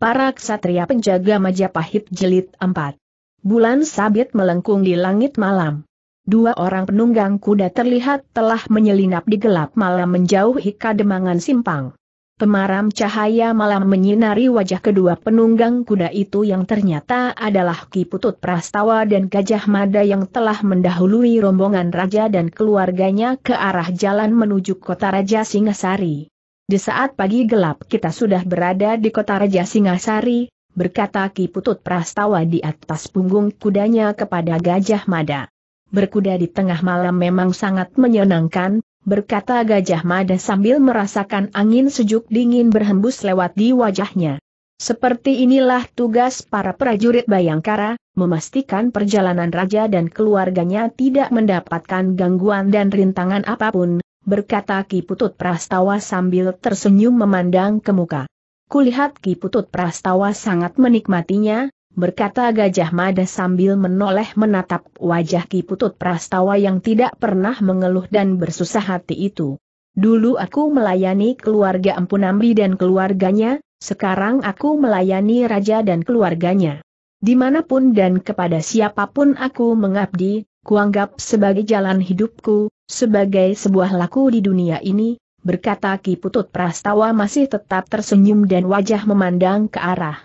Para ksatria penjaga Majapahit jelit 4. Bulan sabit melengkung di langit malam. Dua orang penunggang kuda terlihat telah menyelinap di gelap malam menjauhi kademangan simpang. Pemaram cahaya malam menyinari wajah kedua penunggang kuda itu yang ternyata adalah Ki Putut Prastawa dan Gajah Mada yang telah mendahului rombongan raja dan keluarganya ke arah jalan menuju kota Raja Singasari. Di saat pagi gelap kita sudah berada di kota Raja Singasari, berkata Ki Putut Prastawa di atas punggung kudanya kepada Gajah Mada. Berkuda di tengah malam memang sangat menyenangkan, berkata Gajah Mada sambil merasakan angin sejuk dingin berhembus lewat di wajahnya. Seperti inilah tugas para prajurit Bayangkara, memastikan perjalanan raja dan keluarganya tidak mendapatkan gangguan dan rintangan apapun, berkata Ki Putut Prastawa sambil tersenyum memandang ke muka. Kulihat Ki Putut Prastawa sangat menikmatinya, berkata Gajah Mada sambil menoleh menatap wajah Ki Putut Prastawa yang tidak pernah mengeluh dan bersusah hati itu. Dulu aku melayani keluarga Empunambi dan keluarganya, sekarang aku melayani raja dan keluarganya. Dimanapun dan kepada siapapun aku mengabdi, kuanggap sebagai jalan hidupku, sebagai sebuah laku di dunia ini, berkata Ki Putut Prastawa masih tetap tersenyum dan wajah memandang ke arah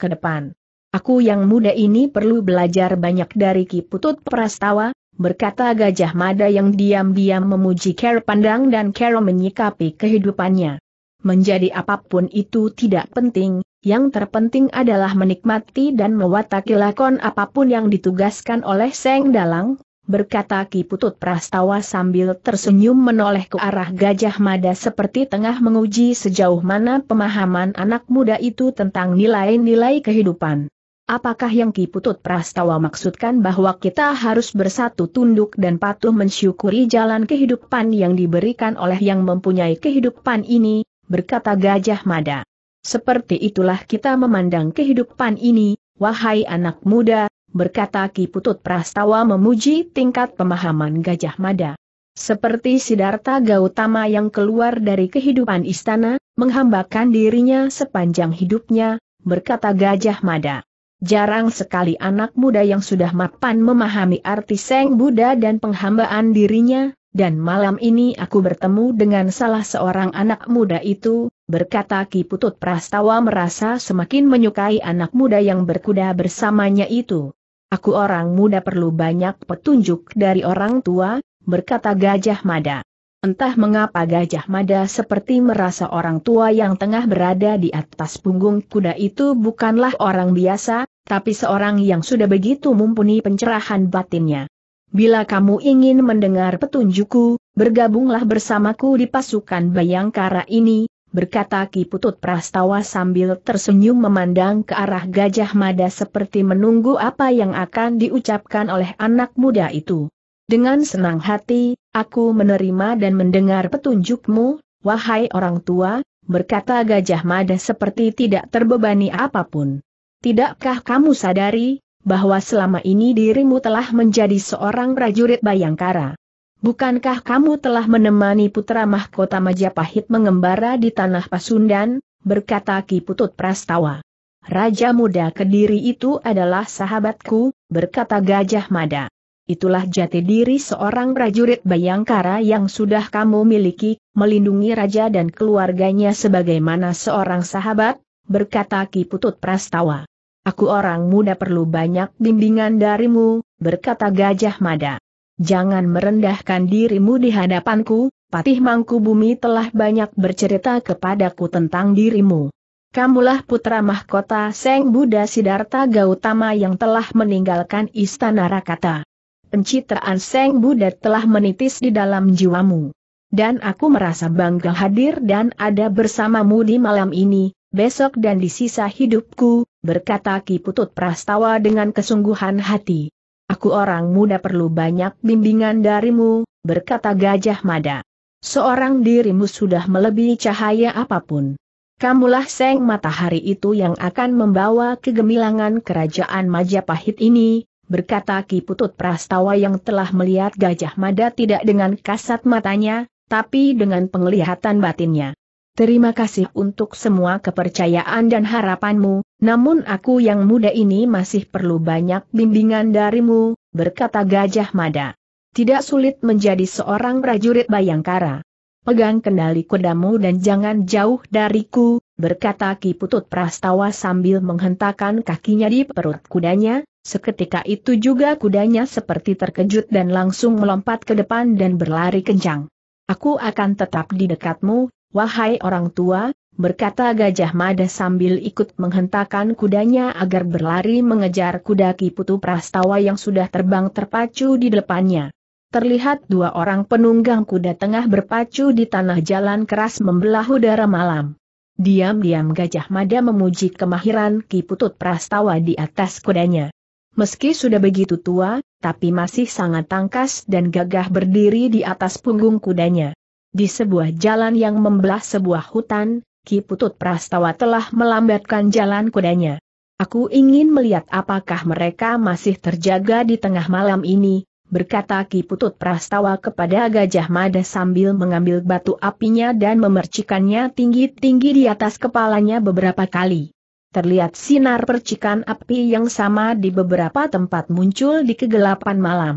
ke depan. Aku yang muda ini perlu belajar banyak dari Ki Putut Prastawa, berkata Gajah Mada yang diam-diam memuji Kero Pandang dan Kero menyikapi kehidupannya. Menjadi apapun itu tidak penting, yang terpenting adalah menikmati dan mewataki lakon apapun yang ditugaskan oleh Seng Dalang, berkata Ki Putut Prastawa sambil tersenyum menoleh ke arah Gajah Mada seperti tengah menguji sejauh mana pemahaman anak muda itu tentang nilai-nilai kehidupan. Apakah yang Ki Putut Prastawa maksudkan bahwa kita harus bersatu tunduk dan patuh mensyukuri jalan kehidupan yang diberikan oleh yang mempunyai kehidupan ini, berkata Gajah Mada. Seperti itulah kita memandang kehidupan ini, wahai anak muda, berkata Ki Putut Prastawa memuji tingkat pemahaman Gajah Mada. Seperti Sidarta Gautama yang keluar dari kehidupan istana, menghambakan dirinya sepanjang hidupnya, berkata Gajah Mada. Jarang sekali anak muda yang sudah mapan memahami arti Seng Buddha dan penghambaan dirinya, dan malam ini aku bertemu dengan salah seorang anak muda itu, berkata Ki Putut Prastawa merasa semakin menyukai anak muda yang berkuda bersamanya itu. Aku orang muda perlu banyak petunjuk dari orang tua, berkata Gajah Mada. Entah mengapa Gajah Mada seperti merasa orang tua yang tengah berada di atas punggung kuda itu bukanlah orang biasa, tapi seorang yang sudah begitu mumpuni pencerahan batinnya. Bila kamu ingin mendengar petunjukku, bergabunglah bersamaku di pasukan Bayangkara ini, berkata Ki Putut Prastawa sambil tersenyum memandang ke arah Gajah Mada seperti menunggu apa yang akan diucapkan oleh anak muda itu. Dengan senang hati, aku menerima dan mendengar petunjukmu, wahai orang tua, berkata Gajah Mada seperti tidak terbebani apapun. Tidakkah kamu sadari, bahwa selama ini dirimu telah menjadi seorang prajurit Bayangkara? Bukankah kamu telah menemani putra mahkota Majapahit mengembara di tanah Pasundan, berkata Ki Putut Prastawa. Raja muda Kediri itu adalah sahabatku, berkata Gajah Mada. Itulah jati diri seorang prajurit Bayangkara yang sudah kamu miliki, melindungi raja dan keluarganya sebagaimana seorang sahabat, berkata Ki Putut Prastawa. Aku orang muda perlu banyak bimbingan darimu, berkata Gajah Mada. Jangan merendahkan dirimu di hadapanku, Patih Mangku Bumi telah banyak bercerita kepadaku tentang dirimu. Kamulah putra mahkota Seng Buddha Siddhartha Gautama yang telah meninggalkan istana Rakata. Pencitraan Seng Buddha telah menitis di dalam jiwamu. Dan aku merasa bangga hadir dan ada bersamamu di malam ini, besok dan di sisa hidupku, berkata Ki Putut Prastawa dengan kesungguhan hati. Aku orang muda perlu banyak bimbingan darimu, berkata Gajah Mada. Seorang dirimu sudah melebihi cahaya apapun. Kamulah seng matahari itu yang akan membawa kegemilangan kerajaan Majapahit ini, berkata Ki Putut Prastawa yang telah melihat Gajah Mada tidak dengan kasat matanya, tapi dengan penglihatan batinnya. Terima kasih untuk semua kepercayaan dan harapanmu, namun aku yang muda ini masih perlu banyak bimbingan darimu, berkata Gajah Mada. Tidak sulit menjadi seorang prajurit Bayangkara. Pegang kendali kudamu dan jangan jauh dariku, berkata Ki Putut Prastawa sambil menghentakkan kakinya di perut kudanya, seketika itu juga kudanya seperti terkejut dan langsung melompat ke depan dan berlari kencang. Aku akan tetap di dekatmu, Wahai orang tua, berkata Gajah Mada sambil ikut menghentakkan kudanya agar berlari mengejar kuda Kiputu Prastawa yang sudah terbang terpacu di depannya. Terlihat dua orang penunggang kuda tengah berpacu di tanah jalan keras membelah udara malam. Diam-diam Gajah Mada memuji kemahiran Kiputut Prastawa di atas kudanya. Meski sudah begitu tua, tapi masih sangat tangkas dan gagah berdiri di atas punggung kudanya. Di sebuah jalan yang membelah sebuah hutan, Ki Putut Prastawa telah melambatkan jalan kudanya. Aku ingin melihat apakah mereka masih terjaga di tengah malam ini, berkata Ki Putut Prastawa kepada Gajah Mada sambil mengambil batu apinya dan memercikannya tinggi-tinggi di atas kepalanya beberapa kali. Terlihat sinar percikan api yang sama di beberapa tempat muncul di kegelapan malam.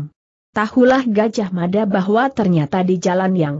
Tahulah Gajah Mada bahwa ternyata di jalan yang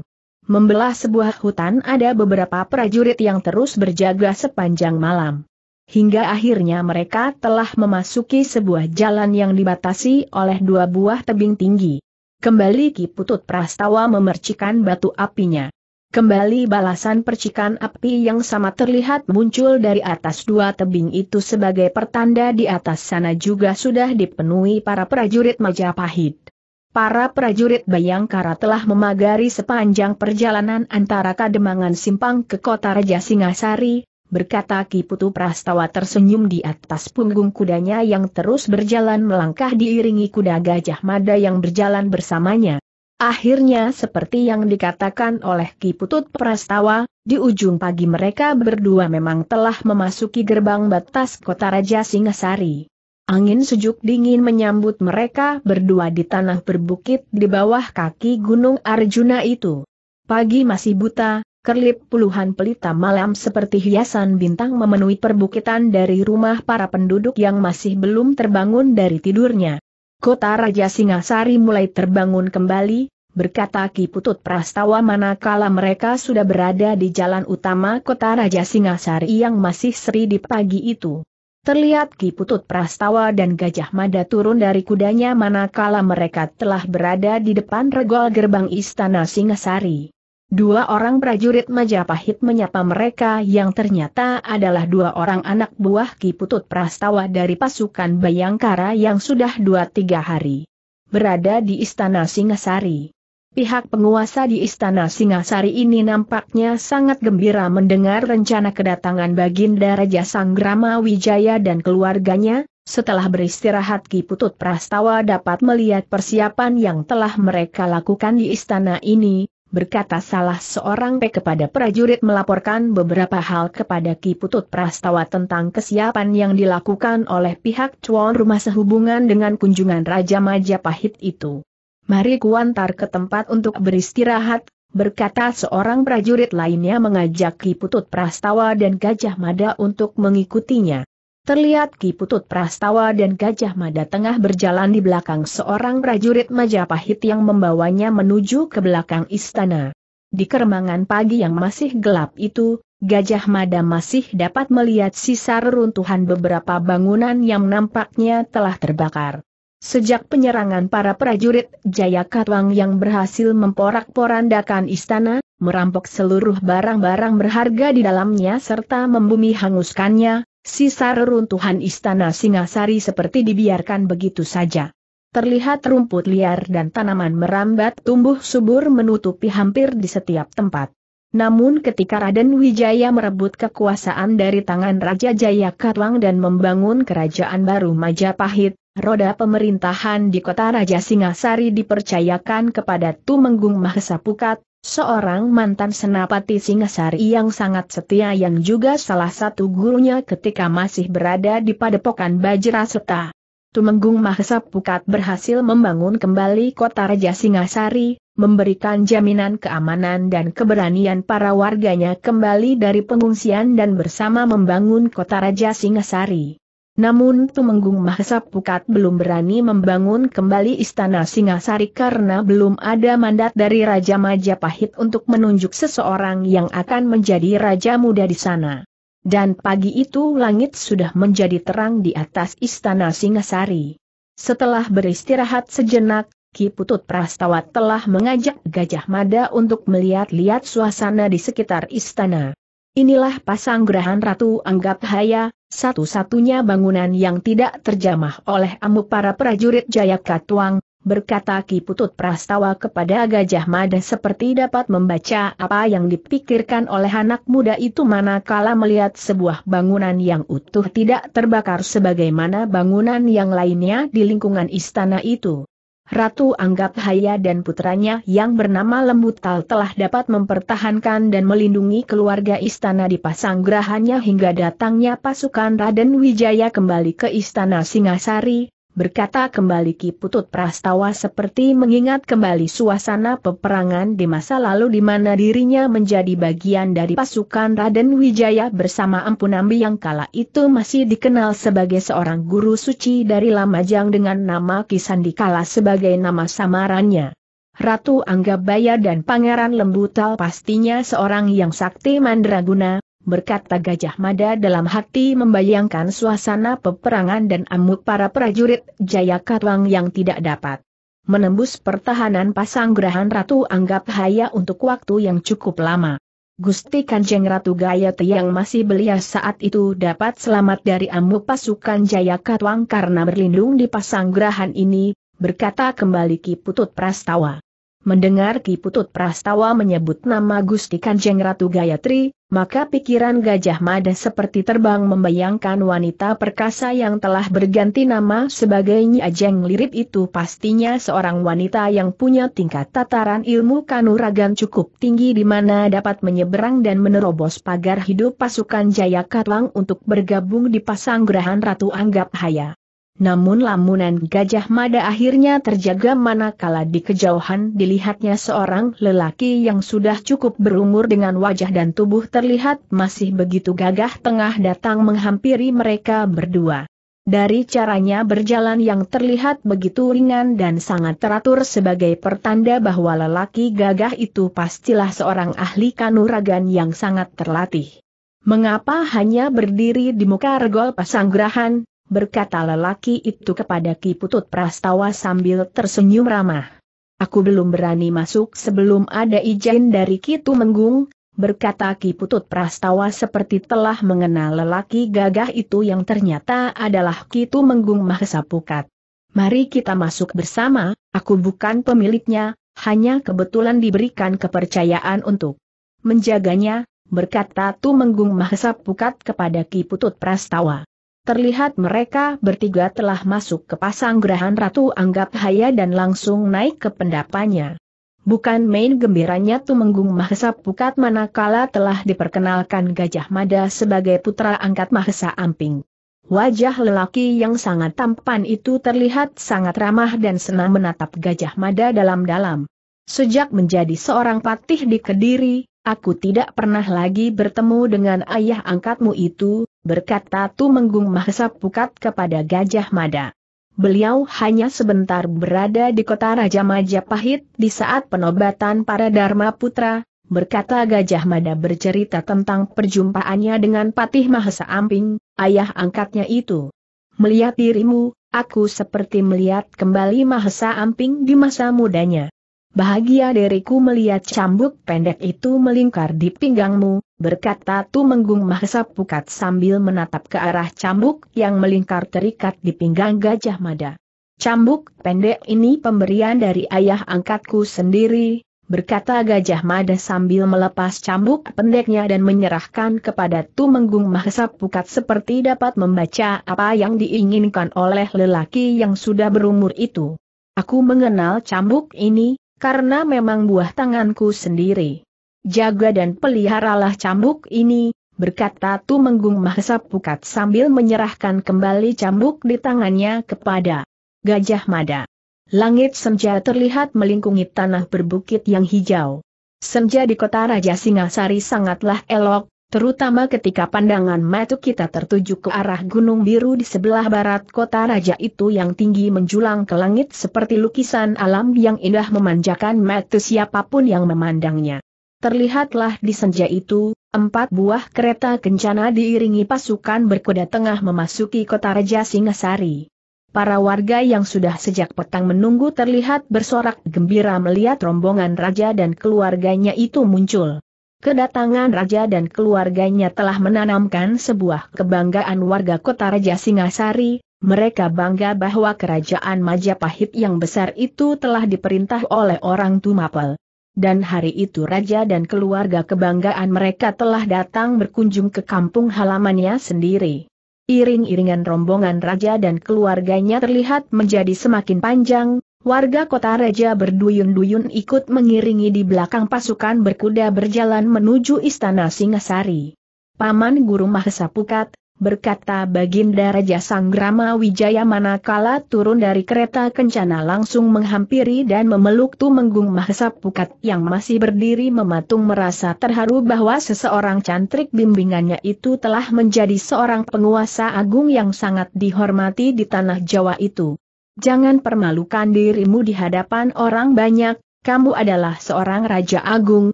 membelah sebuah hutan ada beberapa prajurit yang terus berjaga sepanjang malam. Hingga akhirnya mereka telah memasuki sebuah jalan yang dibatasi oleh dua buah tebing tinggi. Kembali Ki Putut Prastawa memercikan batu apinya. Kembali balasan percikan api yang sama terlihat muncul dari atas dua tebing itu sebagai pertanda di atas sana juga sudah dipenuhi para prajurit Majapahit para prajurit Bayangkara telah memagari sepanjang perjalanan antara Kademangan Simpang ke kota Raja Singasari, berkata Ki Putu Prastawa tersenyum di atas punggung kudanya yang terus berjalan melangkah diiringi kuda Gajah Mada yang berjalan bersamanya. Akhirnya seperti yang dikatakan oleh Ki Putut Prastawa, di ujung pagi mereka berdua memang telah memasuki gerbang batas kota Raja Singasari. Angin sejuk dingin menyambut mereka berdua di tanah berbukit di bawah kaki Gunung Arjuna itu. Pagi masih buta, kerlip puluhan pelita malam seperti hiasan bintang memenuhi perbukitan dari rumah para penduduk yang masih belum terbangun dari tidurnya. Kota Raja Singasari mulai terbangun kembali, berkata Ki Putut Prastawa manakala mereka sudah berada di jalan utama kota Raja Singasari yang masih seri di pagi itu. Terlihat Ki Putut Prastawa dan Gajah Mada turun dari kudanya manakala mereka telah berada di depan regol gerbang Istana Singasari. Dua orang prajurit Majapahit menyapa mereka yang ternyata adalah dua orang anak buah Ki Putut Prastawa dari pasukan Bayangkara yang sudah dua tiga hari berada di Istana Singasari. Pihak penguasa di Istana Singasari ini nampaknya sangat gembira mendengar rencana kedatangan Baginda Raja Sanggrama Wijaya dan keluarganya, setelah beristirahat Ki Putut Prastawa dapat melihat persiapan yang telah mereka lakukan di istana ini, berkata salah seorang P kepada prajurit melaporkan beberapa hal kepada Ki Putut Prastawa tentang kesiapan yang dilakukan oleh pihak cuan rumah sehubungan dengan kunjungan Raja Majapahit itu mari kuantar ke tempat untuk beristirahat, berkata seorang prajurit lainnya mengajak Ki Putut Prastawa dan Gajah Mada untuk mengikutinya. Terlihat Ki Putut Prastawa dan Gajah Mada tengah berjalan di belakang seorang prajurit Majapahit yang membawanya menuju ke belakang istana. Di keremangan pagi yang masih gelap itu, Gajah Mada masih dapat melihat sisa reruntuhan beberapa bangunan yang nampaknya telah terbakar. Sejak penyerangan para prajurit Jaya Katwang yang berhasil memporak-porandakan istana, merampok seluruh barang-barang berharga di dalamnya serta membumi hanguskannya, sisa reruntuhan istana Singasari seperti dibiarkan begitu saja. Terlihat rumput liar dan tanaman merambat tumbuh subur menutupi hampir di setiap tempat. Namun ketika Raden Wijaya merebut kekuasaan dari tangan Raja Jaya Katwang dan membangun kerajaan baru Majapahit, Roda pemerintahan di kota Raja Singasari dipercayakan kepada Tumenggung Mahesa Pukat, seorang mantan senapati Singasari yang sangat setia yang juga salah satu gurunya ketika masih berada di padepokan Bajraseta. Tumenggung Mahesa Pukat berhasil membangun kembali kota Raja Singasari, memberikan jaminan keamanan dan keberanian para warganya kembali dari pengungsian dan bersama membangun kota Raja Singasari. Namun Tumenggung Mahesa Pukat belum berani membangun kembali istana Singasari karena belum ada mandat dari Raja Majapahit untuk menunjuk seseorang yang akan menjadi Raja Muda di sana. Dan pagi itu langit sudah menjadi terang di atas istana Singasari. Setelah beristirahat sejenak, Ki Putut Prastawa telah mengajak Gajah Mada untuk melihat-lihat suasana di sekitar istana. Inilah pasang gerahan Ratu Anggap Haya, satu-satunya bangunan yang tidak terjamah oleh amuk para prajurit Jayakatwang, berkata Ki Putut Prastawa kepada Gajah Mada seperti dapat membaca apa yang dipikirkan oleh anak muda itu manakala melihat sebuah bangunan yang utuh tidak terbakar sebagaimana bangunan yang lainnya di lingkungan istana itu. Ratu Anggap Haya dan putranya yang bernama Lembutal telah dapat mempertahankan dan melindungi keluarga istana di Pasanggrahannya hingga datangnya pasukan Raden Wijaya kembali ke istana Singasari, berkata kembali Ki Putut Prastawa seperti mengingat kembali suasana peperangan di masa lalu di mana dirinya menjadi bagian dari pasukan Raden Wijaya bersama Ampunambi yang kala itu masih dikenal sebagai seorang guru suci dari Lamajang dengan nama Ki Sandikala sebagai nama samarannya. Ratu Anggabaya dan Pangeran Lembutal pastinya seorang yang sakti mandraguna, berkata Gajah Mada dalam hati membayangkan suasana peperangan dan amuk para prajurit Jaya Katwang yang tidak dapat menembus pertahanan Pasanggrahan Ratu Anggap Haya untuk waktu yang cukup lama. Gusti Kanjeng Ratu Gayatri yang masih belia saat itu dapat selamat dari amuk pasukan Jaya Katwang karena berlindung di Pasanggrahan ini, berkata kembali Ki Putut Prastawa. Mendengar Ki Putut Prastawa menyebut nama Gusti Kanjeng Ratu Gayatri, maka pikiran Gajah Mada seperti terbang membayangkan wanita perkasa yang telah berganti nama sebagai Nyi Ajeng Lirip itu pastinya seorang wanita yang punya tingkat tataran ilmu kanuragan cukup tinggi di mana dapat menyeberang dan menerobos pagar hidup pasukan Jaya Katlang untuk bergabung di Pasanggrahan Ratu Anggap Haya. Namun lamunan gajah mada akhirnya terjaga manakala di kejauhan dilihatnya seorang lelaki yang sudah cukup berumur dengan wajah dan tubuh terlihat masih begitu gagah tengah datang menghampiri mereka berdua. Dari caranya berjalan yang terlihat begitu ringan dan sangat teratur sebagai pertanda bahwa lelaki gagah itu pastilah seorang ahli kanuragan yang sangat terlatih. Mengapa hanya berdiri di muka regol pasanggrahan, berkata lelaki itu kepada Ki Putut Prastawa sambil tersenyum ramah. Aku belum berani masuk sebelum ada izin dari Ki Tumenggung, berkata Ki Putut Prastawa seperti telah mengenal lelaki gagah itu yang ternyata adalah Ki Tumenggung Pukat. Mari kita masuk bersama, aku bukan pemiliknya, hanya kebetulan diberikan kepercayaan untuk menjaganya, berkata Tumenggung Pukat kepada Ki Putut Prastawa terlihat mereka bertiga telah masuk ke pasanggrahan Ratu Anggap Haya dan langsung naik ke pendapanya. Bukan main gembiranya Tumenggung Mahesa Pukat manakala telah diperkenalkan Gajah Mada sebagai putra angkat Mahesa Amping. Wajah lelaki yang sangat tampan itu terlihat sangat ramah dan senang menatap Gajah Mada dalam-dalam. Sejak menjadi seorang patih di Kediri, Aku tidak pernah lagi bertemu dengan ayah angkatmu itu, berkata Tu Menggung Mahesa Pukat kepada Gajah Mada. Beliau hanya sebentar berada di kota Raja Majapahit di saat penobatan para Dharma Putra, berkata Gajah Mada bercerita tentang perjumpaannya dengan Patih Mahesa Amping, ayah angkatnya itu. Melihat dirimu, aku seperti melihat kembali Mahesa Amping di masa mudanya. Bahagia diriku melihat cambuk pendek itu melingkar di pinggangmu, berkata Tu Menggung Mahesa Pukat sambil menatap ke arah cambuk yang melingkar terikat di pinggang Gajah Mada. Cambuk pendek ini pemberian dari ayah angkatku sendiri, berkata Gajah Mada sambil melepas cambuk pendeknya dan menyerahkan kepada Tu Menggung Mahesa Pukat seperti dapat membaca apa yang diinginkan oleh lelaki yang sudah berumur itu. Aku mengenal cambuk ini, karena memang buah tanganku sendiri. Jaga dan peliharalah cambuk ini, berkata Tu Tumenggung Mahesa Pukat sambil menyerahkan kembali cambuk di tangannya kepada Gajah Mada. Langit senja terlihat melingkungi tanah berbukit yang hijau. Senja di kota Raja Singasari sangatlah elok, terutama ketika pandangan mata kita tertuju ke arah Gunung Biru di sebelah barat kota raja itu yang tinggi menjulang ke langit seperti lukisan alam yang indah memanjakan mata siapapun yang memandangnya. Terlihatlah di senja itu, empat buah kereta kencana diiringi pasukan berkuda tengah memasuki kota Raja Singasari. Para warga yang sudah sejak petang menunggu terlihat bersorak gembira melihat rombongan raja dan keluarganya itu muncul. Kedatangan raja dan keluarganya telah menanamkan sebuah kebanggaan warga kota Raja Singasari, mereka bangga bahwa kerajaan Majapahit yang besar itu telah diperintah oleh orang Tumapel. Dan hari itu raja dan keluarga kebanggaan mereka telah datang berkunjung ke kampung halamannya sendiri. Iring-iringan rombongan raja dan keluarganya terlihat menjadi semakin panjang, Warga kota Raja berduyun-duyun ikut mengiringi di belakang pasukan berkuda berjalan menuju istana Singasari. Paman Guru Mahesa Pukat, berkata Baginda Raja Sanggrama Wijaya manakala turun dari kereta kencana langsung menghampiri dan memeluk Tumenggung Mahesa Pukat yang masih berdiri mematung merasa terharu bahwa seseorang cantrik bimbingannya itu telah menjadi seorang penguasa agung yang sangat dihormati di tanah Jawa itu jangan permalukan dirimu di hadapan orang banyak, kamu adalah seorang Raja Agung,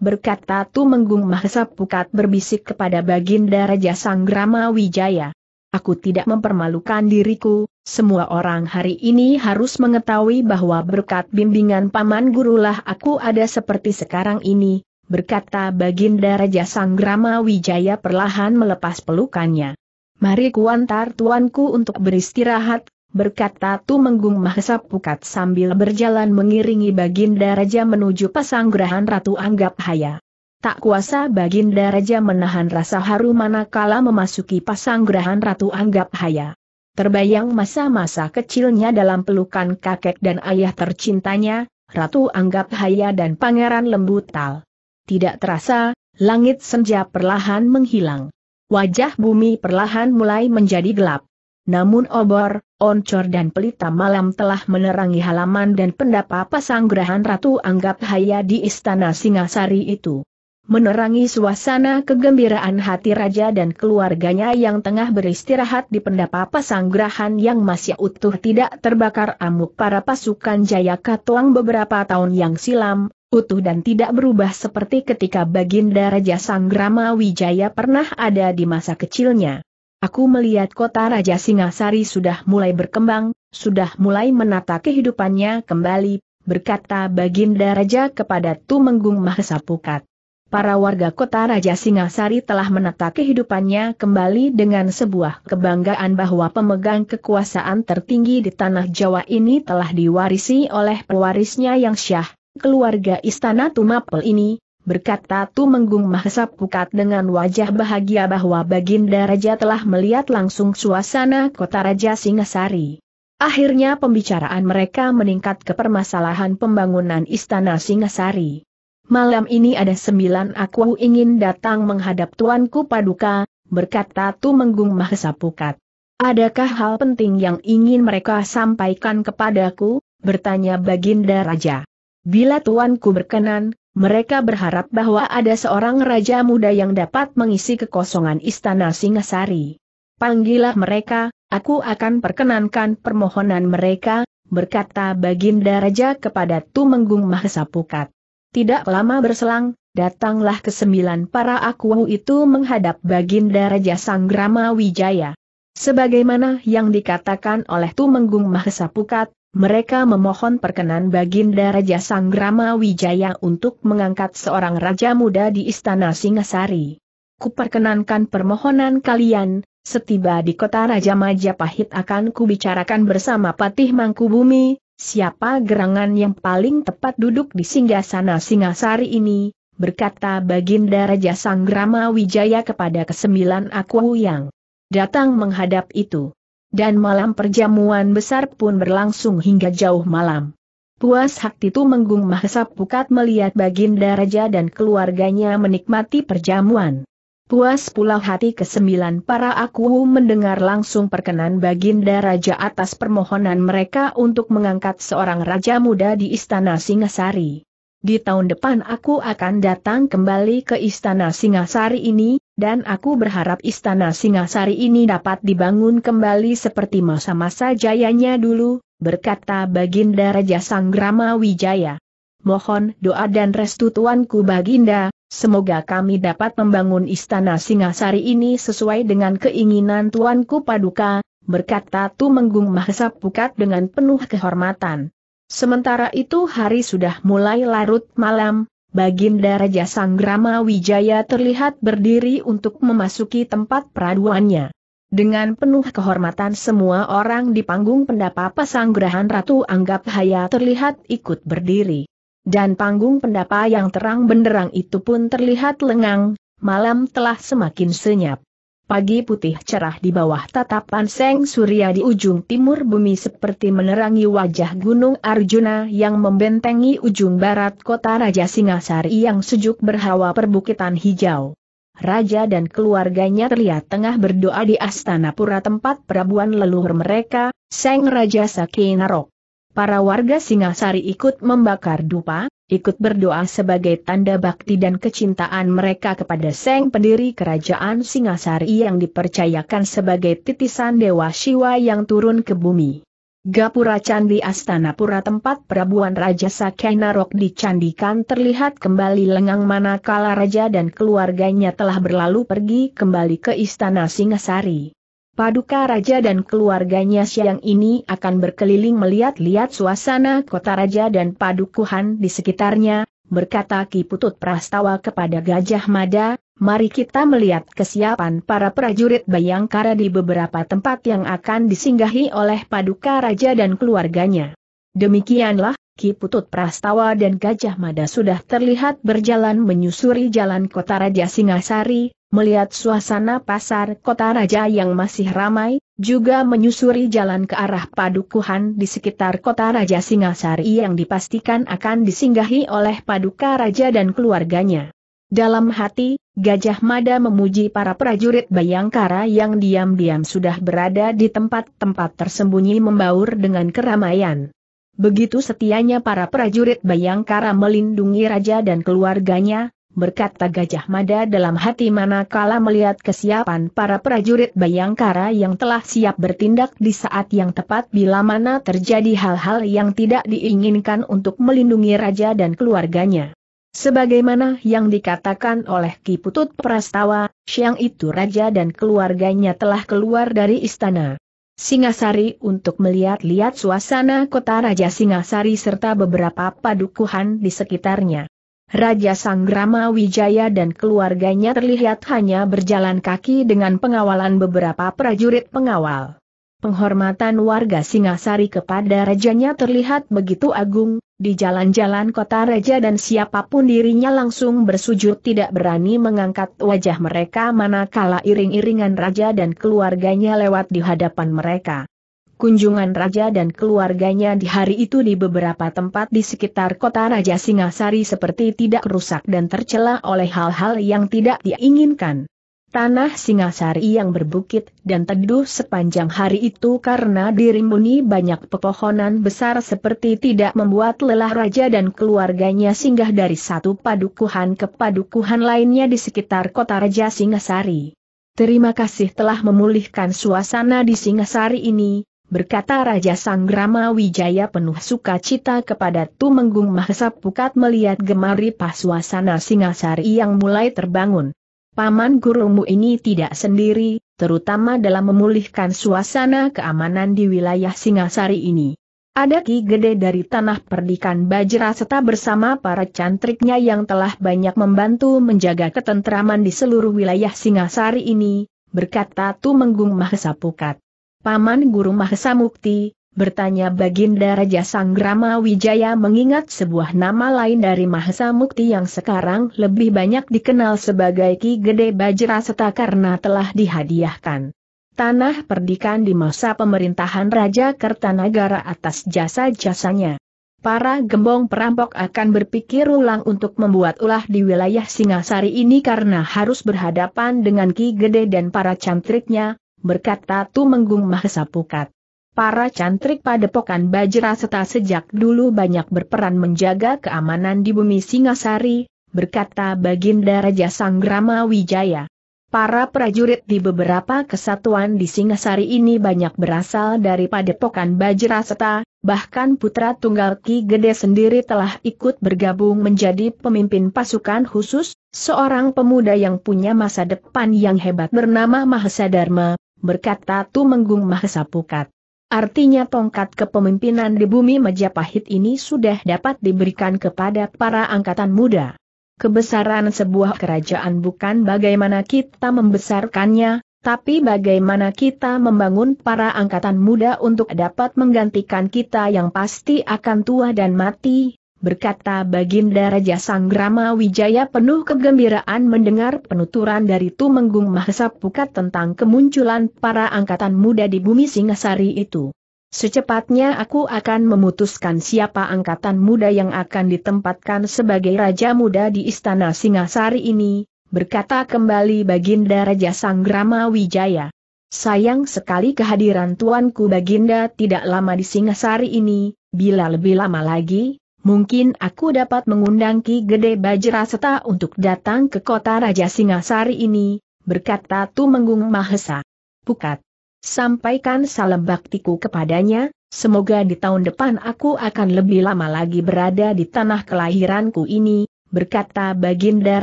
berkata Menggung Mahesa Pukat berbisik kepada Baginda Raja Sanggrama Wijaya. Aku tidak mempermalukan diriku, semua orang hari ini harus mengetahui bahwa berkat bimbingan Paman Gurulah aku ada seperti sekarang ini, berkata Baginda Raja Sanggrama Wijaya perlahan melepas pelukannya. Mari kuantar tuanku untuk beristirahat, berkata Menggung Mahesa Pukat sambil berjalan mengiringi Baginda Raja menuju pasanggrahan Ratu Anggap Haya. Tak kuasa Baginda Raja menahan rasa haru manakala memasuki pasanggrahan Ratu Anggap Haya. Terbayang masa-masa kecilnya dalam pelukan kakek dan ayah tercintanya, Ratu Anggap Haya dan Pangeran Lembutal. Tidak terasa, langit senja perlahan menghilang. Wajah bumi perlahan mulai menjadi gelap. Namun obor, oncor dan pelita malam telah menerangi halaman dan pendapa pasanggrahan Ratu Anggap Haya di Istana Singasari itu. Menerangi suasana kegembiraan hati raja dan keluarganya yang tengah beristirahat di pendapa pasanggrahan yang masih utuh tidak terbakar amuk para pasukan Jaya Katuang beberapa tahun yang silam, utuh dan tidak berubah seperti ketika Baginda Raja Sanggrama Wijaya pernah ada di masa kecilnya. Aku melihat kota Raja Singasari sudah mulai berkembang, sudah mulai menata kehidupannya kembali, berkata Baginda Raja kepada Tumenggung Pukat. Para warga kota Raja Singasari telah menata kehidupannya kembali dengan sebuah kebanggaan bahwa pemegang kekuasaan tertinggi di tanah Jawa ini telah diwarisi oleh pewarisnya yang syah, keluarga Istana Tumapel ini, berkata tu menggung Mahesa Pukat dengan wajah bahagia bahwa Baginda Raja telah melihat langsung suasana kota Raja Singasari. Akhirnya pembicaraan mereka meningkat ke permasalahan pembangunan Istana Singasari. Malam ini ada sembilan aku ingin datang menghadap Tuanku Paduka, berkata tu menggung Mahesa Pukat. Adakah hal penting yang ingin mereka sampaikan kepadaku? bertanya Baginda Raja. Bila Tuanku berkenan, mereka berharap bahwa ada seorang raja muda yang dapat mengisi kekosongan istana Singasari. Panggillah mereka, aku akan perkenankan permohonan mereka, berkata Baginda Raja kepada Tumenggung Mahesapukat. Tidak lama berselang, datanglah kesembilan para akuahu itu menghadap Baginda Raja Sanggrama Wijaya. Sebagaimana yang dikatakan oleh Tumenggung Mahesapukat. Mereka memohon perkenan Baginda Raja Sanggrama Wijaya untuk mengangkat seorang raja muda di Istana Singasari. Kuperkenankan permohonan kalian, setiba di kota Raja Majapahit akan kubicarakan bersama Patih Mangkubumi, siapa gerangan yang paling tepat duduk di singgasana Singasari ini, berkata Baginda Raja Sanggrama Wijaya kepada kesembilan aku yang datang menghadap itu dan malam perjamuan besar pun berlangsung hingga jauh malam. Puas hati menggung Mahesa Pukat melihat Baginda Raja dan keluarganya menikmati perjamuan. Puas pula hati kesembilan para aku mendengar langsung perkenan Baginda Raja atas permohonan mereka untuk mengangkat seorang raja muda di Istana Singasari. Di tahun depan aku akan datang kembali ke Istana Singasari ini, dan aku berharap istana Singasari ini dapat dibangun kembali seperti masa-masa jayanya dulu, berkata Baginda Raja Sanggrama Wijaya. Mohon doa dan restu Tuanku Baginda, semoga kami dapat membangun istana Singasari ini sesuai dengan keinginan Tuanku Paduka, berkata Tumenggung Mahesa Pukat dengan penuh kehormatan. Sementara itu hari sudah mulai larut malam, Baginda Raja Sanggrama Wijaya terlihat berdiri untuk memasuki tempat peraduannya. Dengan penuh kehormatan semua orang di panggung pendapa pesanggrahan Ratu Anggap Haya terlihat ikut berdiri. Dan panggung pendapa yang terang benderang itu pun terlihat lengang, malam telah semakin senyap. Pagi putih cerah di bawah tatapan Seng Surya di ujung timur bumi seperti menerangi wajah Gunung Arjuna yang membentengi ujung barat kota Raja Singasari yang sejuk berhawa perbukitan hijau. Raja dan keluarganya terlihat tengah berdoa di Astana Pura tempat perabuan leluhur mereka, Seng Raja Sakinarok. Para warga Singasari ikut membakar dupa, ikut berdoa sebagai tanda bakti dan kecintaan mereka kepada Seng pendiri kerajaan Singasari yang dipercayakan sebagai titisan Dewa Siwa yang turun ke bumi. Gapura Candi Astana Pura tempat Prabuwan Raja Sakenarok dicandikan terlihat kembali lengang manakala Raja dan keluarganya telah berlalu pergi kembali ke Istana Singasari. Paduka Raja dan keluarganya siang ini akan berkeliling melihat-lihat suasana kota Raja dan Padukuhan di sekitarnya, berkata Ki Putut Prastawa kepada Gajah Mada, mari kita melihat kesiapan para prajurit Bayangkara di beberapa tempat yang akan disinggahi oleh Paduka Raja dan keluarganya. Demikianlah, Ki Putut Prastawa dan Gajah Mada sudah terlihat berjalan menyusuri jalan kota Raja Singasari, melihat suasana pasar kota raja yang masih ramai, juga menyusuri jalan ke arah padukuhan di sekitar kota raja Singasari yang dipastikan akan disinggahi oleh paduka raja dan keluarganya. Dalam hati, Gajah Mada memuji para prajurit Bayangkara yang diam-diam sudah berada di tempat-tempat tersembunyi membaur dengan keramaian. Begitu setianya para prajurit Bayangkara melindungi raja dan keluarganya, berkata Gajah Mada dalam hati manakala melihat kesiapan para prajurit Bayangkara yang telah siap bertindak di saat yang tepat bila mana terjadi hal-hal yang tidak diinginkan untuk melindungi raja dan keluarganya. Sebagaimana yang dikatakan oleh Ki Putut Prastawa, siang itu raja dan keluarganya telah keluar dari istana. Singasari untuk melihat-lihat suasana kota Raja Singasari serta beberapa padukuhan di sekitarnya. Raja Sanggrama Wijaya dan keluarganya terlihat hanya berjalan kaki dengan pengawalan beberapa prajurit pengawal. Penghormatan warga Singasari kepada rajanya terlihat begitu agung, di jalan-jalan kota raja dan siapapun dirinya langsung bersujud tidak berani mengangkat wajah mereka manakala iring-iringan raja dan keluarganya lewat di hadapan mereka. Kunjungan raja dan keluarganya di hari itu di beberapa tempat di sekitar kota Raja Singasari seperti tidak rusak dan tercela oleh hal-hal yang tidak diinginkan. Tanah Singasari yang berbukit dan teduh sepanjang hari itu karena dirimbuni banyak pepohonan besar seperti tidak membuat lelah raja dan keluarganya singgah dari satu padukuhan ke padukuhan lainnya di sekitar kota Raja Singasari. Terima kasih telah memulihkan suasana di Singasari ini, berkata Raja Sanggrama Wijaya penuh sukacita kepada Tumenggung Mahesa Pukat melihat gemari pasuasana Singasari yang mulai terbangun. Paman gurumu ini tidak sendiri, terutama dalam memulihkan suasana keamanan di wilayah Singasari ini. Ada Ki Gede dari Tanah Perdikan Bajra serta bersama para cantriknya yang telah banyak membantu menjaga ketentraman di seluruh wilayah Singasari ini, berkata Tumenggung Mahesa Pukat. Paman Guru Mahesa Mukti, bertanya Baginda Raja Sanggrama Wijaya mengingat sebuah nama lain dari Mahesa Mukti yang sekarang lebih banyak dikenal sebagai Ki Gede Bajra Seta karena telah dihadiahkan. Tanah perdikan di masa pemerintahan Raja Kertanagara atas jasa-jasanya. Para gembong perampok akan berpikir ulang untuk membuat ulah di wilayah Singasari ini karena harus berhadapan dengan Ki Gede dan para cantriknya, berkata tu menggung Mahesa Pukat. Para cantrik padepokan Bajra seta sejak dulu banyak berperan menjaga keamanan di bumi Singasari, berkata Baginda Raja Sanggrama Wijaya. Para prajurit di beberapa kesatuan di Singasari ini banyak berasal dari padepokan Bajra seta bahkan putra tunggal Ki Gede sendiri telah ikut bergabung menjadi pemimpin pasukan khusus, seorang pemuda yang punya masa depan yang hebat bernama Mahesa Dharma, berkata Tumenggung Mahesa Pukat. Artinya tongkat kepemimpinan di bumi Majapahit ini sudah dapat diberikan kepada para angkatan muda. Kebesaran sebuah kerajaan bukan bagaimana kita membesarkannya, tapi bagaimana kita membangun para angkatan muda untuk dapat menggantikan kita yang pasti akan tua dan mati? Berkata Baginda Raja Sanggrama Wijaya penuh kegembiraan mendengar penuturan dari Tumenggung Mahesa Pukat tentang kemunculan para angkatan muda di bumi Singasari itu. Secepatnya aku akan memutuskan siapa angkatan muda yang akan ditempatkan sebagai raja muda di istana Singasari ini, berkata kembali Baginda Raja Sanggrama Wijaya. Sayang sekali kehadiran tuanku Baginda tidak lama di Singasari ini, bila lebih lama lagi, mungkin aku dapat mengundang Ki Gede Bajraseta untuk datang ke kota Raja Singasari ini, berkata Tumenggung Mahesa. Pukat. Sampaikan salam baktiku kepadanya, semoga di tahun depan aku akan lebih lama lagi berada di tanah kelahiranku ini, berkata Baginda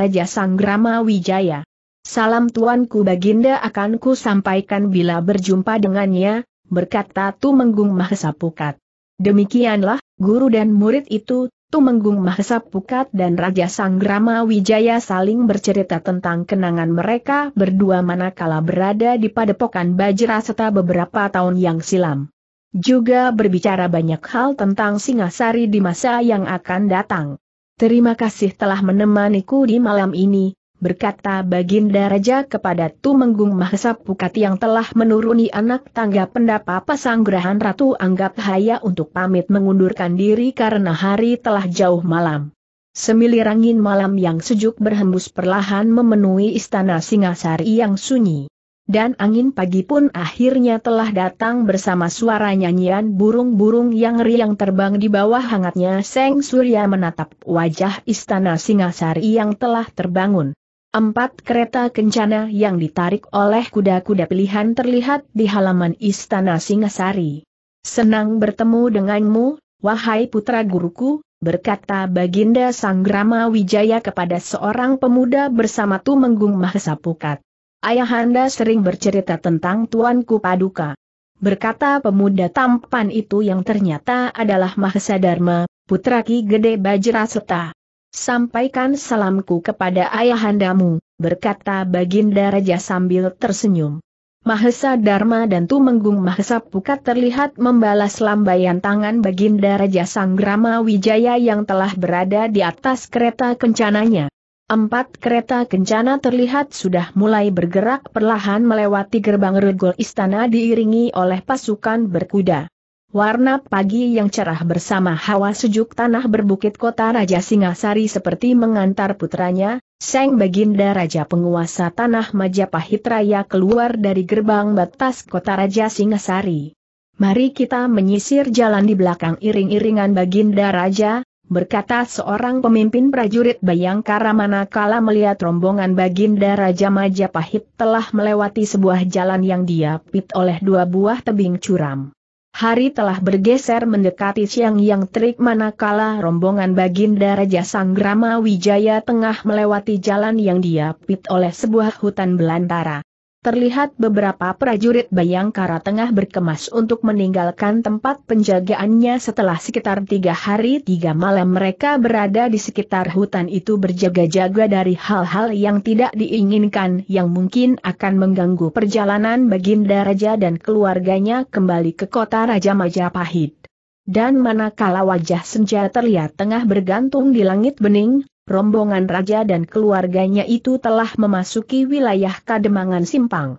Raja Sanggrama Wijaya. Salam tuanku Baginda akan ku sampaikan bila berjumpa dengannya, berkata Tumenggung Mahesa Pukat. Demikianlah, guru dan murid itu, Tumenggung Mahesa Pukat dan Raja Sanggrama Wijaya saling bercerita tentang kenangan mereka berdua manakala berada di padepokan Bajra serta beberapa tahun yang silam. Juga berbicara banyak hal tentang Singasari di masa yang akan datang. Terima kasih telah menemaniku di malam ini, berkata Baginda Raja kepada Tumenggung Mahesa Pukati yang telah menuruni anak tangga pendapa pasanggrahan Ratu Anggap Haya untuk pamit mengundurkan diri karena hari telah jauh malam. Semilir angin malam yang sejuk berhembus perlahan memenuhi istana Singasari yang sunyi dan angin pagi pun akhirnya telah datang bersama suara nyanyian burung-burung yang riang terbang di bawah hangatnya Seng Surya menatap wajah istana Singasari yang telah terbangun. Empat kereta kencana yang ditarik oleh kuda-kuda pilihan terlihat di halaman istana Singasari. Senang bertemu denganmu, wahai putra guruku, berkata Baginda Sanggrama Wijaya kepada seorang pemuda bersama Tumenggung Mahesapukat. Ayahanda sering bercerita tentang Tuanku Paduka. Berkata pemuda tampan itu yang ternyata adalah Mahesa Dharma, putra Ki Gede Bajraseta. Sampaikan salamku kepada ayahandamu, berkata Baginda Raja sambil tersenyum. Mahesa Dharma dan Tumenggung Mahesa Pukat terlihat membalas lambaian tangan Baginda Raja Sanggrama Wijaya yang telah berada di atas kereta kencananya. Empat kereta kencana terlihat sudah mulai bergerak perlahan melewati gerbang regol istana diiringi oleh pasukan berkuda. Warna pagi yang cerah bersama hawa sejuk tanah berbukit kota Raja Singasari seperti mengantar putranya, Seng Baginda Raja Penguasa Tanah Majapahit Raya keluar dari gerbang batas kota Raja Singasari. Mari kita menyisir jalan di belakang iring-iringan Baginda Raja, berkata seorang pemimpin prajurit Bayangkara manakala melihat rombongan Baginda Raja Majapahit telah melewati sebuah jalan yang diapit oleh dua buah tebing curam. Hari telah bergeser mendekati siang yang terik manakala rombongan Baginda Raja Sanggrama Wijaya tengah melewati jalan yang diapit oleh sebuah hutan belantara terlihat beberapa prajurit Bayangkara tengah berkemas untuk meninggalkan tempat penjagaannya setelah sekitar tiga hari tiga malam mereka berada di sekitar hutan itu berjaga-jaga dari hal-hal yang tidak diinginkan yang mungkin akan mengganggu perjalanan Baginda Raja dan keluarganya kembali ke kota Raja Majapahit. Dan manakala wajah senja terlihat tengah bergantung di langit bening, rombongan raja dan keluarganya itu telah memasuki wilayah Kademangan Simpang.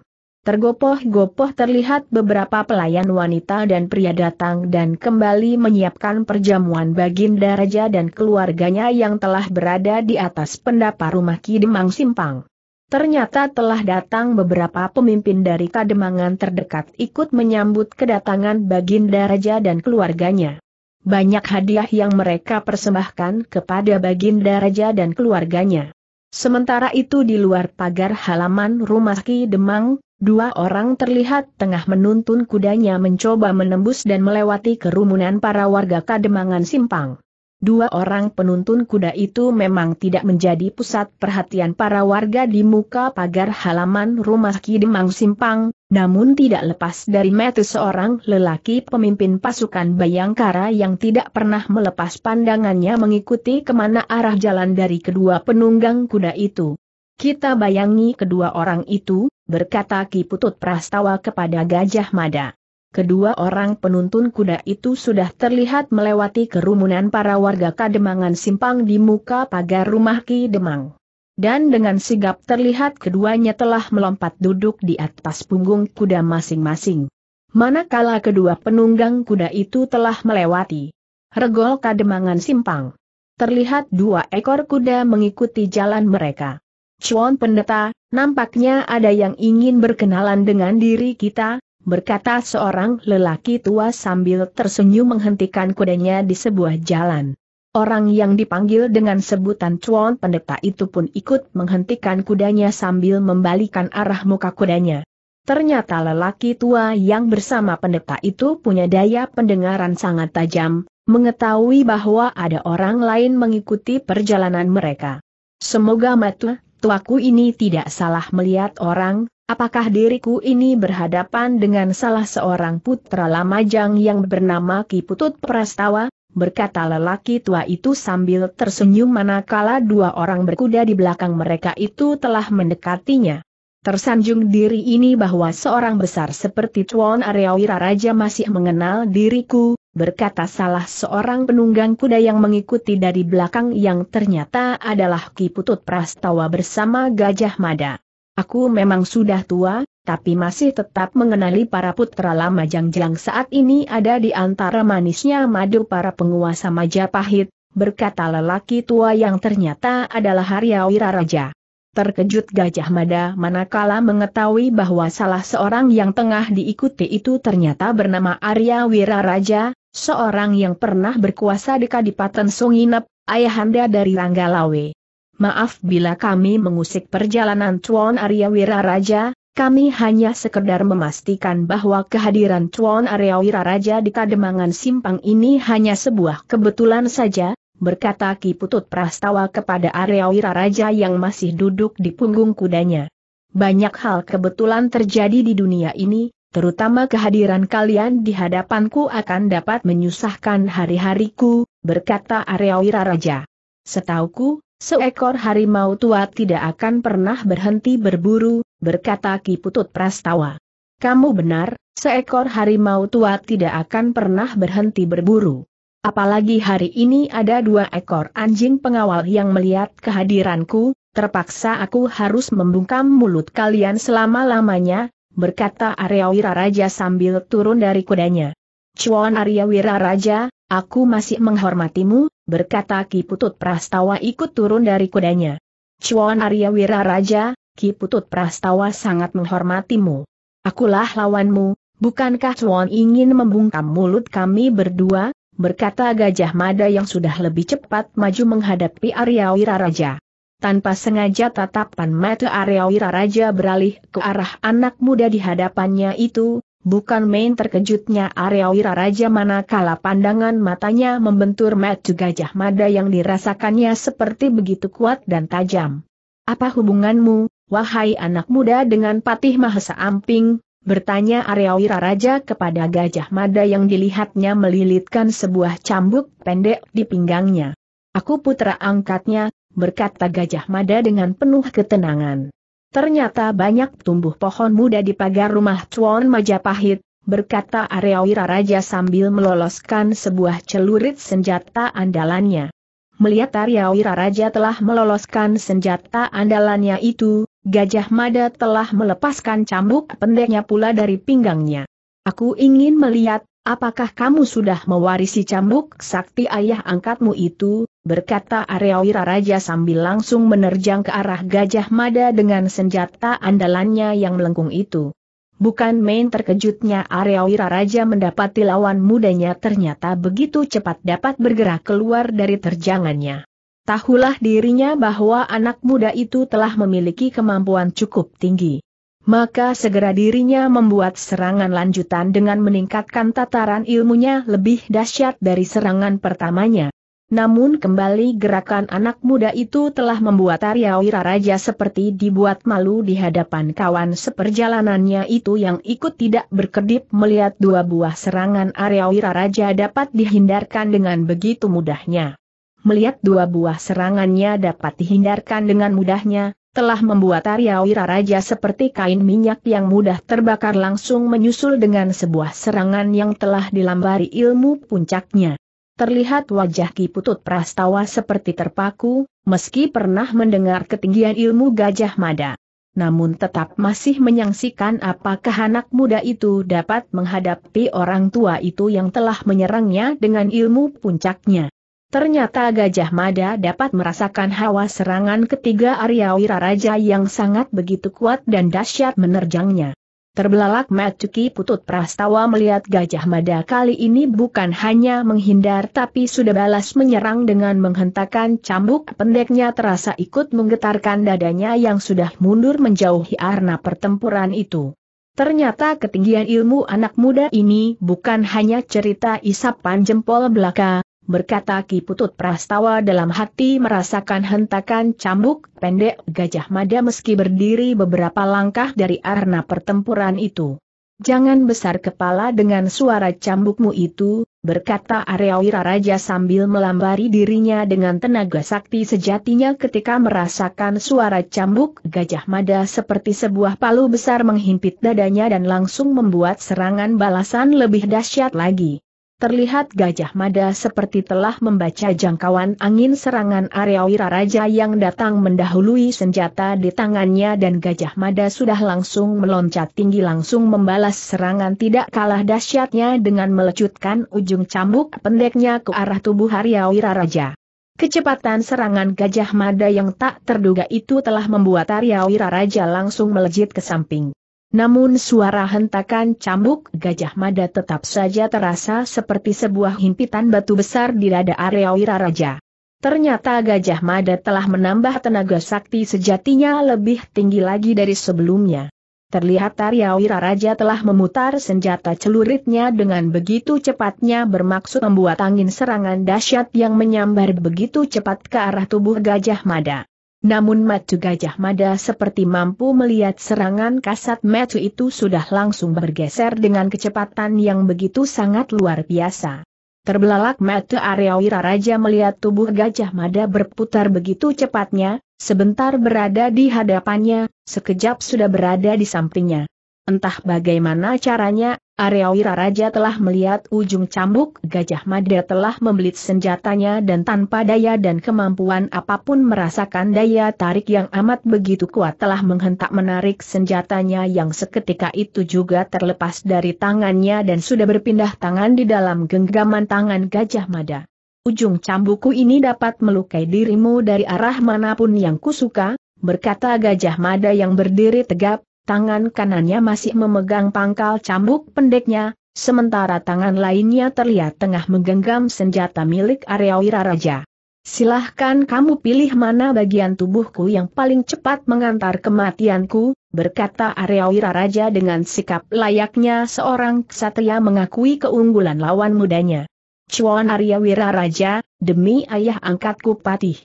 Tergopoh-gopoh terlihat beberapa pelayan wanita dan pria datang dan kembali menyiapkan perjamuan baginda raja dan keluarganya yang telah berada di atas pendapa rumah Kidemang Simpang. Ternyata telah datang beberapa pemimpin dari kademangan terdekat ikut menyambut kedatangan Baginda Raja dan keluarganya banyak hadiah yang mereka persembahkan kepada Baginda Raja dan keluarganya. Sementara itu di luar pagar halaman rumah Ki Demang, dua orang terlihat tengah menuntun kudanya mencoba menembus dan melewati kerumunan para warga Kademangan Simpang. Dua orang penuntun kuda itu memang tidak menjadi pusat perhatian para warga di muka pagar halaman rumah Ki Demang Simpang, namun tidak lepas dari mata seorang lelaki pemimpin pasukan Bayangkara yang tidak pernah melepas pandangannya mengikuti kemana arah jalan dari kedua penunggang kuda itu. Kita bayangi kedua orang itu, berkata Ki Putut Prastawa kepada Gajah Mada kedua orang penuntun kuda itu sudah terlihat melewati kerumunan para warga Kademangan Simpang di muka pagar rumah Ki Demang. Dan dengan sigap terlihat keduanya telah melompat duduk di atas punggung kuda masing-masing. Manakala kedua penunggang kuda itu telah melewati regol Kademangan Simpang. Terlihat dua ekor kuda mengikuti jalan mereka. Cuan pendeta, nampaknya ada yang ingin berkenalan dengan diri kita, berkata seorang lelaki tua sambil tersenyum menghentikan kudanya di sebuah jalan. Orang yang dipanggil dengan sebutan Chuan Pendeta itu pun ikut menghentikan kudanya sambil membalikan arah muka kudanya. Ternyata lelaki tua yang bersama pendeta itu punya daya pendengaran sangat tajam, mengetahui bahwa ada orang lain mengikuti perjalanan mereka. Semoga matlah tuaku ini tidak salah melihat orang, apakah diriku ini berhadapan dengan salah seorang putra Lamajang yang bernama Ki Putut Prastawa? berkata lelaki tua itu sambil tersenyum manakala dua orang berkuda di belakang mereka itu telah mendekatinya. Tersanjung diri ini bahwa seorang besar seperti Tuan Areawira Raja masih mengenal diriku, berkata salah seorang penunggang kuda yang mengikuti dari belakang yang ternyata adalah Ki Putut Prastawa bersama Gajah Mada. Aku memang sudah tua, tapi masih tetap mengenali para putra lama Jangjang saat ini ada di antara manisnya madu para penguasa Majapahit, berkata lelaki tua yang ternyata adalah Arya Wiraraja. Terkejut Gajah Mada manakala mengetahui bahwa salah seorang yang tengah diikuti itu ternyata bernama Arya Wiraraja, Seorang yang pernah berkuasa di Kadipaten Songinap ayahanda dari Ranggalawe. Maaf bila kami mengusik perjalanan Tuan Arya Wiraraja, kami hanya sekedar memastikan bahwa kehadiran Tuan Arya Wiraraja di Kademangan Simpang ini hanya sebuah kebetulan saja, berkata Ki Putut Prastawa kepada Arya Wiraraja yang masih duduk di punggung kudanya. Banyak hal kebetulan terjadi di dunia ini, terutama kehadiran kalian di hadapanku akan dapat menyusahkan hari-hariku, berkata Arya Wiraraja. Setauku, seekor harimau tua tidak akan pernah berhenti berburu, berkata Ki Putut Prastawa. Kamu benar, seekor harimau tua tidak akan pernah berhenti berburu. Apalagi hari ini ada dua ekor anjing pengawal yang melihat kehadiranku, terpaksa aku harus membungkam mulut kalian selama-lamanya, berkata Arya Wiraraja sambil turun dari kudanya. Cuan Arya Wiraraja, aku masih menghormatimu, berkata Ki Putut Prastawa ikut turun dari kudanya. Cuan Arya Wiraraja, Ki Putut Prastawa sangat menghormatimu. Akulah lawanmu, bukankah Cuan ingin membungkam mulut kami berdua, berkata Gajah Mada yang sudah lebih cepat maju menghadapi Arya Wiraraja. Tanpa sengaja tatapan mata Arya Wiraraja beralih ke arah anak muda di hadapannya itu, bukan main terkejutnya Arya Wiraraja manakala pandangan matanya membentur mata gajah mada yang dirasakannya seperti begitu kuat dan tajam. Apa hubunganmu, wahai anak muda dengan Patih Mahesa Amping, bertanya Arya Wiraraja kepada Gajah Mada yang dilihatnya melilitkan sebuah cambuk pendek di pinggangnya. Aku putra angkatnya, berkata Gajah Mada dengan penuh ketenangan. Ternyata banyak tumbuh pohon muda di pagar rumah Tuan Majapahit, berkata Arya Wiraraja sambil meloloskan sebuah celurit senjata andalannya. Melihat Arya Wiraraja telah meloloskan senjata andalannya itu, Gajah Mada telah melepaskan cambuk pendeknya pula dari pinggangnya. Aku ingin melihat, Apakah kamu sudah mewarisi cambuk sakti ayah angkatmu itu? Berkata Arya Wiraraja sambil langsung menerjang ke arah Gajah Mada dengan senjata andalannya yang melengkung itu. Bukan main terkejutnya Arya Wiraraja mendapati lawan mudanya ternyata begitu cepat dapat bergerak keluar dari terjangannya. Tahulah dirinya bahwa anak muda itu telah memiliki kemampuan cukup tinggi maka segera dirinya membuat serangan lanjutan dengan meningkatkan tataran ilmunya lebih dahsyat dari serangan pertamanya. Namun kembali gerakan anak muda itu telah membuat Arya Wiraraja seperti dibuat malu di hadapan kawan seperjalanannya itu yang ikut tidak berkedip melihat dua buah serangan Arya Wiraraja dapat dihindarkan dengan begitu mudahnya. Melihat dua buah serangannya dapat dihindarkan dengan mudahnya, telah membuat Arya Wiraraja seperti kain minyak yang mudah terbakar langsung menyusul dengan sebuah serangan yang telah dilambari ilmu puncaknya. Terlihat wajah Ki Putut Prastawa seperti terpaku, meski pernah mendengar ketinggian ilmu Gajah Mada namun tetap masih menyaksikan apakah anak muda itu dapat menghadapi orang tua itu yang telah menyerangnya dengan ilmu puncaknya. Ternyata Gajah Mada dapat merasakan hawa serangan ketiga Arya Wiraraja yang sangat begitu kuat dan dahsyat menerjangnya. Terbelalak Matuki Putut Prastawa melihat Gajah Mada kali ini bukan hanya menghindar tapi sudah balas menyerang dengan menghentakkan cambuk pendeknya terasa ikut menggetarkan dadanya yang sudah mundur menjauhi arna pertempuran itu. Ternyata ketinggian ilmu anak muda ini bukan hanya cerita isapan jempol belaka, berkata Ki Putut Prastawa dalam hati merasakan hentakan cambuk pendek Gajah Mada meski berdiri beberapa langkah dari arena pertempuran itu. Jangan besar kepala dengan suara cambukmu itu, berkata Arya Wiraraja sambil melambari dirinya dengan tenaga sakti sejatinya ketika merasakan suara cambuk Gajah Mada seperti sebuah palu besar menghimpit dadanya dan langsung membuat serangan balasan lebih dahsyat lagi terlihat Gajah Mada seperti telah membaca jangkauan angin serangan area Wiraraja yang datang mendahului senjata di tangannya dan Gajah Mada sudah langsung meloncat tinggi langsung membalas serangan tidak kalah dahsyatnya dengan melecutkan ujung cambuk pendeknya ke arah tubuh area Wiraraja. Kecepatan serangan Gajah Mada yang tak terduga itu telah membuat Arya Wiraraja langsung melejit ke samping. Namun suara hentakan cambuk gajah mada tetap saja terasa seperti sebuah himpitan batu besar di dada area Wiraraja. Ternyata gajah mada telah menambah tenaga sakti sejatinya lebih tinggi lagi dari sebelumnya. Terlihat Arya Wiraraja telah memutar senjata celuritnya dengan begitu cepatnya bermaksud membuat angin serangan dahsyat yang menyambar begitu cepat ke arah tubuh gajah mada. Namun matu gajah mada seperti mampu melihat serangan kasat matu itu sudah langsung bergeser dengan kecepatan yang begitu sangat luar biasa. Terbelalak Matu area Wiraraja melihat tubuh gajah mada berputar begitu cepatnya, sebentar berada di hadapannya, sekejap sudah berada di sampingnya. Entah bagaimana caranya, Arya Wiraraja telah melihat ujung cambuk Gajah Mada telah membelit senjatanya dan tanpa daya dan kemampuan apapun merasakan daya tarik yang amat begitu kuat telah menghentak menarik senjatanya yang seketika itu juga terlepas dari tangannya dan sudah berpindah tangan di dalam genggaman tangan Gajah Mada. Ujung cambuku ini dapat melukai dirimu dari arah manapun yang kusuka, berkata Gajah Mada yang berdiri tegap, tangan kanannya masih memegang pangkal cambuk pendeknya, sementara tangan lainnya terlihat tengah menggenggam senjata milik Arya Wiraraja. Silahkan kamu pilih mana bagian tubuhku yang paling cepat mengantar kematianku, berkata Arya Wiraraja dengan sikap layaknya seorang ksatria mengakui keunggulan lawan mudanya. Cuan Arya Wiraraja, demi ayah angkatku patih.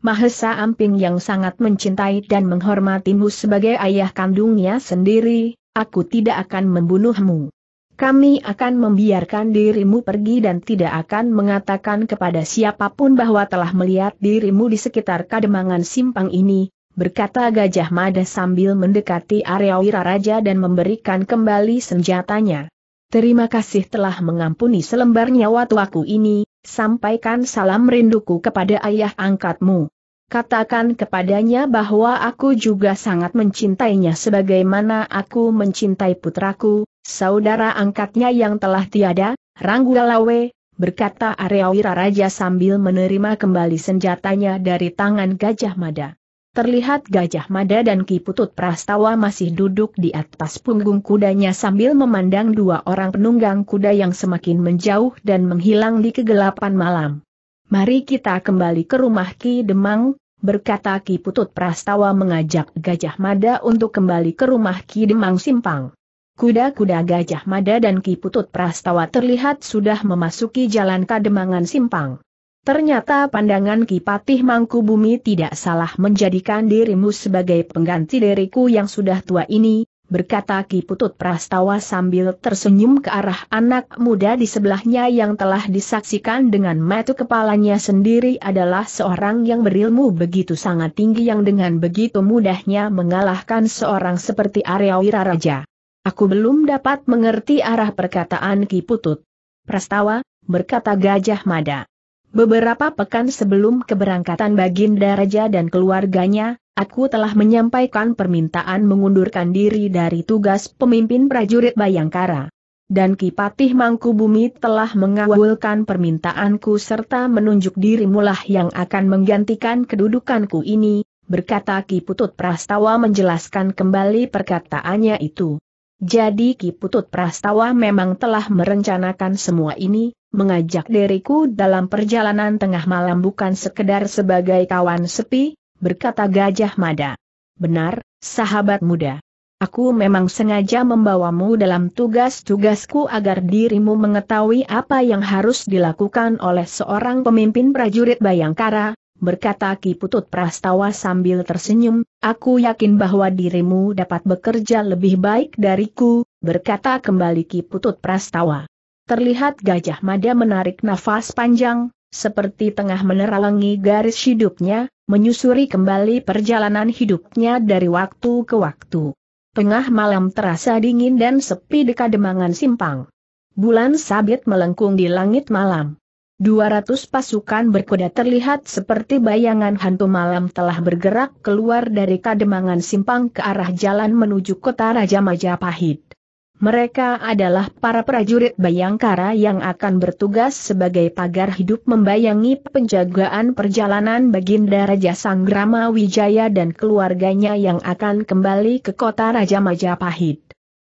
Mahesa Amping yang sangat mencintai dan menghormatimu sebagai ayah kandungnya sendiri, aku tidak akan membunuhmu. Kami akan membiarkan dirimu pergi dan tidak akan mengatakan kepada siapapun bahwa telah melihat dirimu di sekitar kademangan simpang ini, berkata Gajah Mada sambil mendekati area Wiraraja dan memberikan kembali senjatanya. Terima kasih telah mengampuni selembar nyawa tuaku ini, sampaikan salam rinduku kepada ayah angkatmu. Katakan kepadanya bahwa aku juga sangat mencintainya sebagaimana aku mencintai putraku, saudara angkatnya yang telah tiada, Ranggulawe, berkata Areawira Raja sambil menerima kembali senjatanya dari tangan Gajah Mada. Terlihat Gajah Mada dan Ki Putut Prastawa masih duduk di atas punggung kudanya sambil memandang dua orang penunggang kuda yang semakin menjauh dan menghilang di kegelapan malam. Mari kita kembali ke rumah Ki Demang, berkata Ki Putut Prastawa mengajak Gajah Mada untuk kembali ke rumah Ki Demang Simpang. Kuda-kuda Gajah Mada dan Ki Putut Prastawa terlihat sudah memasuki jalan Kademangan Simpang. Ternyata pandangan Kipatih Mangkubumi tidak salah menjadikan dirimu sebagai pengganti diriku yang sudah tua ini, berkata Ki Putut Prastawa sambil tersenyum ke arah anak muda di sebelahnya yang telah disaksikan dengan mata kepalanya sendiri adalah seorang yang berilmu begitu sangat tinggi yang dengan begitu mudahnya mengalahkan seorang seperti Arya Wiraraja. Aku belum dapat mengerti arah perkataan Ki Putut. Prastawa, berkata Gajah Mada. Beberapa pekan sebelum keberangkatan Baginda Raja dan keluarganya, aku telah menyampaikan permintaan mengundurkan diri dari tugas pemimpin prajurit Bayangkara. Dan Kipatih Bumi telah mengawalkan permintaanku serta menunjuk dirimulah yang akan menggantikan kedudukanku ini, berkata Ki Putut Prastawa menjelaskan kembali perkataannya itu. Jadi Ki Putut Prastawa memang telah merencanakan semua ini, mengajak diriku dalam perjalanan tengah malam bukan sekedar sebagai kawan sepi, berkata Gajah Mada. Benar, sahabat muda. Aku memang sengaja membawamu dalam tugas-tugasku agar dirimu mengetahui apa yang harus dilakukan oleh seorang pemimpin prajurit Bayangkara, berkata Ki Putut Prastawa sambil tersenyum, aku yakin bahwa dirimu dapat bekerja lebih baik dariku, berkata kembali Ki Putut Prastawa. Terlihat Gajah Mada menarik nafas panjang, seperti tengah menerangi garis hidupnya, menyusuri kembali perjalanan hidupnya dari waktu ke waktu. Tengah malam terasa dingin dan sepi dekat demangan simpang. Bulan sabit melengkung di langit malam. 200 pasukan berkuda terlihat seperti bayangan hantu malam telah bergerak keluar dari kademangan simpang ke arah jalan menuju kota Raja Majapahit. Mereka adalah para prajurit Bayangkara yang akan bertugas sebagai pagar hidup membayangi penjagaan perjalanan Baginda Raja Sanggrama Wijaya dan keluarganya yang akan kembali ke kota Raja Majapahit.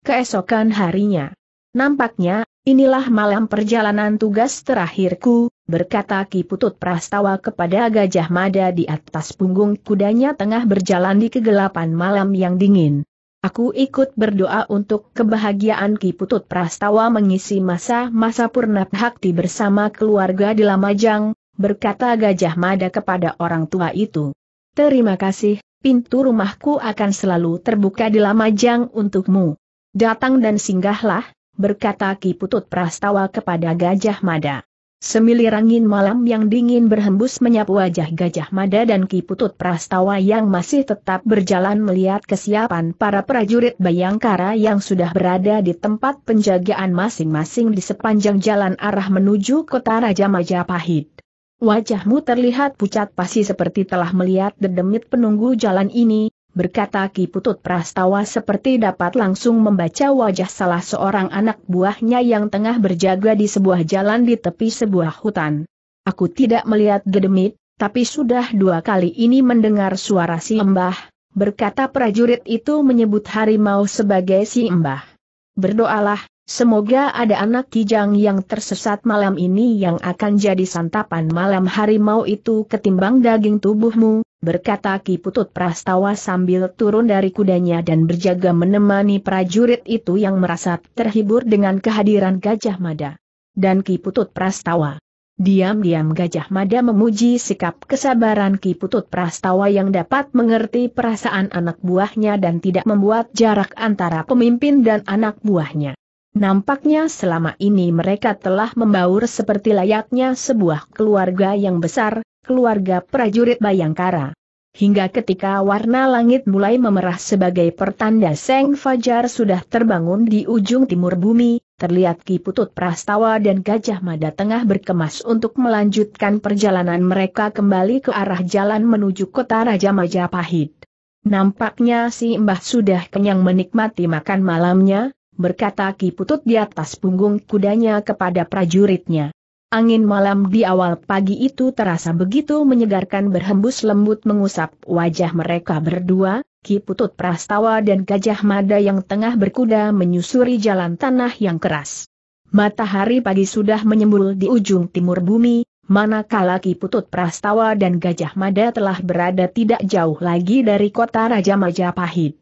Keesokan harinya, nampaknya Inilah malam perjalanan tugas terakhirku, berkata Ki Putut Prastawa kepada Gajah Mada di atas punggung kudanya tengah berjalan di kegelapan malam yang dingin. Aku ikut berdoa untuk kebahagiaan Ki Putut Prastawa mengisi masa-masa purna hakti bersama keluarga di Lamajang, berkata Gajah Mada kepada orang tua itu. Terima kasih, pintu rumahku akan selalu terbuka di Lamajang untukmu. Datang dan singgahlah, berkata Ki Putut Prastawa kepada Gajah Mada. Semilir angin malam yang dingin berhembus menyapu wajah Gajah Mada dan Ki Putut Prastawa yang masih tetap berjalan melihat kesiapan para prajurit Bayangkara yang sudah berada di tempat penjagaan masing-masing di sepanjang jalan arah menuju kota Raja Majapahit. Wajahmu terlihat pucat pasti seperti telah melihat dedemit penunggu jalan ini, berkata Ki Putut Prastawa seperti dapat langsung membaca wajah salah seorang anak buahnya yang tengah berjaga di sebuah jalan di tepi sebuah hutan. Aku tidak melihat gedemit, tapi sudah dua kali ini mendengar suara si embah, berkata prajurit itu menyebut harimau sebagai si embah. Berdoalah, Semoga ada anak kijang yang tersesat malam ini yang akan jadi santapan malam harimau itu ketimbang daging tubuhmu, berkata Ki Putut Prastawa sambil turun dari kudanya dan berjaga menemani prajurit itu yang merasa terhibur dengan kehadiran Gajah Mada. Dan Ki Putut Prastawa. Diam-diam Gajah Mada memuji sikap kesabaran Ki Putut Prastawa yang dapat mengerti perasaan anak buahnya dan tidak membuat jarak antara pemimpin dan anak buahnya. Nampaknya selama ini mereka telah membaur seperti layaknya sebuah keluarga yang besar, keluarga prajurit Bayangkara. Hingga ketika warna langit mulai memerah sebagai pertanda Seng Fajar sudah terbangun di ujung timur bumi, terlihat Ki Putut Prastawa dan Gajah Mada tengah berkemas untuk melanjutkan perjalanan mereka kembali ke arah jalan menuju kota Raja Majapahit. Nampaknya si Mbah sudah kenyang menikmati makan malamnya, berkata Ki Putut di atas punggung kudanya kepada prajuritnya. Angin malam di awal pagi itu terasa begitu menyegarkan berhembus lembut mengusap wajah mereka berdua, Ki Putut Prastawa dan Gajah Mada yang tengah berkuda menyusuri jalan tanah yang keras. Matahari pagi sudah menyembul di ujung timur bumi, manakala Ki Putut Prastawa dan Gajah Mada telah berada tidak jauh lagi dari kota Raja Majapahit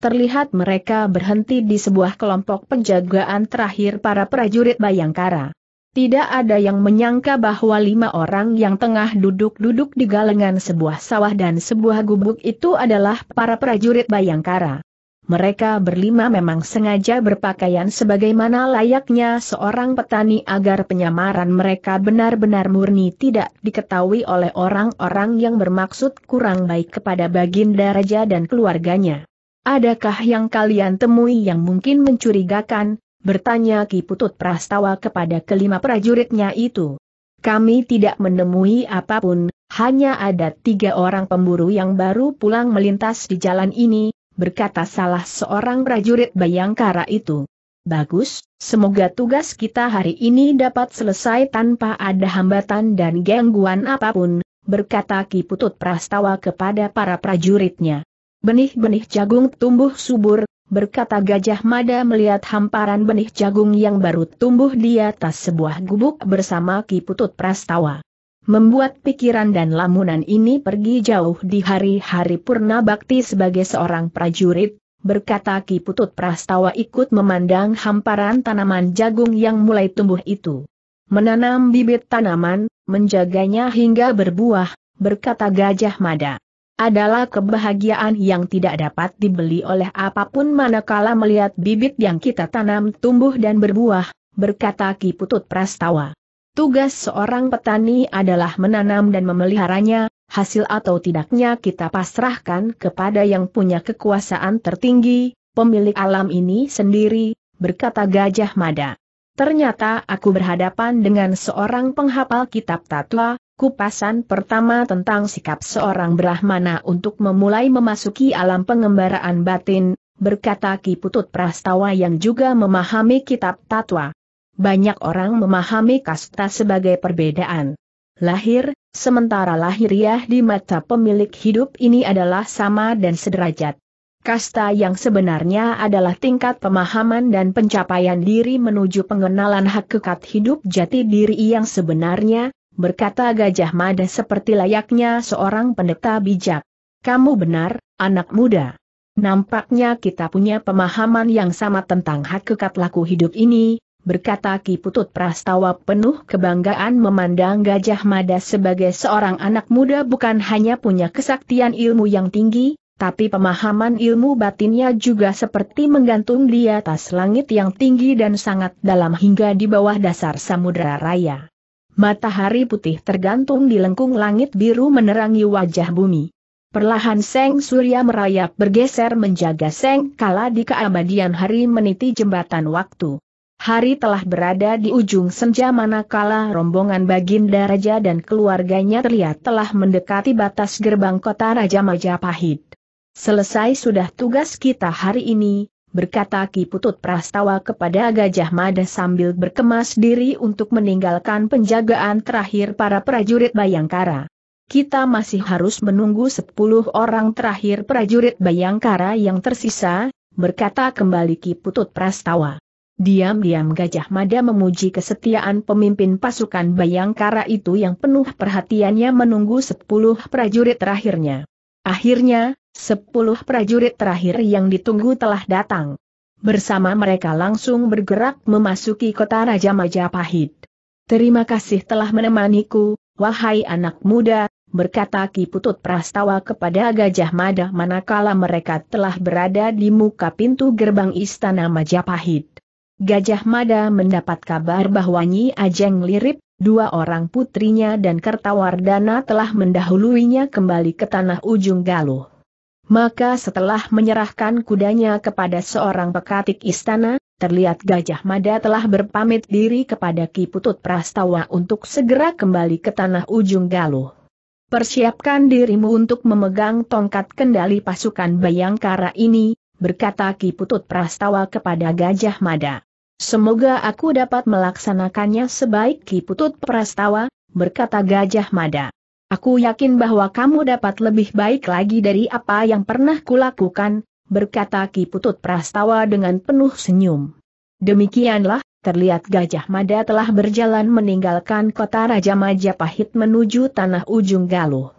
terlihat mereka berhenti di sebuah kelompok penjagaan terakhir para prajurit Bayangkara. Tidak ada yang menyangka bahwa lima orang yang tengah duduk-duduk di galengan sebuah sawah dan sebuah gubuk itu adalah para prajurit Bayangkara. Mereka berlima memang sengaja berpakaian sebagaimana layaknya seorang petani agar penyamaran mereka benar-benar murni tidak diketahui oleh orang-orang yang bermaksud kurang baik kepada Baginda Raja dan keluarganya. Adakah yang kalian temui yang mungkin mencurigakan? Bertanya Ki Putut Prastawa kepada kelima prajuritnya itu. Kami tidak menemui apapun, hanya ada tiga orang pemburu yang baru pulang melintas di jalan ini, berkata salah seorang prajurit Bayangkara itu. Bagus, semoga tugas kita hari ini dapat selesai tanpa ada hambatan dan gangguan apapun, berkata Ki Putut Prastawa kepada para prajuritnya. Benih-benih jagung tumbuh subur, berkata Gajah Mada melihat hamparan benih jagung yang baru tumbuh di atas sebuah gubuk bersama Ki Putut Prastawa. Membuat pikiran dan lamunan ini pergi jauh di hari-hari Purna Bakti sebagai seorang prajurit, berkata Ki Putut Prastawa ikut memandang hamparan tanaman jagung yang mulai tumbuh itu. Menanam bibit tanaman, menjaganya hingga berbuah, berkata Gajah Mada adalah kebahagiaan yang tidak dapat dibeli oleh apapun manakala melihat bibit yang kita tanam tumbuh dan berbuah, berkata Ki Putut Prastawa. Tugas seorang petani adalah menanam dan memeliharanya, hasil atau tidaknya kita pasrahkan kepada yang punya kekuasaan tertinggi, pemilik alam ini sendiri, berkata Gajah Mada. Ternyata aku berhadapan dengan seorang penghapal kitab tatwa, Kupasan pertama tentang sikap seorang Brahmana untuk memulai memasuki alam pengembaraan batin, berkata Ki Putut Prastawa yang juga memahami kitab Tatwa. Banyak orang memahami kasta sebagai perbedaan. Lahir, sementara lahiriah di mata pemilik hidup ini adalah sama dan sederajat. Kasta yang sebenarnya adalah tingkat pemahaman dan pencapaian diri menuju pengenalan hakikat hidup jati diri yang sebenarnya, berkata Gajah Mada seperti layaknya seorang pendeta bijak. Kamu benar, anak muda. Nampaknya kita punya pemahaman yang sama tentang hakikat laku hidup ini, berkata Ki Putut Prastawa penuh kebanggaan memandang Gajah Mada sebagai seorang anak muda bukan hanya punya kesaktian ilmu yang tinggi, tapi pemahaman ilmu batinnya juga seperti menggantung di atas langit yang tinggi dan sangat dalam hingga di bawah dasar samudera raya matahari putih tergantung di lengkung langit biru menerangi wajah bumi. Perlahan Seng Surya merayap bergeser menjaga Seng Kala di keabadian hari meniti jembatan waktu. Hari telah berada di ujung senja manakala rombongan Baginda Raja dan keluarganya terlihat telah mendekati batas gerbang kota Raja Majapahit. Selesai sudah tugas kita hari ini, berkata Ki Putut Prastawa kepada Gajah Mada sambil berkemas diri untuk meninggalkan penjagaan terakhir para prajurit Bayangkara. Kita masih harus menunggu sepuluh orang terakhir prajurit Bayangkara yang tersisa, berkata kembali Ki Putut Prastawa. Diam-diam Gajah Mada memuji kesetiaan pemimpin pasukan Bayangkara itu yang penuh perhatiannya menunggu sepuluh prajurit terakhirnya. Akhirnya, Sepuluh prajurit terakhir yang ditunggu telah datang. Bersama mereka langsung bergerak memasuki kota Raja Majapahit. Terima kasih telah menemaniku, wahai anak muda, berkata Ki Putut Prastawa kepada Gajah Mada manakala mereka telah berada di muka pintu gerbang Istana Majapahit. Gajah Mada mendapat kabar bahwa Nyi Ajeng Lirip, dua orang putrinya dan Kertawardana telah mendahuluinya kembali ke tanah ujung galuh. Maka setelah menyerahkan kudanya kepada seorang pekatik istana, terlihat Gajah Mada telah berpamit diri kepada Ki Putut Prastawa untuk segera kembali ke tanah ujung Galuh. Persiapkan dirimu untuk memegang tongkat kendali pasukan Bayangkara ini, berkata Ki Putut Prastawa kepada Gajah Mada. Semoga aku dapat melaksanakannya sebaik Ki Putut Prastawa, berkata Gajah Mada. Aku yakin bahwa kamu dapat lebih baik lagi dari apa yang pernah kulakukan, berkata Ki Putut Prastawa dengan penuh senyum. Demikianlah, terlihat Gajah Mada telah berjalan meninggalkan kota Raja Majapahit menuju tanah ujung Galuh.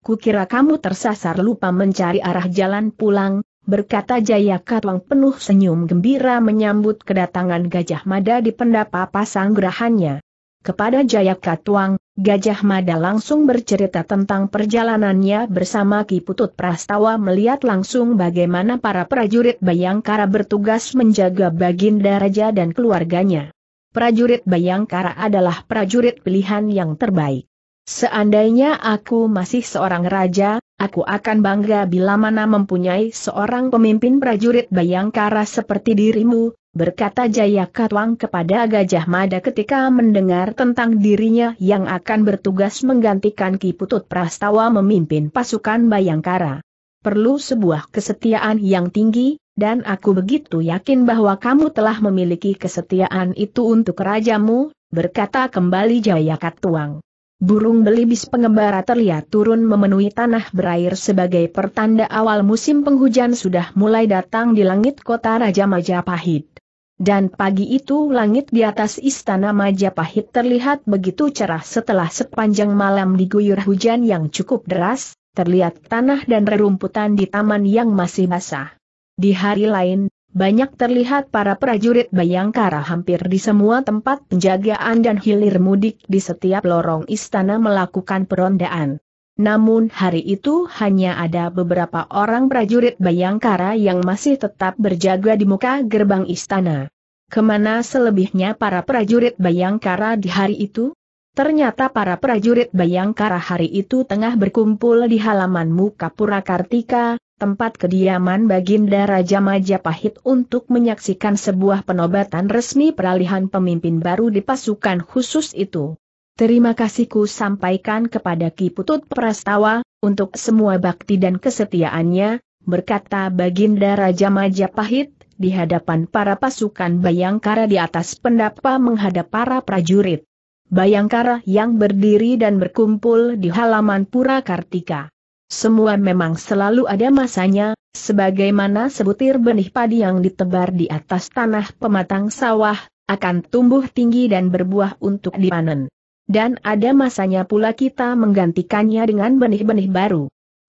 Kukira kamu tersasar lupa mencari arah jalan pulang, berkata Jaya Katwang penuh senyum gembira menyambut kedatangan Gajah Mada di pendapa pasang gerahannya. Kepada Jaya Katwang, Gajah Mada langsung bercerita tentang perjalanannya bersama Ki Putut Prastawa melihat langsung bagaimana para prajurit Bayangkara bertugas menjaga Baginda Raja dan keluarganya. Prajurit Bayangkara adalah prajurit pilihan yang terbaik. Seandainya aku masih seorang raja, aku akan bangga bila mana mempunyai seorang pemimpin prajurit Bayangkara seperti dirimu, berkata Jaya Katwang kepada Gajah Mada ketika mendengar tentang dirinya yang akan bertugas menggantikan Ki Putut Prastawa memimpin pasukan Bayangkara. Perlu sebuah kesetiaan yang tinggi, dan aku begitu yakin bahwa kamu telah memiliki kesetiaan itu untuk rajamu, berkata kembali Jaya Katwang. Burung belibis pengembara terlihat turun memenuhi tanah berair sebagai pertanda awal musim penghujan sudah mulai datang di langit kota Raja Majapahit. Dan pagi itu langit di atas istana Majapahit terlihat begitu cerah setelah sepanjang malam diguyur hujan yang cukup deras, terlihat tanah dan rerumputan di taman yang masih basah. Di hari lain, banyak terlihat para prajurit Bayangkara hampir di semua tempat penjagaan dan hilir mudik di setiap lorong istana melakukan perondaan. Namun hari itu hanya ada beberapa orang prajurit Bayangkara yang masih tetap berjaga di muka gerbang istana. Kemana selebihnya para prajurit Bayangkara di hari itu? Ternyata para prajurit Bayangkara hari itu tengah berkumpul di halaman muka Purakartika, tempat kediaman Baginda Raja Majapahit untuk menyaksikan sebuah penobatan resmi peralihan pemimpin baru di pasukan khusus itu. Terima kasihku sampaikan kepada Ki Putut Prastawa, untuk semua bakti dan kesetiaannya, berkata Baginda Raja Majapahit, di hadapan para pasukan Bayangkara di atas pendapa menghadap para prajurit. Bayangkara yang berdiri dan berkumpul di halaman Pura Kartika. Semua memang selalu ada masanya, sebagaimana sebutir benih padi yang ditebar di atas tanah pematang sawah, akan tumbuh tinggi dan berbuah untuk dipanen. Dan ada masanya pula kita menggantikannya dengan benih-benih baru.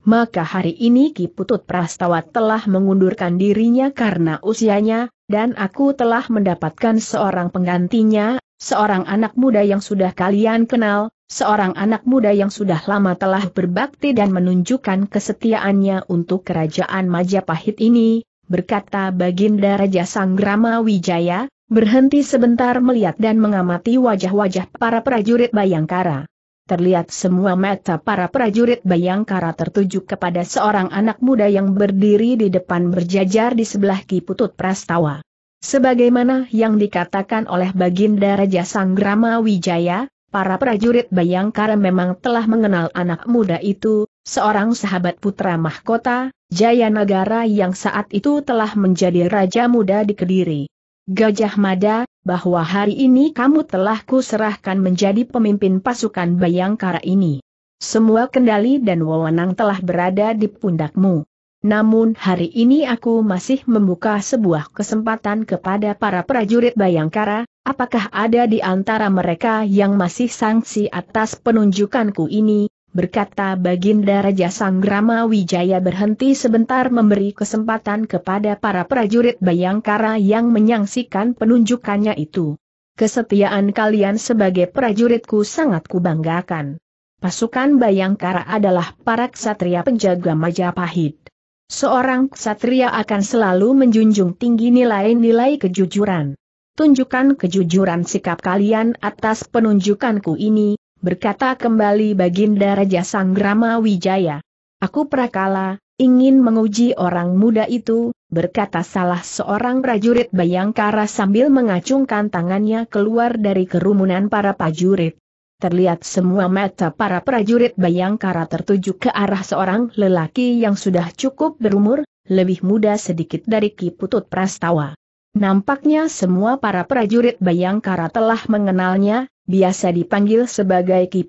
Maka hari ini Ki Putut Prastawa telah mengundurkan dirinya karena usianya, dan aku telah mendapatkan seorang penggantinya, seorang anak muda yang sudah kalian kenal, seorang anak muda yang sudah lama telah berbakti dan menunjukkan kesetiaannya untuk kerajaan Majapahit ini, berkata Baginda Raja Sanggrama Wijaya, Berhenti sebentar melihat dan mengamati wajah-wajah para prajurit Bayangkara. Terlihat semua mata para prajurit Bayangkara tertuju kepada seorang anak muda yang berdiri di depan berjajar di sebelah kiputut Prastawa. Sebagaimana yang dikatakan oleh Baginda Raja Sanggrama Wijaya, para prajurit Bayangkara memang telah mengenal anak muda itu, seorang sahabat putra mahkota, Jayanagara yang saat itu telah menjadi raja muda di Kediri. Gajah Mada, bahwa hari ini kamu telah kuserahkan menjadi pemimpin pasukan Bayangkara ini. Semua kendali dan wewenang telah berada di pundakmu. Namun hari ini aku masih membuka sebuah kesempatan kepada para prajurit Bayangkara, apakah ada di antara mereka yang masih sangsi atas penunjukanku ini, berkata Baginda Raja Sanggrama Wijaya berhenti sebentar memberi kesempatan kepada para prajurit Bayangkara yang menyaksikan penunjukannya itu. Kesetiaan kalian sebagai prajuritku sangat kubanggakan. Pasukan Bayangkara adalah para ksatria penjaga Majapahit. Seorang ksatria akan selalu menjunjung tinggi nilai-nilai kejujuran. Tunjukkan kejujuran sikap kalian atas penunjukanku ini, berkata kembali Baginda Raja Sanggrama Wijaya. Aku prakala, ingin menguji orang muda itu, berkata salah seorang prajurit Bayangkara sambil mengacungkan tangannya keluar dari kerumunan para prajurit. Terlihat semua mata para prajurit Bayangkara tertuju ke arah seorang lelaki yang sudah cukup berumur, lebih muda sedikit dari Ki Putut Prastawa. Nampaknya semua para prajurit Bayangkara telah mengenalnya, biasa dipanggil sebagai Ki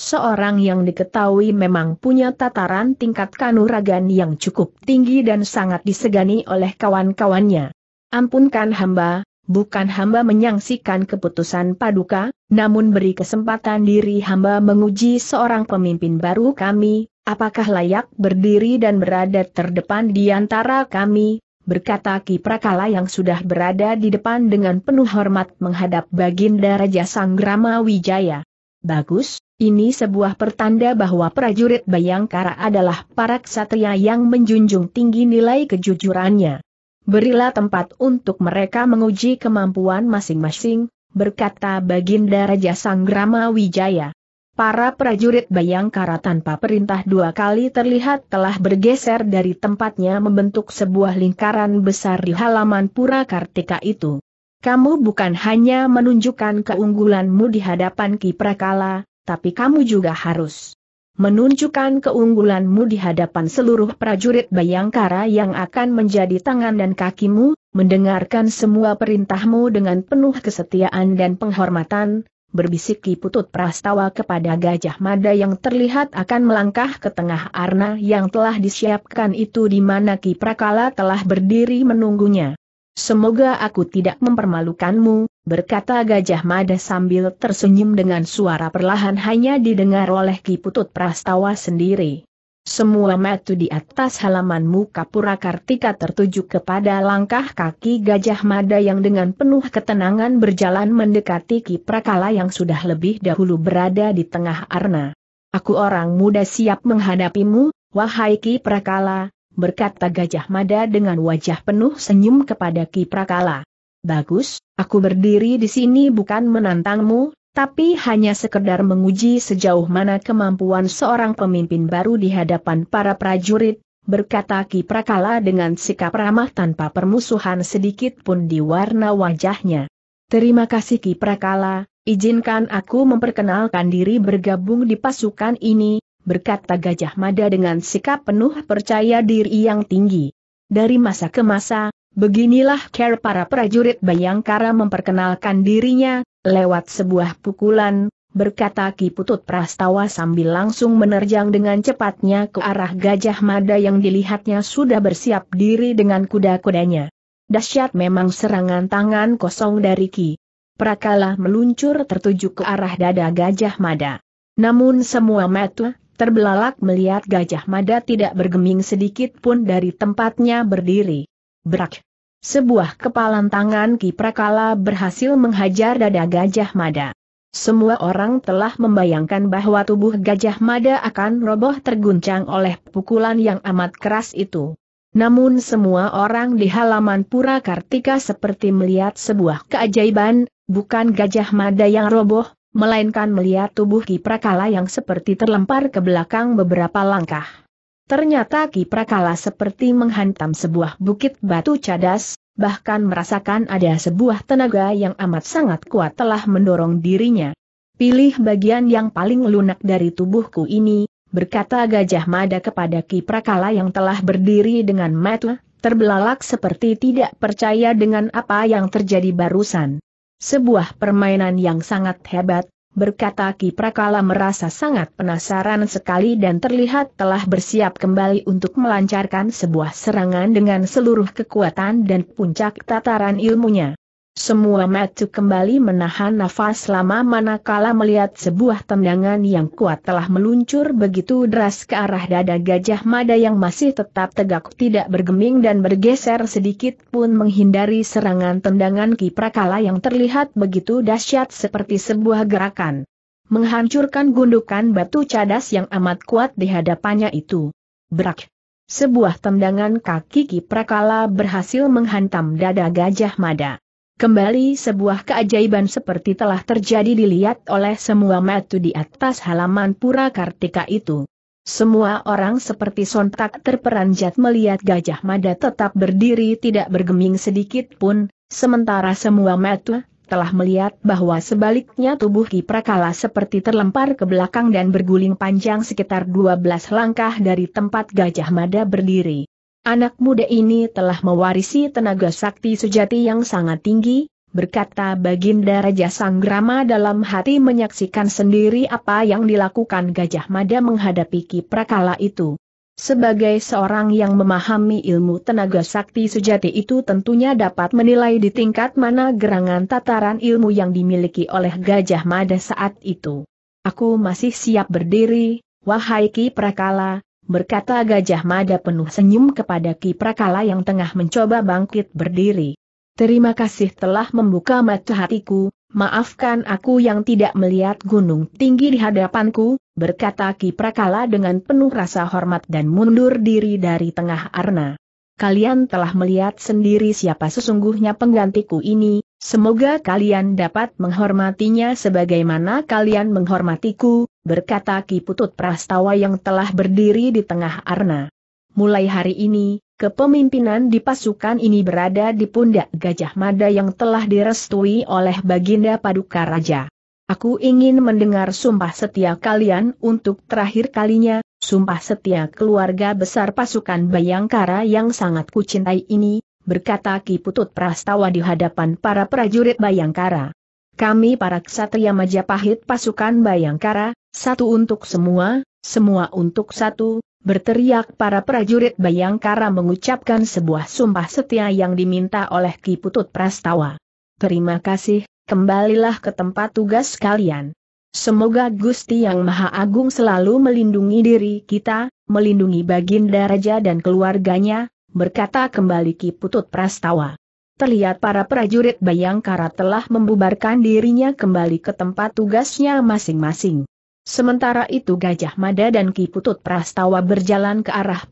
seorang yang diketahui memang punya tataran tingkat kanuragan yang cukup tinggi dan sangat disegani oleh kawan-kawannya. Ampunkan hamba, bukan hamba menyangsikan keputusan paduka, namun beri kesempatan diri hamba menguji seorang pemimpin baru kami, apakah layak berdiri dan berada terdepan di antara kami, berkata Ki Prakala yang sudah berada di depan dengan penuh hormat menghadap Baginda Raja Sanggrama Wijaya. Bagus, ini sebuah pertanda bahwa prajurit Bayangkara adalah para ksatria yang menjunjung tinggi nilai kejujurannya. Berilah tempat untuk mereka menguji kemampuan masing-masing, berkata Baginda Raja Sanggrama Wijaya. Para prajurit Bayangkara tanpa perintah dua kali terlihat telah bergeser dari tempatnya membentuk sebuah lingkaran besar di halaman Pura Kartika itu. Kamu bukan hanya menunjukkan keunggulanmu di hadapan Kiprakala, tapi kamu juga harus menunjukkan keunggulanmu di hadapan seluruh prajurit Bayangkara yang akan menjadi tangan dan kakimu, mendengarkan semua perintahmu dengan penuh kesetiaan dan penghormatan, berbisik Ki Putut Prastawa kepada Gajah Mada yang terlihat akan melangkah ke tengah arna yang telah disiapkan itu di mana Ki Prakala telah berdiri menunggunya. Semoga aku tidak mempermalukanmu, berkata Gajah Mada sambil tersenyum dengan suara perlahan hanya didengar oleh Ki Putut Prastawa sendiri. Semua metu di atas halaman muka Pura Kartika tertuju kepada langkah kaki Gajah Mada yang dengan penuh ketenangan berjalan mendekati Ki Prakala yang sudah lebih dahulu berada di tengah arna. Aku orang muda siap menghadapimu, wahai Ki Prakala, berkata Gajah Mada dengan wajah penuh senyum kepada Ki Prakala. Bagus, aku berdiri di sini bukan menantangmu, tapi hanya sekedar menguji sejauh mana kemampuan seorang pemimpin baru di hadapan para prajurit, berkata Ki Prakala dengan sikap ramah tanpa permusuhan sedikit pun di warna wajahnya. Terima kasih Ki Prakala, izinkan aku memperkenalkan diri bergabung di pasukan ini, berkata Gajah Mada dengan sikap penuh percaya diri yang tinggi. Dari masa ke masa, Beginilah care para prajurit Bayangkara memperkenalkan dirinya, lewat sebuah pukulan, berkata Ki Putut Prastawa sambil langsung menerjang dengan cepatnya ke arah Gajah Mada yang dilihatnya sudah bersiap diri dengan kuda-kudanya. Dahsyat memang serangan tangan kosong dari Ki. Prakala meluncur tertuju ke arah dada Gajah Mada. Namun semua mata terbelalak melihat Gajah Mada tidak bergeming sedikit pun dari tempatnya berdiri. brak. Sebuah kepalan tangan Kiprakala berhasil menghajar dada Gajah Mada. Semua orang telah membayangkan bahwa tubuh Gajah Mada akan roboh terguncang oleh pukulan yang amat keras itu. Namun semua orang di halaman Pura Kartika seperti melihat sebuah keajaiban, bukan Gajah Mada yang roboh, melainkan melihat tubuh Kiprakala yang seperti terlempar ke belakang beberapa langkah. Ternyata Ki Prakala seperti menghantam sebuah bukit batu cadas, bahkan merasakan ada sebuah tenaga yang amat sangat kuat telah mendorong dirinya. Pilih bagian yang paling lunak dari tubuhku ini, berkata Gajah Mada kepada Ki Prakala yang telah berdiri dengan mata, terbelalak seperti tidak percaya dengan apa yang terjadi barusan. Sebuah permainan yang sangat hebat, berkata Ki Prakala merasa sangat penasaran sekali dan terlihat telah bersiap kembali untuk melancarkan sebuah serangan dengan seluruh kekuatan dan puncak tataran ilmunya. Semua Matu kembali menahan nafas lama manakala melihat sebuah tendangan yang kuat telah meluncur begitu deras ke arah dada gajah mada yang masih tetap tegak tidak bergeming dan bergeser sedikit pun menghindari serangan tendangan kiprakala yang terlihat begitu dahsyat seperti sebuah gerakan. Menghancurkan gundukan batu cadas yang amat kuat di hadapannya itu. Brak! Sebuah tendangan kaki kiprakala berhasil menghantam dada gajah mada. Kembali sebuah keajaiban seperti telah terjadi dilihat oleh semua metu di atas halaman Pura Kartika itu. Semua orang seperti sontak terperanjat melihat Gajah Mada tetap berdiri tidak bergeming sedikit pun, sementara semua metu telah melihat bahwa sebaliknya tubuh Ki Prakala seperti terlempar ke belakang dan berguling panjang sekitar 12 langkah dari tempat Gajah Mada berdiri. Anak muda ini telah mewarisi tenaga sakti sejati yang sangat tinggi, berkata Baginda Raja Sanggrama dalam hati menyaksikan sendiri apa yang dilakukan Gajah Mada menghadapi Ki Prakala itu. Sebagai seorang yang memahami ilmu tenaga sakti sejati itu tentunya dapat menilai di tingkat mana gerangan tataran ilmu yang dimiliki oleh Gajah Mada saat itu. Aku masih siap berdiri, wahai Ki Prakala, berkata Gajah Mada penuh senyum kepada Ki Prakala yang tengah mencoba bangkit berdiri. Terima kasih telah membuka mata hatiku, maafkan aku yang tidak melihat gunung tinggi di hadapanku, berkata Ki Prakala dengan penuh rasa hormat dan mundur diri dari tengah arna. Kalian telah melihat sendiri siapa sesungguhnya penggantiku ini, semoga kalian dapat menghormatinya sebagaimana kalian menghormatiku, berkata Ki Putut Prastawa yang telah berdiri di tengah arna. Mulai hari ini, kepemimpinan di pasukan ini berada di pundak Gajah Mada yang telah direstui oleh Baginda Paduka Raja. Aku ingin mendengar sumpah setia kalian untuk terakhir kalinya, sumpah setia keluarga besar pasukan Bayangkara yang sangat kucintai ini, berkata Ki Putut Prastawa di hadapan para prajurit Bayangkara. Kami para ksatria Majapahit pasukan Bayangkara, satu untuk semua, semua untuk satu, berteriak para prajurit Bayangkara mengucapkan sebuah sumpah setia yang diminta oleh Ki Putut Prastawa. Terima kasih, kembalilah ke tempat tugas kalian. Semoga Gusti Yang Maha Agung selalu melindungi diri kita, melindungi Baginda Raja dan keluarganya, berkata kembali Ki Putut Prastawa. Terlihat para prajurit Bayangkara telah membubarkan dirinya kembali ke tempat tugasnya masing-masing. Sementara itu Gajah Mada dan Ki Putut Prastawa berjalan ke arah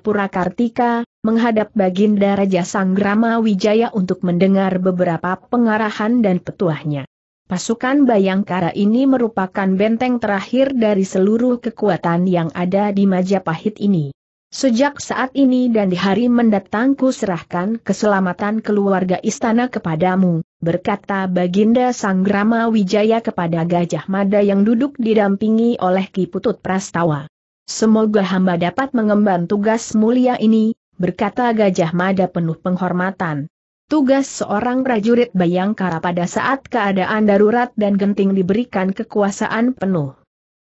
Pura Kartika, menghadap Baginda Raja Sanggrama Wijaya untuk mendengar beberapa pengarahan dan petuahnya. Pasukan Bayangkara ini merupakan benteng terakhir dari seluruh kekuatan yang ada di Majapahit ini. Sejak saat ini dan di hari mendatang ku serahkan keselamatan keluarga istana kepadamu, berkata Baginda Sanggrama Wijaya kepada Gajah Mada yang duduk didampingi oleh Ki Putut Prastawa. Semoga hamba dapat mengemban tugas mulia ini, berkata Gajah Mada penuh penghormatan. Tugas seorang prajurit Bayangkara pada saat keadaan darurat dan genting diberikan kekuasaan penuh.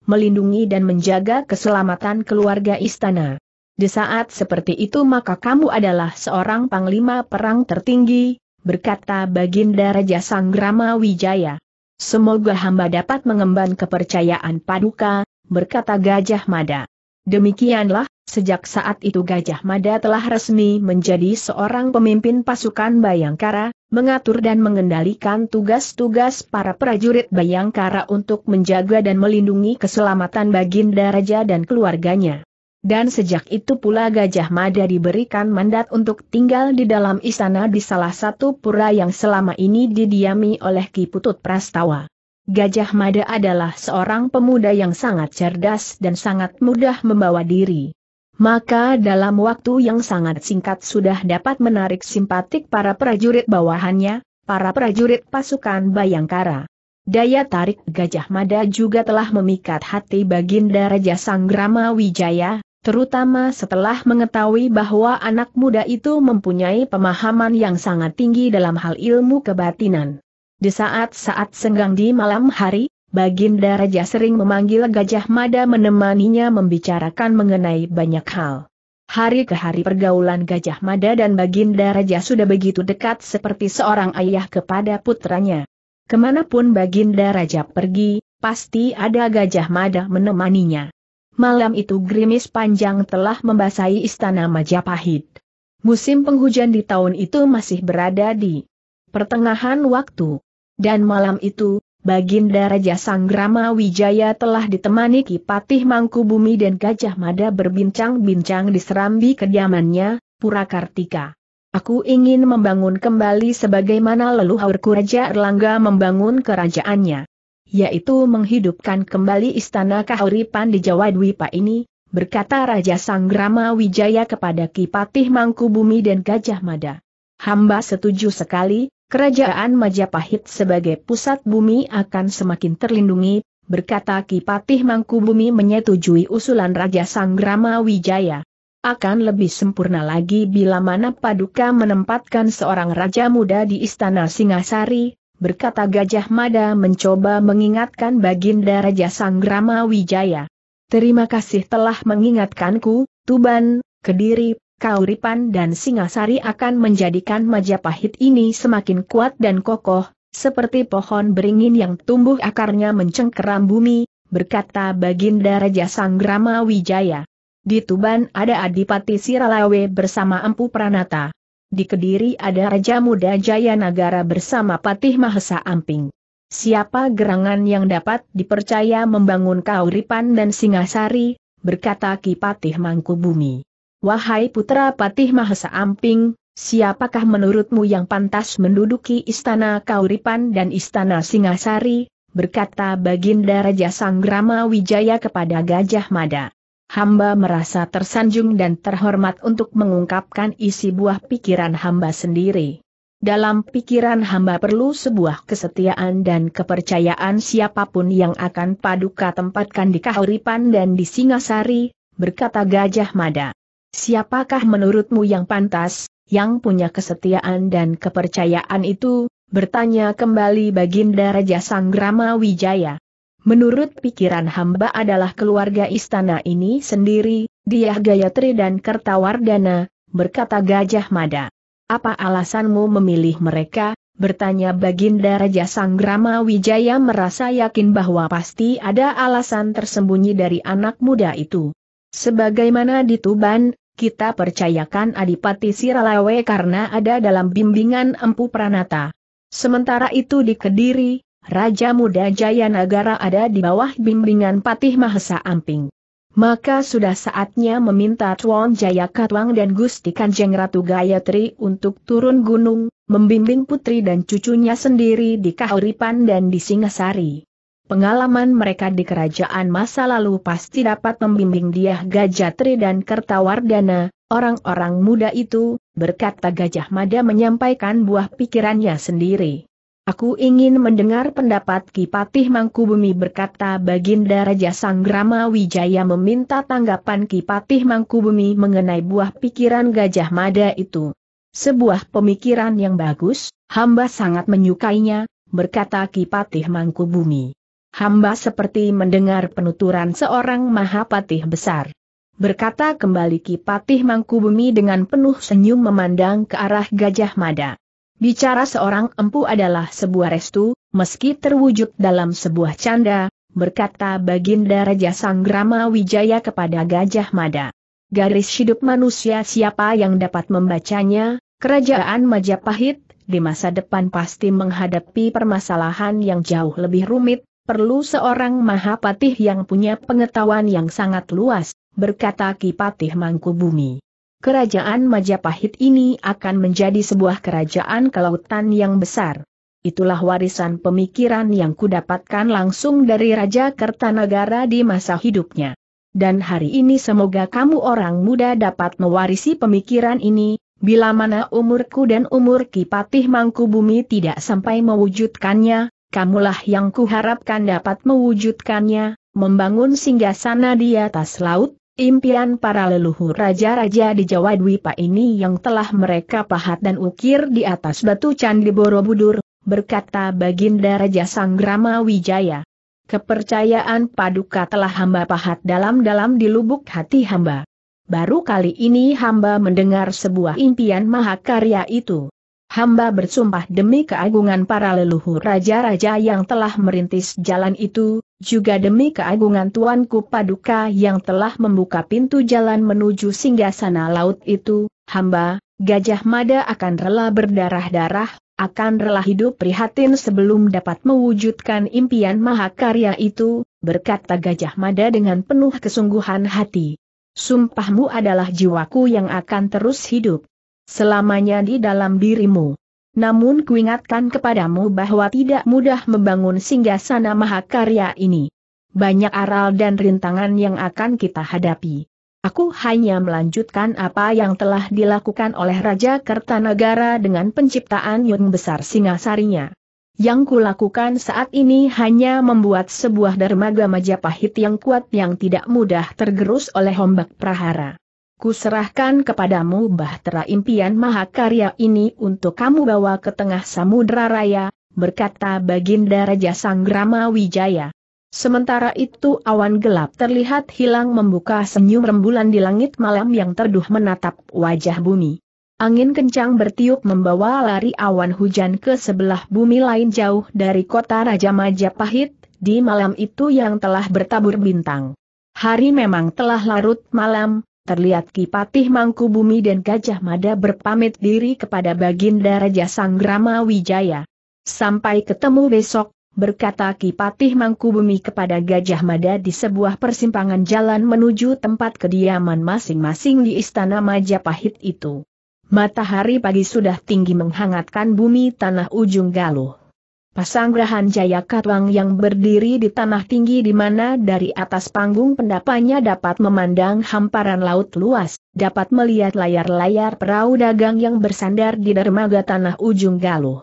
Melindungi dan menjaga keselamatan keluarga istana di saat seperti itu maka kamu adalah seorang panglima perang tertinggi, berkata Baginda Raja Sanggrama Wijaya. Semoga hamba dapat mengemban kepercayaan Paduka, berkata Gajah Mada. Demikianlah, sejak saat itu Gajah Mada telah resmi menjadi seorang pemimpin pasukan Bayangkara, mengatur dan mengendalikan tugas-tugas para prajurit Bayangkara untuk menjaga dan melindungi keselamatan Baginda Raja dan keluarganya. Dan sejak itu pula Gajah Mada diberikan mandat untuk tinggal di dalam istana di salah satu pura yang selama ini didiami oleh Ki Putut Prastawa. Gajah Mada adalah seorang pemuda yang sangat cerdas dan sangat mudah membawa diri. Maka dalam waktu yang sangat singkat sudah dapat menarik simpatik para prajurit bawahannya, para prajurit pasukan Bayangkara. Daya tarik Gajah Mada juga telah memikat hati Baginda Raja Sanggrama Wijaya, terutama setelah mengetahui bahwa anak muda itu mempunyai pemahaman yang sangat tinggi dalam hal ilmu kebatinan. Di saat-saat senggang di malam hari, Baginda Raja sering memanggil Gajah Mada menemaninya membicarakan mengenai banyak hal. Hari ke hari pergaulan Gajah Mada dan Baginda Raja sudah begitu dekat seperti seorang ayah kepada putranya. Kemanapun Baginda Raja pergi, pasti ada Gajah Mada menemaninya. Malam itu gerimis panjang telah membasahi istana Majapahit. Musim penghujan di tahun itu masih berada di pertengahan waktu. Dan malam itu, Baginda Raja Sanggrama Wijaya telah ditemani Kipatih Mangkubumi dan Gajah Mada berbincang-bincang di serambi kediamannya, Purakartika. Aku ingin membangun kembali sebagaimana leluhurku Raja Erlangga membangun kerajaannya yaitu menghidupkan kembali istana kahuripan di Jawa Dwipa ini, berkata Raja Sanggrama Wijaya kepada Kipatih Mangkubumi dan Gajah Mada. Hamba setuju sekali, kerajaan Majapahit sebagai pusat bumi akan semakin terlindungi, berkata Kipatih Mangkubumi menyetujui usulan Raja Sanggrama Wijaya. Akan lebih sempurna lagi bila mana Paduka menempatkan seorang raja muda di Istana Singasari, berkata Gajah Mada mencoba mengingatkan Baginda Raja Sanggrama Wijaya. Terima kasih telah mengingatkanku, Tuban, Kediri, Kauripan dan Singasari akan menjadikan Majapahit ini semakin kuat dan kokoh, seperti pohon beringin yang tumbuh akarnya mencengkeram bumi, berkata Baginda Raja Sanggrama Wijaya. Di Tuban ada Adipati Siralawe bersama Empu Pranata. Di Kediri ada Raja Muda Jaya Nagara bersama Patih Mahesa Amping. Siapa gerangan yang dapat dipercaya membangun Kauripan dan Singasari, berkata Ki Patih Mangkubumi. Wahai putra Patih Mahesa Amping, siapakah menurutmu yang pantas menduduki istana Kauripan dan istana Singasari, berkata Baginda Raja Sanggrama Wijaya kepada Gajah Mada hamba merasa tersanjung dan terhormat untuk mengungkapkan isi buah pikiran hamba sendiri. Dalam pikiran hamba perlu sebuah kesetiaan dan kepercayaan siapapun yang akan paduka tempatkan di Kahuripan dan di Singasari, berkata Gajah Mada. Siapakah menurutmu yang pantas, yang punya kesetiaan dan kepercayaan itu, bertanya kembali Baginda Raja Sanggrama Wijaya. Menurut pikiran hamba adalah keluarga istana ini sendiri, dia Gayatri dan Kertawardana, berkata Gajah Mada. Apa alasanmu memilih mereka? Bertanya Baginda Raja Sanggrama Wijaya merasa yakin bahwa pasti ada alasan tersembunyi dari anak muda itu. Sebagaimana di Tuban, kita percayakan Adipati Siralawe karena ada dalam bimbingan Empu Pranata. Sementara itu di Kediri, Raja Muda Jayanagara ada di bawah bimbingan Patih Mahesa Amping. Maka sudah saatnya meminta Tuan Jaya Katwang dan Gusti Kanjeng Ratu Gayatri untuk turun gunung, membimbing putri dan cucunya sendiri di Kahuripan dan di Singasari. Pengalaman mereka di kerajaan masa lalu pasti dapat membimbing dia Gajatri dan Kertawardana, orang-orang muda itu, berkata Gajah Mada menyampaikan buah pikirannya sendiri. Aku ingin mendengar pendapat Kipatih Mangkubumi berkata Baginda Raja Sanggrama Wijaya meminta tanggapan Kipatih Mangkubumi mengenai buah pikiran Gajah Mada itu. Sebuah pemikiran yang bagus, hamba sangat menyukainya, berkata Kipatih Mangkubumi. Hamba seperti mendengar penuturan seorang Mahapatih besar. Berkata kembali Kipatih Mangkubumi dengan penuh senyum memandang ke arah Gajah Mada. Bicara seorang empu adalah sebuah restu, meski terwujud dalam sebuah canda, berkata Baginda Raja Sanggrama Wijaya kepada Gajah Mada. Garis hidup manusia siapa yang dapat membacanya, kerajaan Majapahit, di masa depan pasti menghadapi permasalahan yang jauh lebih rumit, perlu seorang mahapatih yang punya pengetahuan yang sangat luas, berkata Kipatih Mangkubumi kerajaan Majapahit ini akan menjadi sebuah kerajaan kelautan yang besar. Itulah warisan pemikiran yang kudapatkan langsung dari Raja Kertanegara di masa hidupnya. Dan hari ini semoga kamu orang muda dapat mewarisi pemikiran ini, bila mana umurku dan umur Kipatih Mangkubumi tidak sampai mewujudkannya, kamulah yang kuharapkan dapat mewujudkannya, membangun singgasana di atas laut, Impian para leluhur raja-raja di Jawa Dwipa ini yang telah mereka pahat dan ukir di atas batu candi Borobudur, berkata Baginda Raja Sanggrama Wijaya. Kepercayaan paduka telah hamba pahat dalam-dalam di lubuk hati hamba. Baru kali ini hamba mendengar sebuah impian mahakarya itu hamba bersumpah demi keagungan para leluhur raja-raja yang telah merintis jalan itu, juga demi keagungan Tuanku Paduka yang telah membuka pintu jalan menuju singgasana laut itu, hamba, Gajah Mada akan rela berdarah-darah, akan rela hidup prihatin sebelum dapat mewujudkan impian mahakarya itu, berkata Gajah Mada dengan penuh kesungguhan hati. Sumpahmu adalah jiwaku yang akan terus hidup selamanya di dalam dirimu. Namun kuingatkan kepadamu bahwa tidak mudah membangun singgasana mahakarya ini. Banyak aral dan rintangan yang akan kita hadapi. Aku hanya melanjutkan apa yang telah dilakukan oleh Raja Kertanegara dengan penciptaan yang besar Singasarinya. Yang kulakukan saat ini hanya membuat sebuah dermaga Majapahit yang kuat yang tidak mudah tergerus oleh ombak prahara. Kuserahkan kepadamu bahtera impian mahakarya ini untuk kamu bawa ke tengah samudra raya, berkata Baginda Raja Sanggrama Wijaya. Sementara itu awan gelap terlihat hilang membuka senyum rembulan di langit malam yang terduh menatap wajah bumi. Angin kencang bertiup membawa lari awan hujan ke sebelah bumi lain jauh dari kota Raja Majapahit, di malam itu yang telah bertabur bintang. Hari memang telah larut malam, terlihat Kipatih Mangkubumi dan Gajah Mada berpamit diri kepada Baginda Raja Sanggrama Wijaya. Sampai ketemu besok, berkata Kipatih Mangkubumi kepada Gajah Mada di sebuah persimpangan jalan menuju tempat kediaman masing-masing di Istana Majapahit itu. Matahari pagi sudah tinggi menghangatkan bumi tanah ujung galuh. Pasanggrahan Jaya Katwang yang berdiri di tanah tinggi di mana dari atas panggung pendapanya dapat memandang hamparan laut luas, dapat melihat layar-layar perahu dagang yang bersandar di dermaga tanah ujung galuh.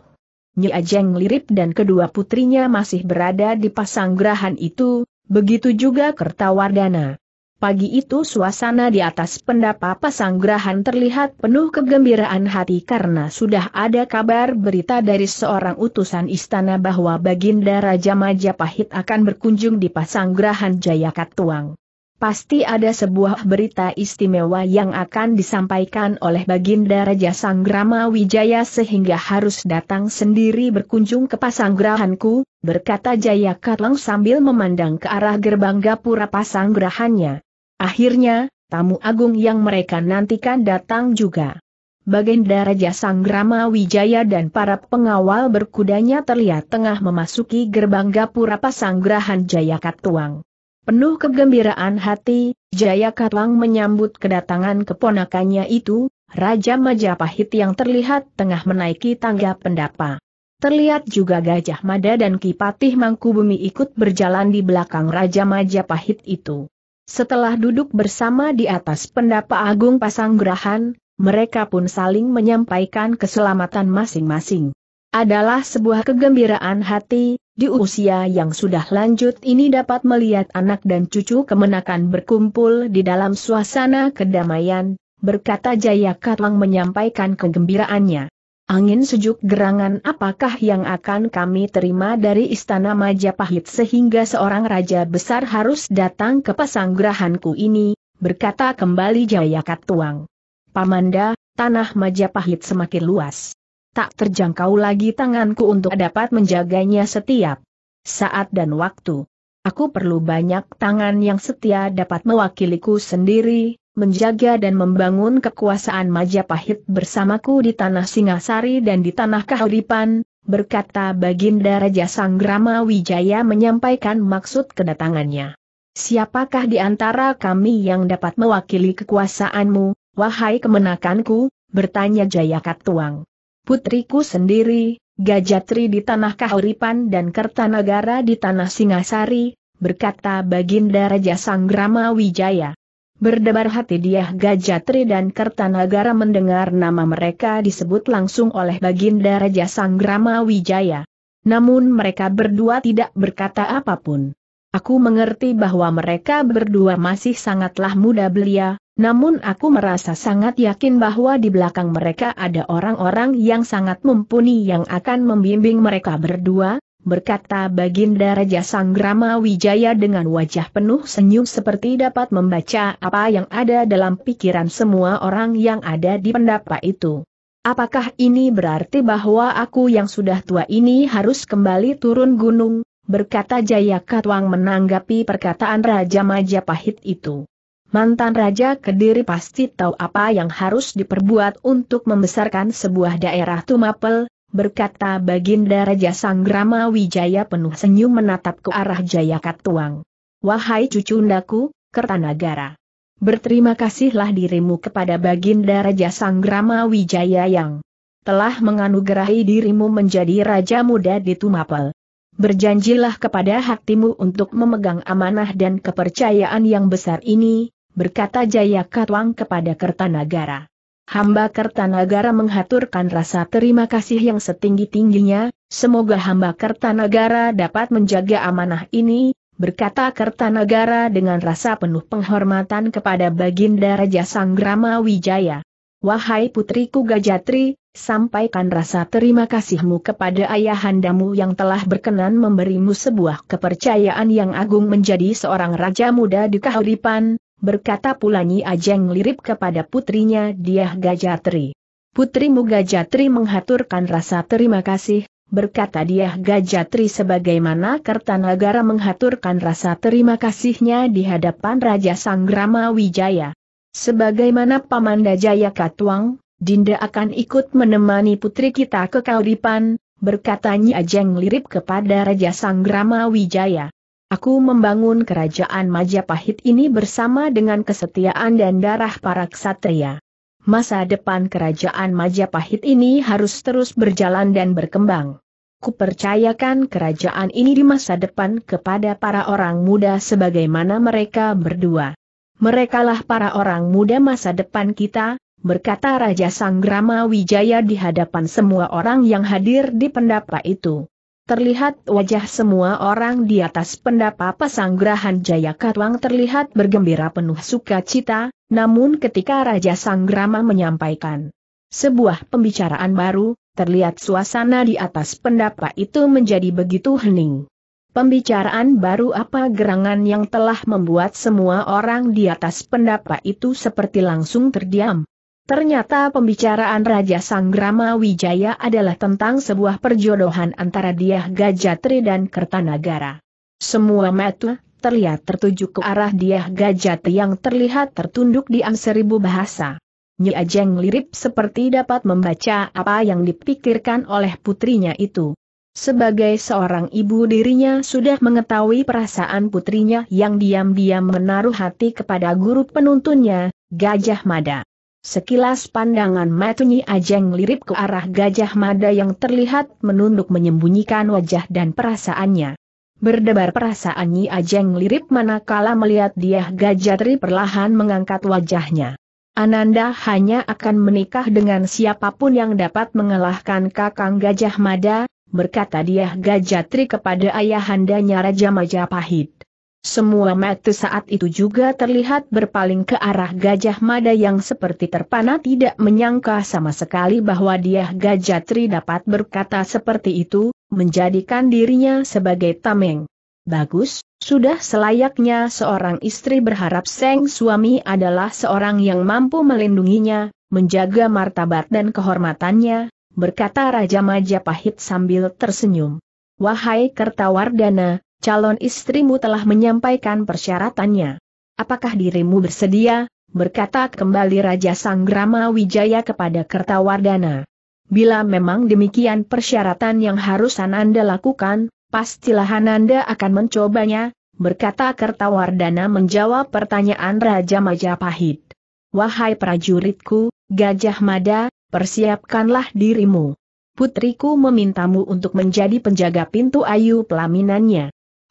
Nyi Ajeng Lirip dan kedua putrinya masih berada di pasanggrahan itu, begitu juga Kertawardana. Pagi itu suasana di atas pendapa Pasanggrahan terlihat penuh kegembiraan hati karena sudah ada kabar berita dari seorang utusan istana bahwa Baginda Raja Majapahit akan berkunjung di pasanggrahan Jayakatwang. Pasti ada sebuah berita istimewa yang akan disampaikan oleh Baginda Raja Sanggrama Wijaya sehingga harus datang sendiri berkunjung ke pasanggrahanku, berkata Jayakatwang sambil memandang ke arah gerbang gapura pasanggrahannya. Akhirnya, tamu agung yang mereka nantikan datang juga. Baginda Raja Sanggrama Wijaya dan para pengawal berkudanya terlihat tengah memasuki gerbang gapura Pasanggrahan Jayakatwang. Penuh kegembiraan hati, Jayakatwang menyambut kedatangan keponakannya itu, Raja Majapahit yang terlihat tengah menaiki tangga pendapa. Terlihat juga Gajah Mada dan Kipatih Mangkubumi ikut berjalan di belakang Raja Majapahit itu. Setelah duduk bersama di atas pendapa agung Pasanggrahan, mereka pun saling menyampaikan keselamatan masing-masing. Adalah sebuah kegembiraan hati, di usia yang sudah lanjut ini dapat melihat anak dan cucu kemenakan berkumpul di dalam suasana kedamaian, berkata Jaya Katlang menyampaikan kegembiraannya. Angin sejuk gerangan apakah yang akan kami terima dari Istana Majapahit sehingga seorang raja besar harus datang ke pasanggrahanku ini, berkata kembali Katuang. Pamanda, tanah Majapahit semakin luas. Tak terjangkau lagi tanganku untuk dapat menjaganya setiap saat dan waktu. Aku perlu banyak tangan yang setia dapat mewakiliku sendiri, menjaga dan membangun kekuasaan Majapahit bersamaku di tanah Singasari dan di tanah Kahuripan, berkata Baginda Raja Sanggrama Wijaya menyampaikan maksud kedatangannya. Siapakah di antara kami yang dapat mewakili kekuasaanmu, wahai kemenakanku, bertanya Jayakatuang. Putriku sendiri, Gajatri di tanah Kahuripan dan Kertanagara di tanah Singasari, berkata Baginda Raja Sanggrama Wijaya. Berdebar hati dia Gajatri dan Kertanagara mendengar nama mereka disebut langsung oleh Baginda Raja Sanggrama Wijaya. Namun mereka berdua tidak berkata apapun. Aku mengerti bahwa mereka berdua masih sangatlah muda belia, namun aku merasa sangat yakin bahwa di belakang mereka ada orang-orang yang sangat mumpuni yang akan membimbing mereka berdua, berkata Baginda Raja Sanggrama Wijaya dengan wajah penuh senyum seperti dapat membaca apa yang ada dalam pikiran semua orang yang ada di pendapa itu. Apakah ini berarti bahwa aku yang sudah tua ini harus kembali turun gunung? berkata Jaya Katwang menanggapi perkataan Raja Majapahit itu. Mantan Raja Kediri pasti tahu apa yang harus diperbuat untuk membesarkan sebuah daerah Tumapel, berkata Baginda Raja Sanggrama Wijaya penuh senyum menatap ke arah Katuang. Wahai cucundaku, Kertanagara. Berterima kasihlah dirimu kepada Baginda Raja Sanggrama Wijaya yang telah menganugerahi dirimu menjadi Raja Muda di Tumapel. Berjanjilah kepada hatimu untuk memegang amanah dan kepercayaan yang besar ini, berkata Jayakatwang kepada Kertanagara. Hamba Kertanagara menghaturkan rasa terima kasih yang setinggi-tingginya, semoga hamba Kertanagara dapat menjaga amanah ini, berkata Kertanagara dengan rasa penuh penghormatan kepada Baginda Raja Sanggrama Wijaya. Wahai putriku Gajatri, sampaikan rasa terima kasihmu kepada ayahandamu yang telah berkenan memberimu sebuah kepercayaan yang agung menjadi seorang raja muda di Kahuripan, berkata pula Nyi Ajeng lirip kepada putrinya Diah Gajatri. Putrimu Gajatri menghaturkan rasa terima kasih, berkata Diah Gajatri sebagaimana Kertanagara menghaturkan rasa terima kasihnya di hadapan Raja Sanggrama Wijaya. Sebagaimana Pamanda Jaya Katuang, Dinda akan ikut menemani putri kita ke kaudipan. berkata Nyi Ajeng lirip kepada Raja Sanggrama Wijaya. Aku membangun kerajaan Majapahit ini bersama dengan kesetiaan dan darah para ksatria. Masa depan kerajaan Majapahit ini harus terus berjalan dan berkembang. Kupercayakan kerajaan ini di masa depan kepada para orang muda sebagaimana mereka berdua. Merekalah para orang muda masa depan kita, berkata Raja Sanggrama Wijaya di hadapan semua orang yang hadir di pendapa itu. Terlihat wajah semua orang di atas pendapa Pesanggrahan Jaya Katwang terlihat bergembira penuh sukacita, namun ketika Raja Sanggrama menyampaikan sebuah pembicaraan baru, terlihat suasana di atas pendapa itu menjadi begitu hening. Pembicaraan baru apa gerangan yang telah membuat semua orang di atas pendapa itu seperti langsung terdiam, Ternyata pembicaraan Raja Sanggrama Wijaya adalah tentang sebuah perjodohan antara Diah Gajatri dan Kertanagara. Semua metu terlihat tertuju ke arah Diah Gajatri yang terlihat tertunduk diam seribu bahasa. Nyi Ajeng lirip seperti dapat membaca apa yang dipikirkan oleh putrinya itu. Sebagai seorang ibu dirinya sudah mengetahui perasaan putrinya yang diam-diam menaruh hati kepada guru penuntunnya, Gajah Mada. Sekilas pandangan Matunyi Ajeng lirip ke arah Gajah Mada yang terlihat menunduk menyembunyikan wajah dan perasaannya. Berdebar perasaan Nyi Ajeng lirip manakala melihat dia Gajatri perlahan mengangkat wajahnya. Ananda hanya akan menikah dengan siapapun yang dapat mengalahkan kakang Gajah Mada, berkata dia Gajatri kepada ayahandanya Raja Majapahit. Semua mata saat itu juga terlihat berpaling ke arah Gajah Mada yang seperti terpana tidak menyangka sama sekali bahwa dia gajah tri dapat berkata seperti itu, menjadikan dirinya sebagai tameng. Bagus, sudah selayaknya seorang istri berharap Seng suami adalah seorang yang mampu melindunginya, menjaga martabat dan kehormatannya, berkata Raja Majapahit sambil tersenyum. Wahai Kertawardana, calon istrimu telah menyampaikan persyaratannya. Apakah dirimu bersedia, berkata kembali Raja Sanggrama Wijaya kepada Kertawardana. Bila memang demikian persyaratan yang harus Ananda lakukan, pastilah Ananda akan mencobanya, berkata Kertawardana menjawab pertanyaan Raja Majapahit. Wahai prajuritku, Gajah Mada, persiapkanlah dirimu. Putriku memintamu untuk menjadi penjaga pintu ayu pelaminannya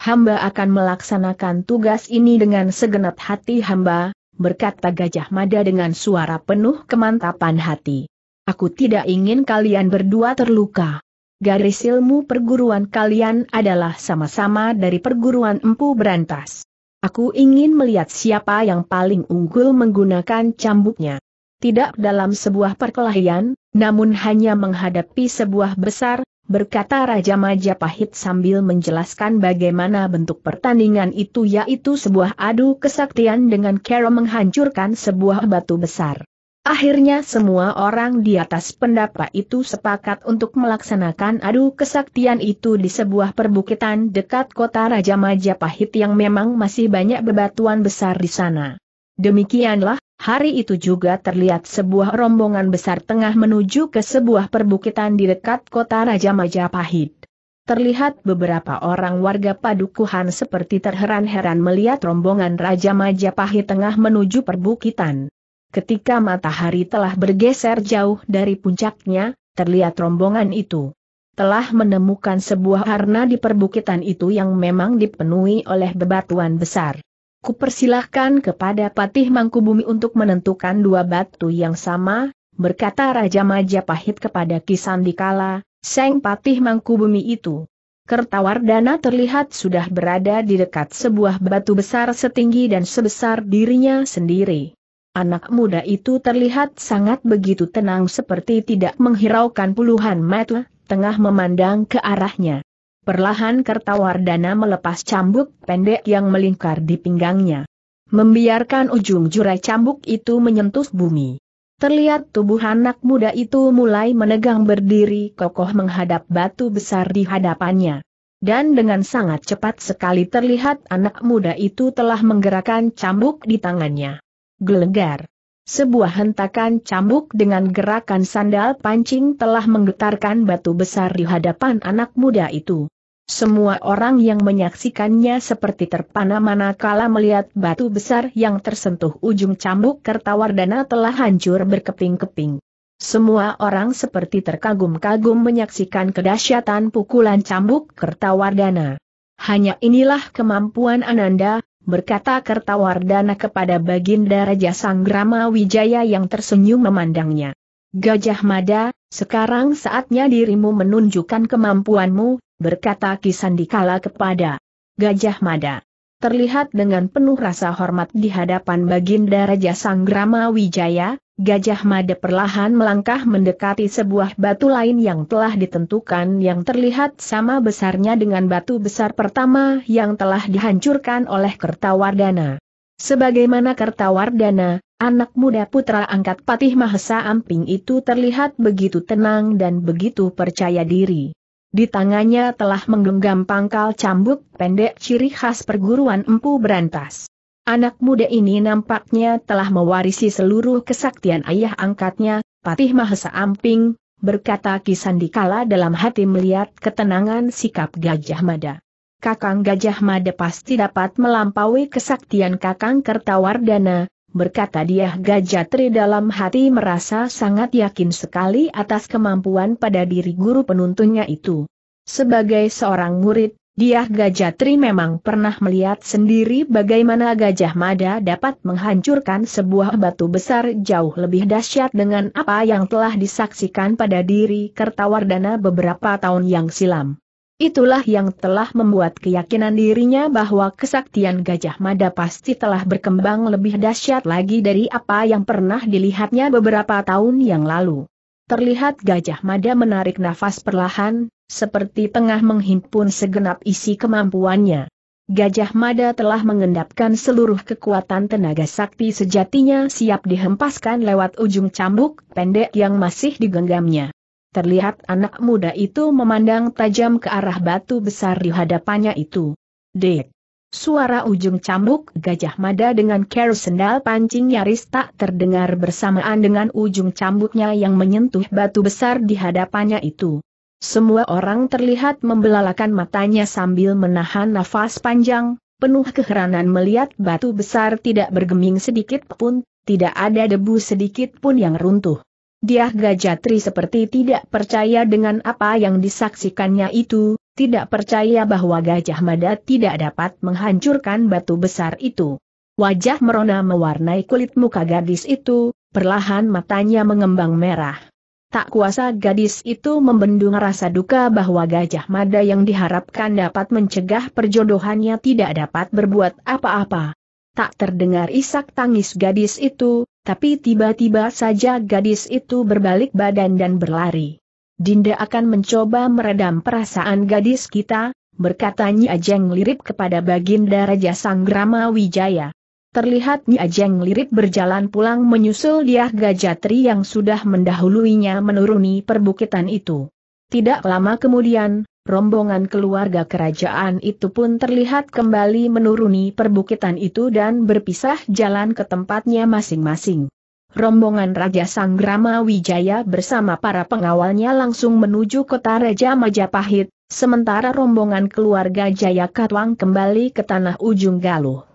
hamba akan melaksanakan tugas ini dengan segenap hati hamba, berkata Gajah Mada dengan suara penuh kemantapan hati. Aku tidak ingin kalian berdua terluka. Garis ilmu perguruan kalian adalah sama-sama dari perguruan Empu Berantas. Aku ingin melihat siapa yang paling unggul menggunakan cambuknya. Tidak dalam sebuah perkelahian, namun hanya menghadapi sebuah besar, berkata Raja Majapahit sambil menjelaskan bagaimana bentuk pertandingan itu yaitu sebuah adu kesaktian dengan cara menghancurkan sebuah batu besar. Akhirnya semua orang di atas pendapat itu sepakat untuk melaksanakan adu kesaktian itu di sebuah perbukitan dekat kota Raja Majapahit yang memang masih banyak bebatuan besar di sana. Demikianlah, Hari itu juga terlihat sebuah rombongan besar tengah menuju ke sebuah perbukitan di dekat kota Raja Majapahit. Terlihat beberapa orang warga padukuhan seperti terheran-heran melihat rombongan Raja Majapahit tengah menuju perbukitan. Ketika matahari telah bergeser jauh dari puncaknya, terlihat rombongan itu telah menemukan sebuah arna di perbukitan itu yang memang dipenuhi oleh bebatuan besar persilahkan kepada Patih Mangkubumi untuk menentukan dua batu yang sama, berkata Raja Majapahit kepada Kisandikala, Seng Patih Mangkubumi itu. Kertawardana terlihat sudah berada di dekat sebuah batu besar setinggi dan sebesar dirinya sendiri. Anak muda itu terlihat sangat begitu tenang seperti tidak menghiraukan puluhan mata, tengah memandang ke arahnya. Perlahan Kertawardana melepas cambuk pendek yang melingkar di pinggangnya. Membiarkan ujung jurai cambuk itu menyentuh bumi. Terlihat tubuh anak muda itu mulai menegang berdiri kokoh menghadap batu besar di hadapannya. Dan dengan sangat cepat sekali terlihat anak muda itu telah menggerakkan cambuk di tangannya. Gelegar. Sebuah hentakan cambuk dengan gerakan sandal pancing telah menggetarkan batu besar di hadapan anak muda itu. Semua orang yang menyaksikannya seperti terpana manakala melihat batu besar yang tersentuh ujung cambuk Kertawardana telah hancur berkeping-keping. Semua orang seperti terkagum-kagum menyaksikan kedahsyatan pukulan cambuk Kertawardana. Hanya inilah kemampuan Ananda, berkata Kertawardana kepada Baginda Raja Sanggrama Wijaya yang tersenyum memandangnya. Gajah Mada, sekarang saatnya dirimu menunjukkan kemampuanmu, berkata Kisandikala kepada Gajah Mada. Terlihat dengan penuh rasa hormat di hadapan Baginda Raja Sanggrama Wijaya, Gajah Mada perlahan melangkah mendekati sebuah batu lain yang telah ditentukan yang terlihat sama besarnya dengan batu besar pertama yang telah dihancurkan oleh Kertawardana. Sebagaimana Kertawardana, anak muda putra angkat Patih Mahesa Amping itu terlihat begitu tenang dan begitu percaya diri. Di tangannya telah menggenggam pangkal cambuk pendek ciri khas perguruan empu berantas. Anak muda ini nampaknya telah mewarisi seluruh kesaktian ayah angkatnya, Patih Mahesa Amping, berkata Kisandikala dalam hati melihat ketenangan sikap Gajah Mada. Kakang Gajah Mada pasti dapat melampaui kesaktian Kakang Kertawardana, berkata dia Gajatri dalam hati merasa sangat yakin sekali atas kemampuan pada diri guru penuntunnya itu. Sebagai seorang murid, dia Gajatri memang pernah melihat sendiri bagaimana Gajah Mada dapat menghancurkan sebuah batu besar jauh lebih dahsyat dengan apa yang telah disaksikan pada diri Kertawardana beberapa tahun yang silam. Itulah yang telah membuat keyakinan dirinya bahwa kesaktian Gajah Mada pasti telah berkembang lebih dahsyat lagi dari apa yang pernah dilihatnya beberapa tahun yang lalu. Terlihat Gajah Mada menarik nafas perlahan, seperti tengah menghimpun segenap isi kemampuannya. Gajah Mada telah mengendapkan seluruh kekuatan tenaga sakti sejatinya siap dihempaskan lewat ujung cambuk pendek yang masih digenggamnya terlihat anak muda itu memandang tajam ke arah batu besar di hadapannya itu. Dek! Suara ujung cambuk gajah mada dengan care sendal pancing nyaris tak terdengar bersamaan dengan ujung cambuknya yang menyentuh batu besar di hadapannya itu. Semua orang terlihat membelalakan matanya sambil menahan nafas panjang, penuh keheranan melihat batu besar tidak bergeming sedikit pun, tidak ada debu sedikit pun yang runtuh. Dia Gajatri seperti tidak percaya dengan apa yang disaksikannya itu, tidak percaya bahwa Gajah Mada tidak dapat menghancurkan batu besar itu. Wajah merona mewarnai kulit muka gadis itu, perlahan matanya mengembang merah. Tak kuasa gadis itu membendung rasa duka bahwa Gajah Mada yang diharapkan dapat mencegah perjodohannya tidak dapat berbuat apa-apa. Tak terdengar isak tangis gadis itu, tapi tiba-tiba saja gadis itu berbalik badan dan berlari. Dinda akan mencoba meredam perasaan gadis kita, berkata Nyi Ajeng lirip kepada Baginda Raja Sanggrama Wijaya. Terlihat Nyi Ajeng lirip berjalan pulang menyusul Diah Gajatri yang sudah mendahuluinya menuruni perbukitan itu. Tidak lama kemudian, rombongan keluarga kerajaan itu pun terlihat kembali menuruni perbukitan itu dan berpisah jalan ke tempatnya masing-masing. Rombongan Raja Sanggrama Wijaya bersama para pengawalnya langsung menuju kota Raja Majapahit, sementara rombongan keluarga Jaya Katwang kembali ke tanah ujung Galuh.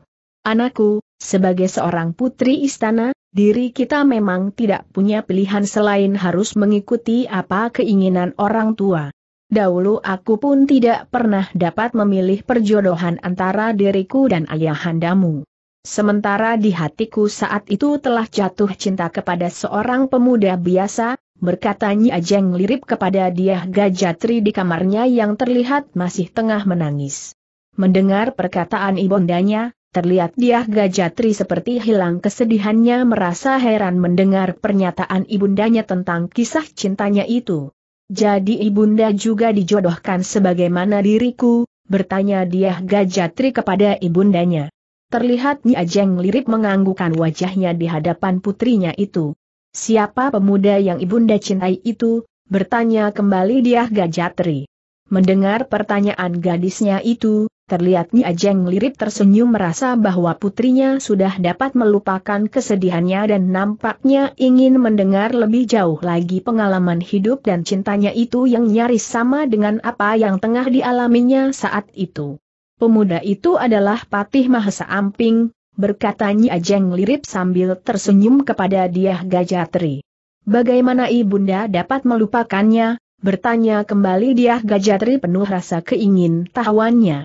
Anakku, sebagai seorang putri istana, diri kita memang tidak punya pilihan selain harus mengikuti apa keinginan orang tua. Dahulu aku pun tidak pernah dapat memilih perjodohan antara diriku dan ayahandamu. Sementara di hatiku saat itu telah jatuh cinta kepada seorang pemuda biasa, berkata Nyi Ajeng lirip kepada dia Gajatri di kamarnya yang terlihat masih tengah menangis. Mendengar perkataan ibundanya, terlihat dia Gajatri seperti hilang kesedihannya merasa heran mendengar pernyataan ibundanya tentang kisah cintanya itu. Jadi ibunda juga dijodohkan sebagaimana diriku, bertanya dia Gajatri kepada ibundanya. Terlihat Nyi Ajeng lirip menganggukan wajahnya di hadapan putrinya itu. Siapa pemuda yang ibunda cintai itu? bertanya kembali dia Gajatri. Mendengar pertanyaan gadisnya itu, Terlihatnya Ajeng Lirip tersenyum merasa bahwa putrinya sudah dapat melupakan kesedihannya dan nampaknya ingin mendengar lebih jauh lagi pengalaman hidup dan cintanya itu yang nyaris sama dengan apa yang tengah dialaminya saat itu. Pemuda itu adalah Patih Mahesa Amping, berkata Nyi Ajeng lirip sambil tersenyum kepada dia Gajatri. Bagaimana ibunda dapat melupakannya, bertanya kembali dia Gajatri penuh rasa keingin tahuannya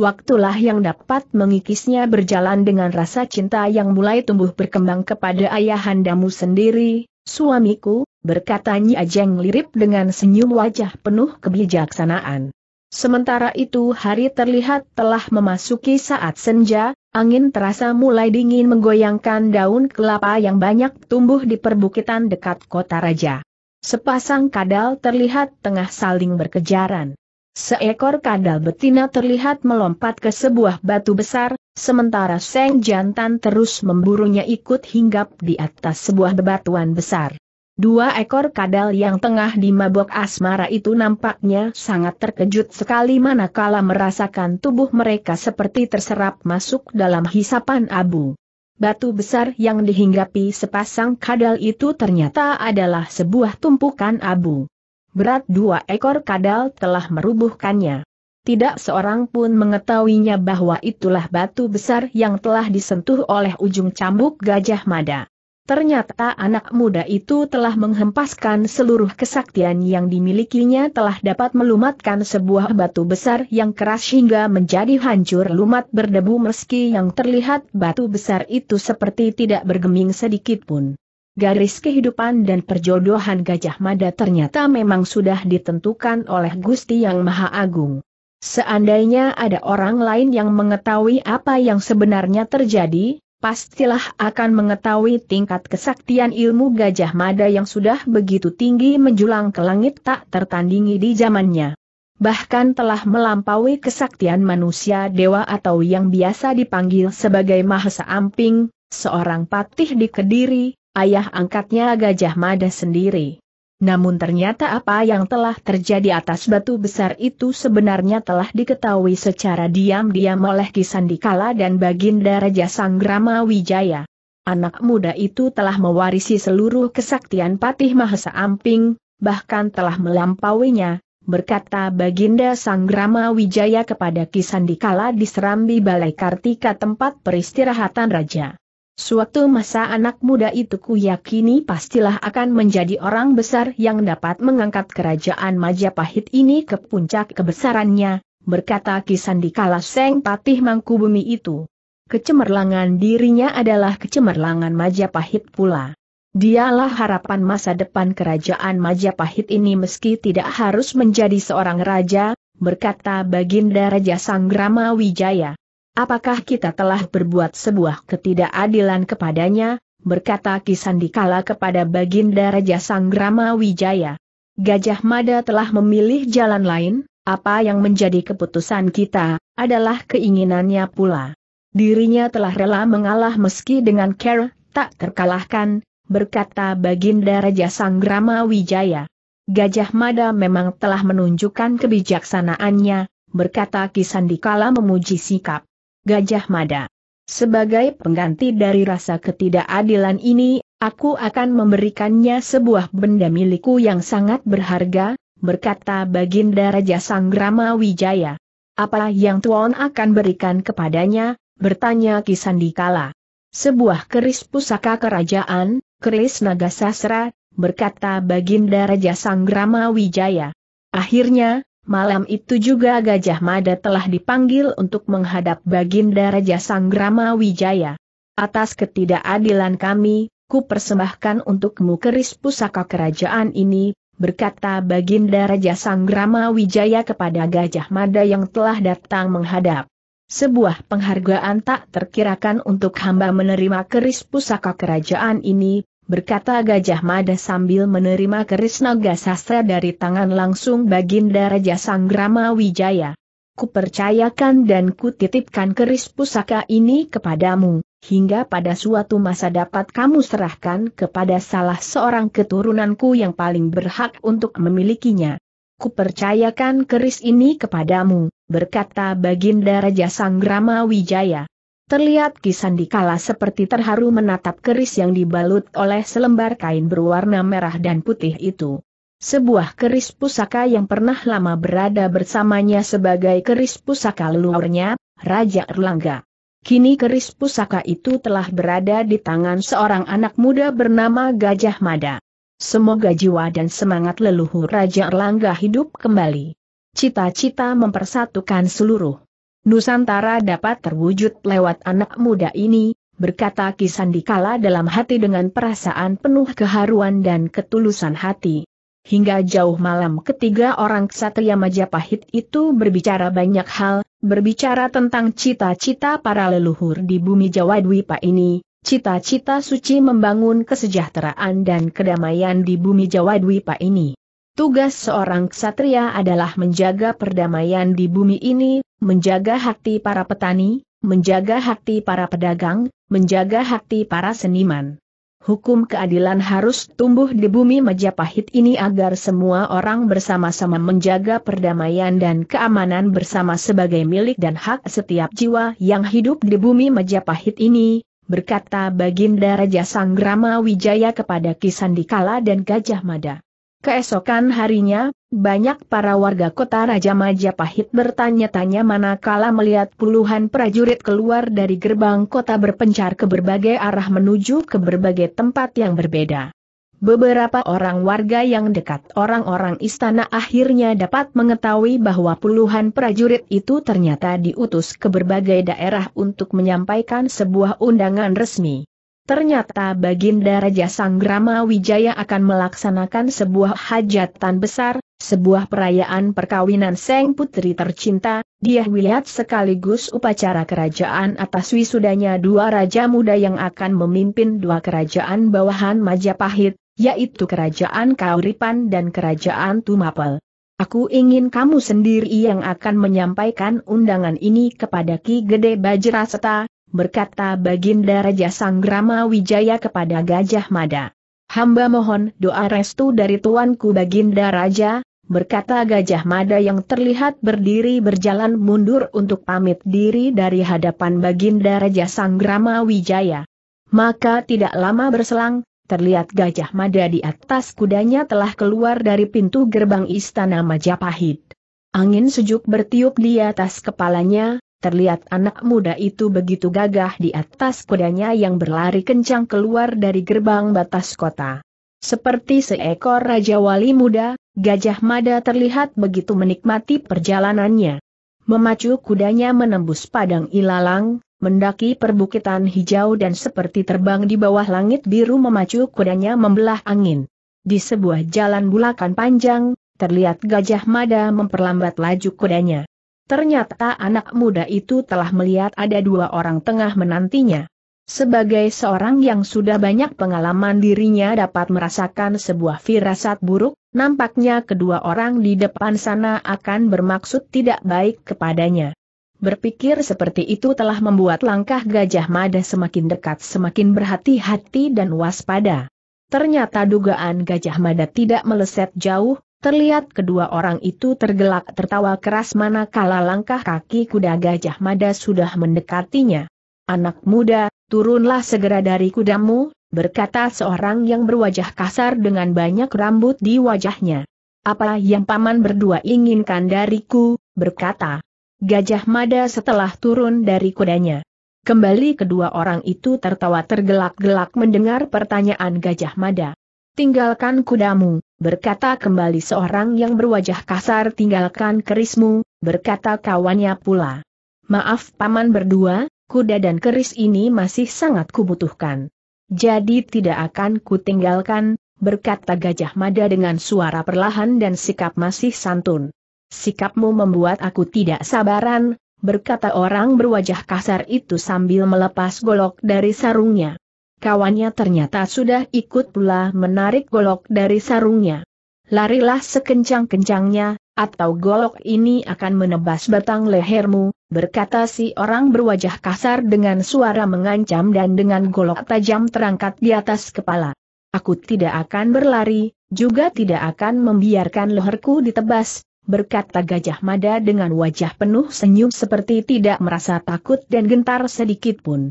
waktulah yang dapat mengikisnya berjalan dengan rasa cinta yang mulai tumbuh berkembang kepada ayahandamu sendiri, suamiku, berkata Nyi Ajeng lirip dengan senyum wajah penuh kebijaksanaan. Sementara itu hari terlihat telah memasuki saat senja, angin terasa mulai dingin menggoyangkan daun kelapa yang banyak tumbuh di perbukitan dekat kota raja. Sepasang kadal terlihat tengah saling berkejaran. Seekor kadal betina terlihat melompat ke sebuah batu besar, sementara Seng Jantan terus memburunya ikut hinggap di atas sebuah bebatuan besar. Dua ekor kadal yang tengah di mabok asmara itu nampaknya sangat terkejut sekali manakala merasakan tubuh mereka seperti terserap masuk dalam hisapan abu. Batu besar yang dihinggapi sepasang kadal itu ternyata adalah sebuah tumpukan abu berat dua ekor kadal telah merubuhkannya. Tidak seorang pun mengetahuinya bahwa itulah batu besar yang telah disentuh oleh ujung cambuk gajah mada. Ternyata anak muda itu telah menghempaskan seluruh kesaktian yang dimilikinya telah dapat melumatkan sebuah batu besar yang keras hingga menjadi hancur lumat berdebu meski yang terlihat batu besar itu seperti tidak bergeming sedikit pun. Garis kehidupan dan perjodohan Gajah Mada ternyata memang sudah ditentukan oleh Gusti Yang Maha Agung. Seandainya ada orang lain yang mengetahui apa yang sebenarnya terjadi, pastilah akan mengetahui tingkat kesaktian ilmu Gajah Mada yang sudah begitu tinggi menjulang ke langit tak tertandingi di zamannya. Bahkan telah melampaui kesaktian manusia dewa atau yang biasa dipanggil sebagai Mahasa Amping, seorang patih di Kediri, ayah angkatnya Gajah Mada sendiri. Namun ternyata apa yang telah terjadi atas batu besar itu sebenarnya telah diketahui secara diam-diam oleh Kisandikala dan Baginda Raja Sanggrama Wijaya. Anak muda itu telah mewarisi seluruh kesaktian Patih Mahesa Amping, bahkan telah melampauinya, berkata Baginda Sanggrama Wijaya kepada Kisandikala di Serambi Balai Kartika tempat peristirahatan Raja. Suatu masa anak muda itu ku yakini pastilah akan menjadi orang besar yang dapat mengangkat kerajaan Majapahit ini ke puncak kebesarannya, berkata Kisan di Seng Patih Mangkubumi itu. Kecemerlangan dirinya adalah kecemerlangan Majapahit pula. Dialah harapan masa depan kerajaan Majapahit ini meski tidak harus menjadi seorang raja, berkata Baginda Raja Sanggrama Wijaya apakah kita telah berbuat sebuah ketidakadilan kepadanya, berkata Kisandikala kepada Baginda Raja Sanggrama Wijaya. Gajah Mada telah memilih jalan lain, apa yang menjadi keputusan kita, adalah keinginannya pula. Dirinya telah rela mengalah meski dengan care, tak terkalahkan, berkata Baginda Raja Sanggrama Wijaya. Gajah Mada memang telah menunjukkan kebijaksanaannya, berkata Kisandikala memuji sikap Gajah Mada. Sebagai pengganti dari rasa ketidakadilan ini, aku akan memberikannya sebuah benda milikku yang sangat berharga, berkata Baginda Raja Sanggrama Wijaya. Apa yang Tuan akan berikan kepadanya, bertanya Kisandikala. Sebuah keris pusaka kerajaan, keris naga sasra, berkata Baginda Raja Sanggrama Wijaya. Akhirnya, Malam itu juga Gajah Mada telah dipanggil untuk menghadap Baginda Raja Sanggrama Wijaya. Atas ketidakadilan kami, ku persembahkan untukmu keris pusaka kerajaan ini, berkata Baginda Raja Sanggrama Wijaya kepada Gajah Mada yang telah datang menghadap. Sebuah penghargaan tak terkirakan untuk hamba menerima keris pusaka kerajaan ini, berkata Gajah Mada sambil menerima keris naga sastra dari tangan langsung Baginda Raja Sanggrama Wijaya. Kupercayakan dan kutitipkan keris pusaka ini kepadamu, hingga pada suatu masa dapat kamu serahkan kepada salah seorang keturunanku yang paling berhak untuk memilikinya. Kupercayakan keris ini kepadamu, berkata Baginda Raja Sanggrama Wijaya. Terlihat Kisandikala seperti terharu menatap keris yang dibalut oleh selembar kain berwarna merah dan putih itu. Sebuah keris pusaka yang pernah lama berada bersamanya sebagai keris pusaka leluhurnya, Raja Erlangga. Kini keris pusaka itu telah berada di tangan seorang anak muda bernama Gajah Mada. Semoga jiwa dan semangat leluhur Raja Erlangga hidup kembali. Cita-cita mempersatukan seluruh Nusantara dapat terwujud lewat anak muda ini, berkata Kisandikala dalam hati dengan perasaan penuh keharuan dan ketulusan hati. Hingga jauh malam ketiga orang ksatria Majapahit itu berbicara banyak hal, berbicara tentang cita-cita para leluhur di bumi Jawa Dwipa ini, cita-cita suci membangun kesejahteraan dan kedamaian di bumi Jawa Dwipa ini. Tugas seorang ksatria adalah menjaga perdamaian di bumi ini, menjaga hati para petani, menjaga hati para pedagang, menjaga hati para seniman. Hukum keadilan harus tumbuh di bumi Majapahit ini agar semua orang bersama-sama menjaga perdamaian dan keamanan bersama sebagai milik dan hak setiap jiwa yang hidup di bumi Majapahit ini, berkata Baginda Raja Sanggrama Wijaya kepada Kisandikala dan Gajah Mada. Keesokan harinya, banyak para warga kota Raja Majapahit bertanya-tanya manakala melihat puluhan prajurit keluar dari gerbang kota berpencar ke berbagai arah menuju ke berbagai tempat yang berbeda. Beberapa orang warga yang dekat orang-orang istana akhirnya dapat mengetahui bahwa puluhan prajurit itu ternyata diutus ke berbagai daerah untuk menyampaikan sebuah undangan resmi. Ternyata Baginda Raja Sanggrama Wijaya akan melaksanakan sebuah hajatan besar, sebuah perayaan perkawinan Seng Putri tercinta, dia wiliat sekaligus upacara kerajaan atas wisudanya dua raja muda yang akan memimpin dua kerajaan bawahan Majapahit, yaitu Kerajaan Kauripan dan Kerajaan Tumapel. Aku ingin kamu sendiri yang akan menyampaikan undangan ini kepada Ki Gede Bajraseta, berkata Baginda Raja Sanggrama Wijaya kepada Gajah Mada. Hamba mohon doa restu dari tuanku Baginda Raja, berkata Gajah Mada yang terlihat berdiri berjalan mundur untuk pamit diri dari hadapan Baginda Raja Sanggrama Wijaya. Maka tidak lama berselang, terlihat Gajah Mada di atas kudanya telah keluar dari pintu gerbang Istana Majapahit. Angin sejuk bertiup di atas kepalanya, terlihat anak muda itu begitu gagah di atas kudanya yang berlari kencang keluar dari gerbang batas kota. Seperti seekor Raja Wali muda, Gajah Mada terlihat begitu menikmati perjalanannya. Memacu kudanya menembus padang ilalang, mendaki perbukitan hijau dan seperti terbang di bawah langit biru memacu kudanya membelah angin. Di sebuah jalan bulakan panjang, terlihat Gajah Mada memperlambat laju kudanya. Ternyata anak muda itu telah melihat ada dua orang tengah menantinya. Sebagai seorang yang sudah banyak pengalaman dirinya dapat merasakan sebuah firasat buruk, nampaknya kedua orang di depan sana akan bermaksud tidak baik kepadanya. Berpikir seperti itu telah membuat langkah Gajah Mada semakin dekat semakin berhati-hati dan waspada. Ternyata dugaan Gajah Mada tidak meleset jauh, Terlihat kedua orang itu tergelak tertawa keras manakala langkah kaki kuda gajah mada sudah mendekatinya. Anak muda, turunlah segera dari kudamu, berkata seorang yang berwajah kasar dengan banyak rambut di wajahnya. Apa yang paman berdua inginkan dariku, berkata. Gajah mada setelah turun dari kudanya. Kembali kedua orang itu tertawa tergelak-gelak mendengar pertanyaan gajah mada. Tinggalkan kudamu, berkata kembali seorang yang berwajah kasar tinggalkan kerismu, berkata kawannya pula. Maaf paman berdua, kuda dan keris ini masih sangat kubutuhkan. Jadi tidak akan kutinggalkan, berkata Gajah Mada dengan suara perlahan dan sikap masih santun. Sikapmu membuat aku tidak sabaran, berkata orang berwajah kasar itu sambil melepas golok dari sarungnya kawannya ternyata sudah ikut pula menarik golok dari sarungnya. Larilah sekencang-kencangnya, atau golok ini akan menebas batang lehermu, berkata si orang berwajah kasar dengan suara mengancam dan dengan golok tajam terangkat di atas kepala. Aku tidak akan berlari, juga tidak akan membiarkan leherku ditebas, berkata Gajah Mada dengan wajah penuh senyum seperti tidak merasa takut dan gentar sedikit pun.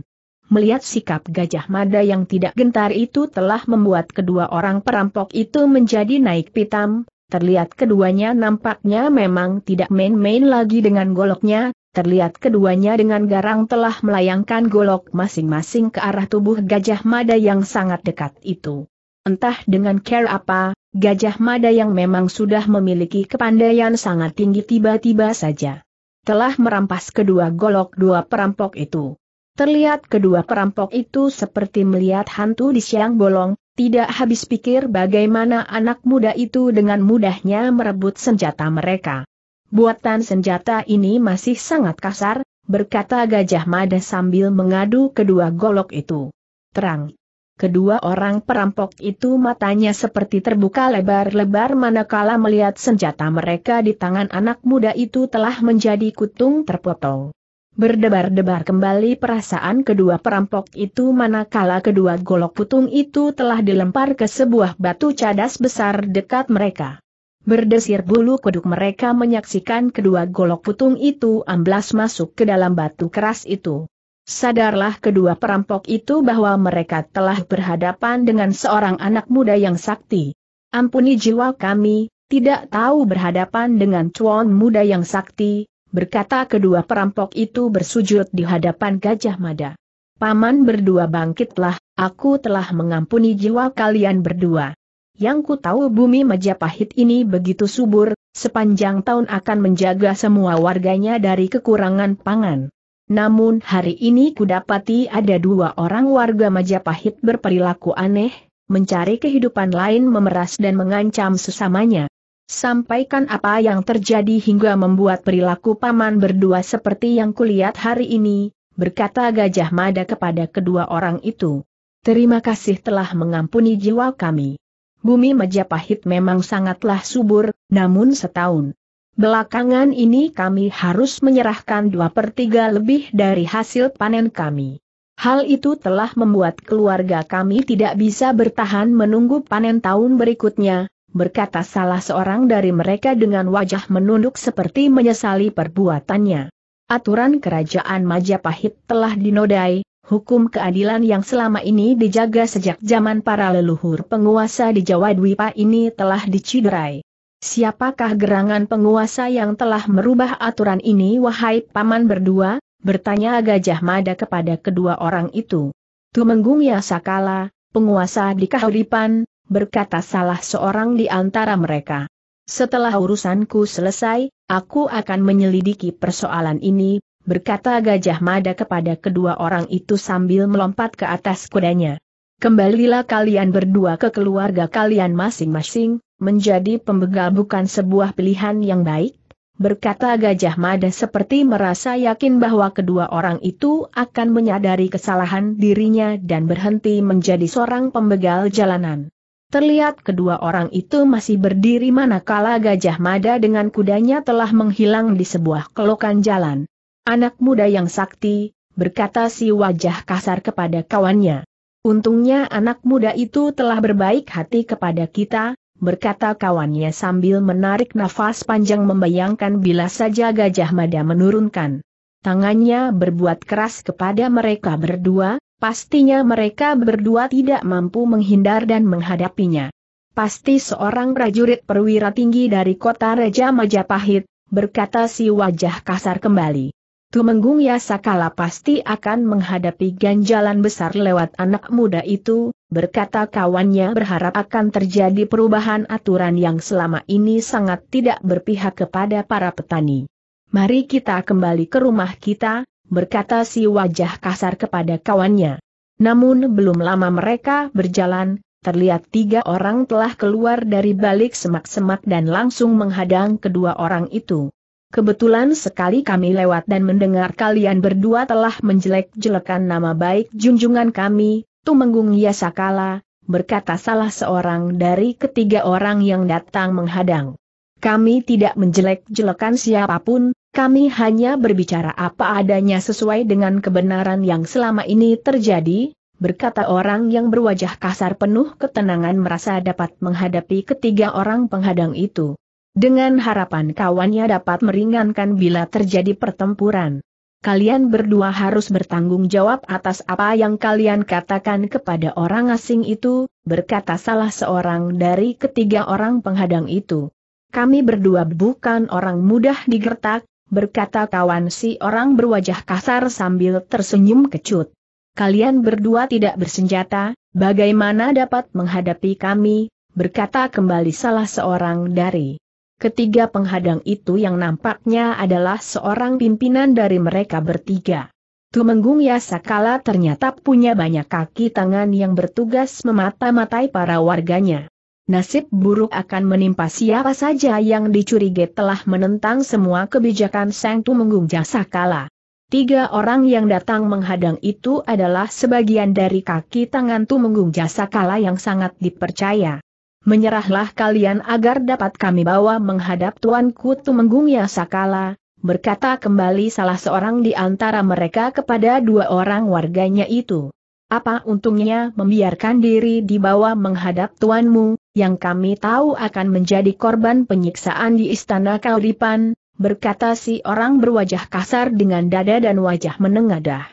Melihat sikap Gajah Mada yang tidak gentar itu telah membuat kedua orang perampok itu menjadi naik pitam, terlihat keduanya nampaknya memang tidak main-main lagi dengan goloknya, terlihat keduanya dengan garang telah melayangkan golok masing-masing ke arah tubuh Gajah Mada yang sangat dekat itu. Entah dengan care apa, Gajah Mada yang memang sudah memiliki kepandaian sangat tinggi tiba-tiba saja telah merampas kedua golok dua perampok itu. Terlihat kedua perampok itu seperti melihat hantu di siang bolong, tidak habis pikir bagaimana anak muda itu dengan mudahnya merebut senjata mereka. Buatan senjata ini masih sangat kasar, berkata Gajah Mada sambil mengadu kedua golok itu. Terang. Kedua orang perampok itu matanya seperti terbuka lebar-lebar manakala melihat senjata mereka di tangan anak muda itu telah menjadi kutung terpotong. Berdebar-debar kembali perasaan kedua perampok itu manakala kedua golok putung itu telah dilempar ke sebuah batu cadas besar dekat mereka. Berdesir bulu kuduk mereka menyaksikan kedua golok putung itu amblas masuk ke dalam batu keras itu. Sadarlah kedua perampok itu bahwa mereka telah berhadapan dengan seorang anak muda yang sakti. Ampuni jiwa kami, tidak tahu berhadapan dengan cuan muda yang sakti, berkata kedua perampok itu bersujud di hadapan Gajah Mada. Paman berdua bangkitlah, aku telah mengampuni jiwa kalian berdua. Yang ku tahu bumi Majapahit ini begitu subur, sepanjang tahun akan menjaga semua warganya dari kekurangan pangan. Namun hari ini ku dapati ada dua orang warga Majapahit berperilaku aneh, mencari kehidupan lain memeras dan mengancam sesamanya. Sampaikan apa yang terjadi hingga membuat perilaku paman berdua seperti yang kulihat hari ini, berkata Gajah Mada kepada kedua orang itu. Terima kasih telah mengampuni jiwa kami. Bumi Majapahit memang sangatlah subur, namun setahun. Belakangan ini kami harus menyerahkan dua per tiga lebih dari hasil panen kami. Hal itu telah membuat keluarga kami tidak bisa bertahan menunggu panen tahun berikutnya, berkata salah seorang dari mereka dengan wajah menunduk seperti menyesali perbuatannya. Aturan kerajaan Majapahit telah dinodai, hukum keadilan yang selama ini dijaga sejak zaman para leluhur penguasa di Jawa Dwipa ini telah diciderai. Siapakah gerangan penguasa yang telah merubah aturan ini wahai paman berdua? bertanya Gajah Mada kepada kedua orang itu. Tumenggung sakala, penguasa di Kahuripan, berkata salah seorang di antara mereka. Setelah urusanku selesai, aku akan menyelidiki persoalan ini, berkata Gajah Mada kepada kedua orang itu sambil melompat ke atas kudanya. Kembalilah kalian berdua ke keluarga kalian masing-masing, menjadi pembegal bukan sebuah pilihan yang baik, berkata Gajah Mada seperti merasa yakin bahwa kedua orang itu akan menyadari kesalahan dirinya dan berhenti menjadi seorang pembegal jalanan. Terlihat kedua orang itu masih berdiri manakala Gajah Mada dengan kudanya telah menghilang di sebuah kelokan jalan. Anak muda yang sakti, berkata si wajah kasar kepada kawannya. Untungnya anak muda itu telah berbaik hati kepada kita, berkata kawannya sambil menarik nafas panjang membayangkan bila saja Gajah Mada menurunkan. Tangannya berbuat keras kepada mereka berdua, Pastinya mereka berdua tidak mampu menghindar dan menghadapinya. Pasti seorang prajurit perwira tinggi dari kota Raja Majapahit, berkata si wajah kasar kembali. Tumenggung Sakala pasti akan menghadapi ganjalan besar lewat anak muda itu, berkata kawannya berharap akan terjadi perubahan aturan yang selama ini sangat tidak berpihak kepada para petani. Mari kita kembali ke rumah kita, berkata si wajah kasar kepada kawannya. Namun belum lama mereka berjalan, terlihat tiga orang telah keluar dari balik semak-semak dan langsung menghadang kedua orang itu. Kebetulan sekali kami lewat dan mendengar kalian berdua telah menjelek-jelekan nama baik junjungan kami, Tumenggung Yasakala, berkata salah seorang dari ketiga orang yang datang menghadang. Kami tidak menjelek-jelekan siapapun, kami hanya berbicara apa adanya sesuai dengan kebenaran yang selama ini terjadi, berkata orang yang berwajah kasar penuh ketenangan merasa dapat menghadapi ketiga orang penghadang itu. Dengan harapan kawannya dapat meringankan bila terjadi pertempuran. Kalian berdua harus bertanggung jawab atas apa yang kalian katakan kepada orang asing itu, berkata salah seorang dari ketiga orang penghadang itu. Kami berdua bukan orang mudah digertak, berkata kawan si orang berwajah kasar sambil tersenyum kecut. Kalian berdua tidak bersenjata, bagaimana dapat menghadapi kami, berkata kembali salah seorang dari ketiga penghadang itu yang nampaknya adalah seorang pimpinan dari mereka bertiga. Tumenggung Yasakala ternyata punya banyak kaki tangan yang bertugas memata-matai para warganya nasib buruk akan menimpa siapa saja yang dicurigai telah menentang semua kebijakan Sang Tumenggung Jasa Kala. Tiga orang yang datang menghadang itu adalah sebagian dari kaki tangan Tumenggung Jasa Kala yang sangat dipercaya. Menyerahlah kalian agar dapat kami bawa menghadap Tuanku Tumenggung Jasa Kala, berkata kembali salah seorang di antara mereka kepada dua orang warganya itu. Apa untungnya membiarkan diri dibawa menghadap tuanmu, yang kami tahu akan menjadi korban penyiksaan di istana Kauripan, berkata si orang berwajah kasar dengan dada dan wajah menengadah.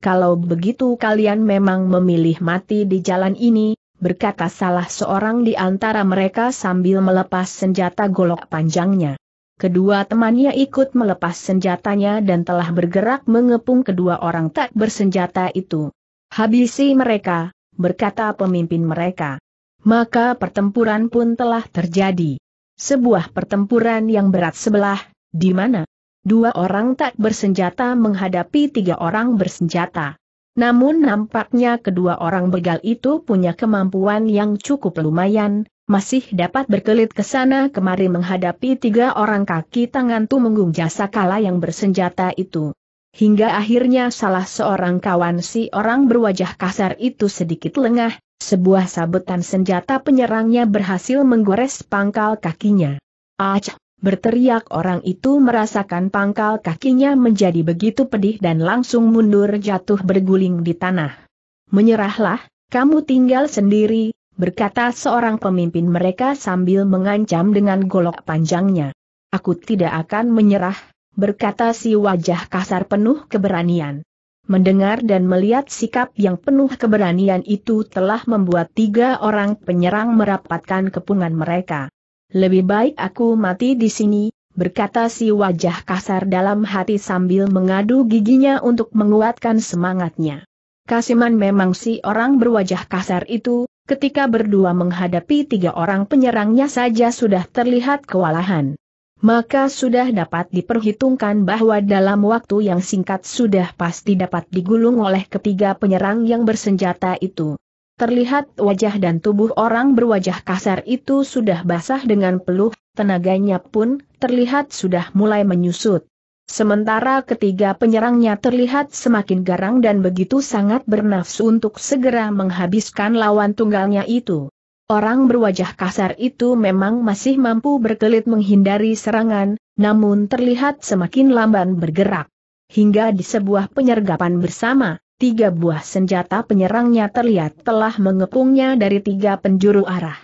Kalau begitu kalian memang memilih mati di jalan ini, berkata salah seorang di antara mereka sambil melepas senjata golok panjangnya. Kedua temannya ikut melepas senjatanya dan telah bergerak mengepung kedua orang tak bersenjata itu. Habisi mereka, berkata pemimpin mereka maka pertempuran pun telah terjadi. Sebuah pertempuran yang berat sebelah, di mana dua orang tak bersenjata menghadapi tiga orang bersenjata. Namun nampaknya kedua orang begal itu punya kemampuan yang cukup lumayan, masih dapat berkelit ke sana kemari menghadapi tiga orang kaki tangan tu tumenggung jasa kala yang bersenjata itu. Hingga akhirnya salah seorang kawan si orang berwajah kasar itu sedikit lengah, sebuah sabetan senjata penyerangnya berhasil menggores pangkal kakinya. Acah! Berteriak orang itu merasakan pangkal kakinya menjadi begitu pedih dan langsung mundur jatuh berguling di tanah. Menyerahlah, kamu tinggal sendiri, berkata seorang pemimpin mereka sambil mengancam dengan golok panjangnya. Aku tidak akan menyerah, berkata si wajah kasar penuh keberanian. Mendengar dan melihat sikap yang penuh keberanian itu telah membuat tiga orang penyerang merapatkan kepungan mereka. Lebih baik aku mati di sini, berkata si wajah kasar dalam hati sambil mengadu giginya untuk menguatkan semangatnya. Kasiman memang si orang berwajah kasar itu, ketika berdua menghadapi tiga orang penyerangnya saja sudah terlihat kewalahan maka sudah dapat diperhitungkan bahwa dalam waktu yang singkat sudah pasti dapat digulung oleh ketiga penyerang yang bersenjata itu. Terlihat wajah dan tubuh orang berwajah kasar itu sudah basah dengan peluh, tenaganya pun terlihat sudah mulai menyusut. Sementara ketiga penyerangnya terlihat semakin garang dan begitu sangat bernafsu untuk segera menghabiskan lawan tunggalnya itu. Orang berwajah kasar itu memang masih mampu berkelit menghindari serangan, namun terlihat semakin lamban bergerak. Hingga di sebuah penyergapan bersama, tiga buah senjata penyerangnya terlihat telah mengepungnya dari tiga penjuru arah.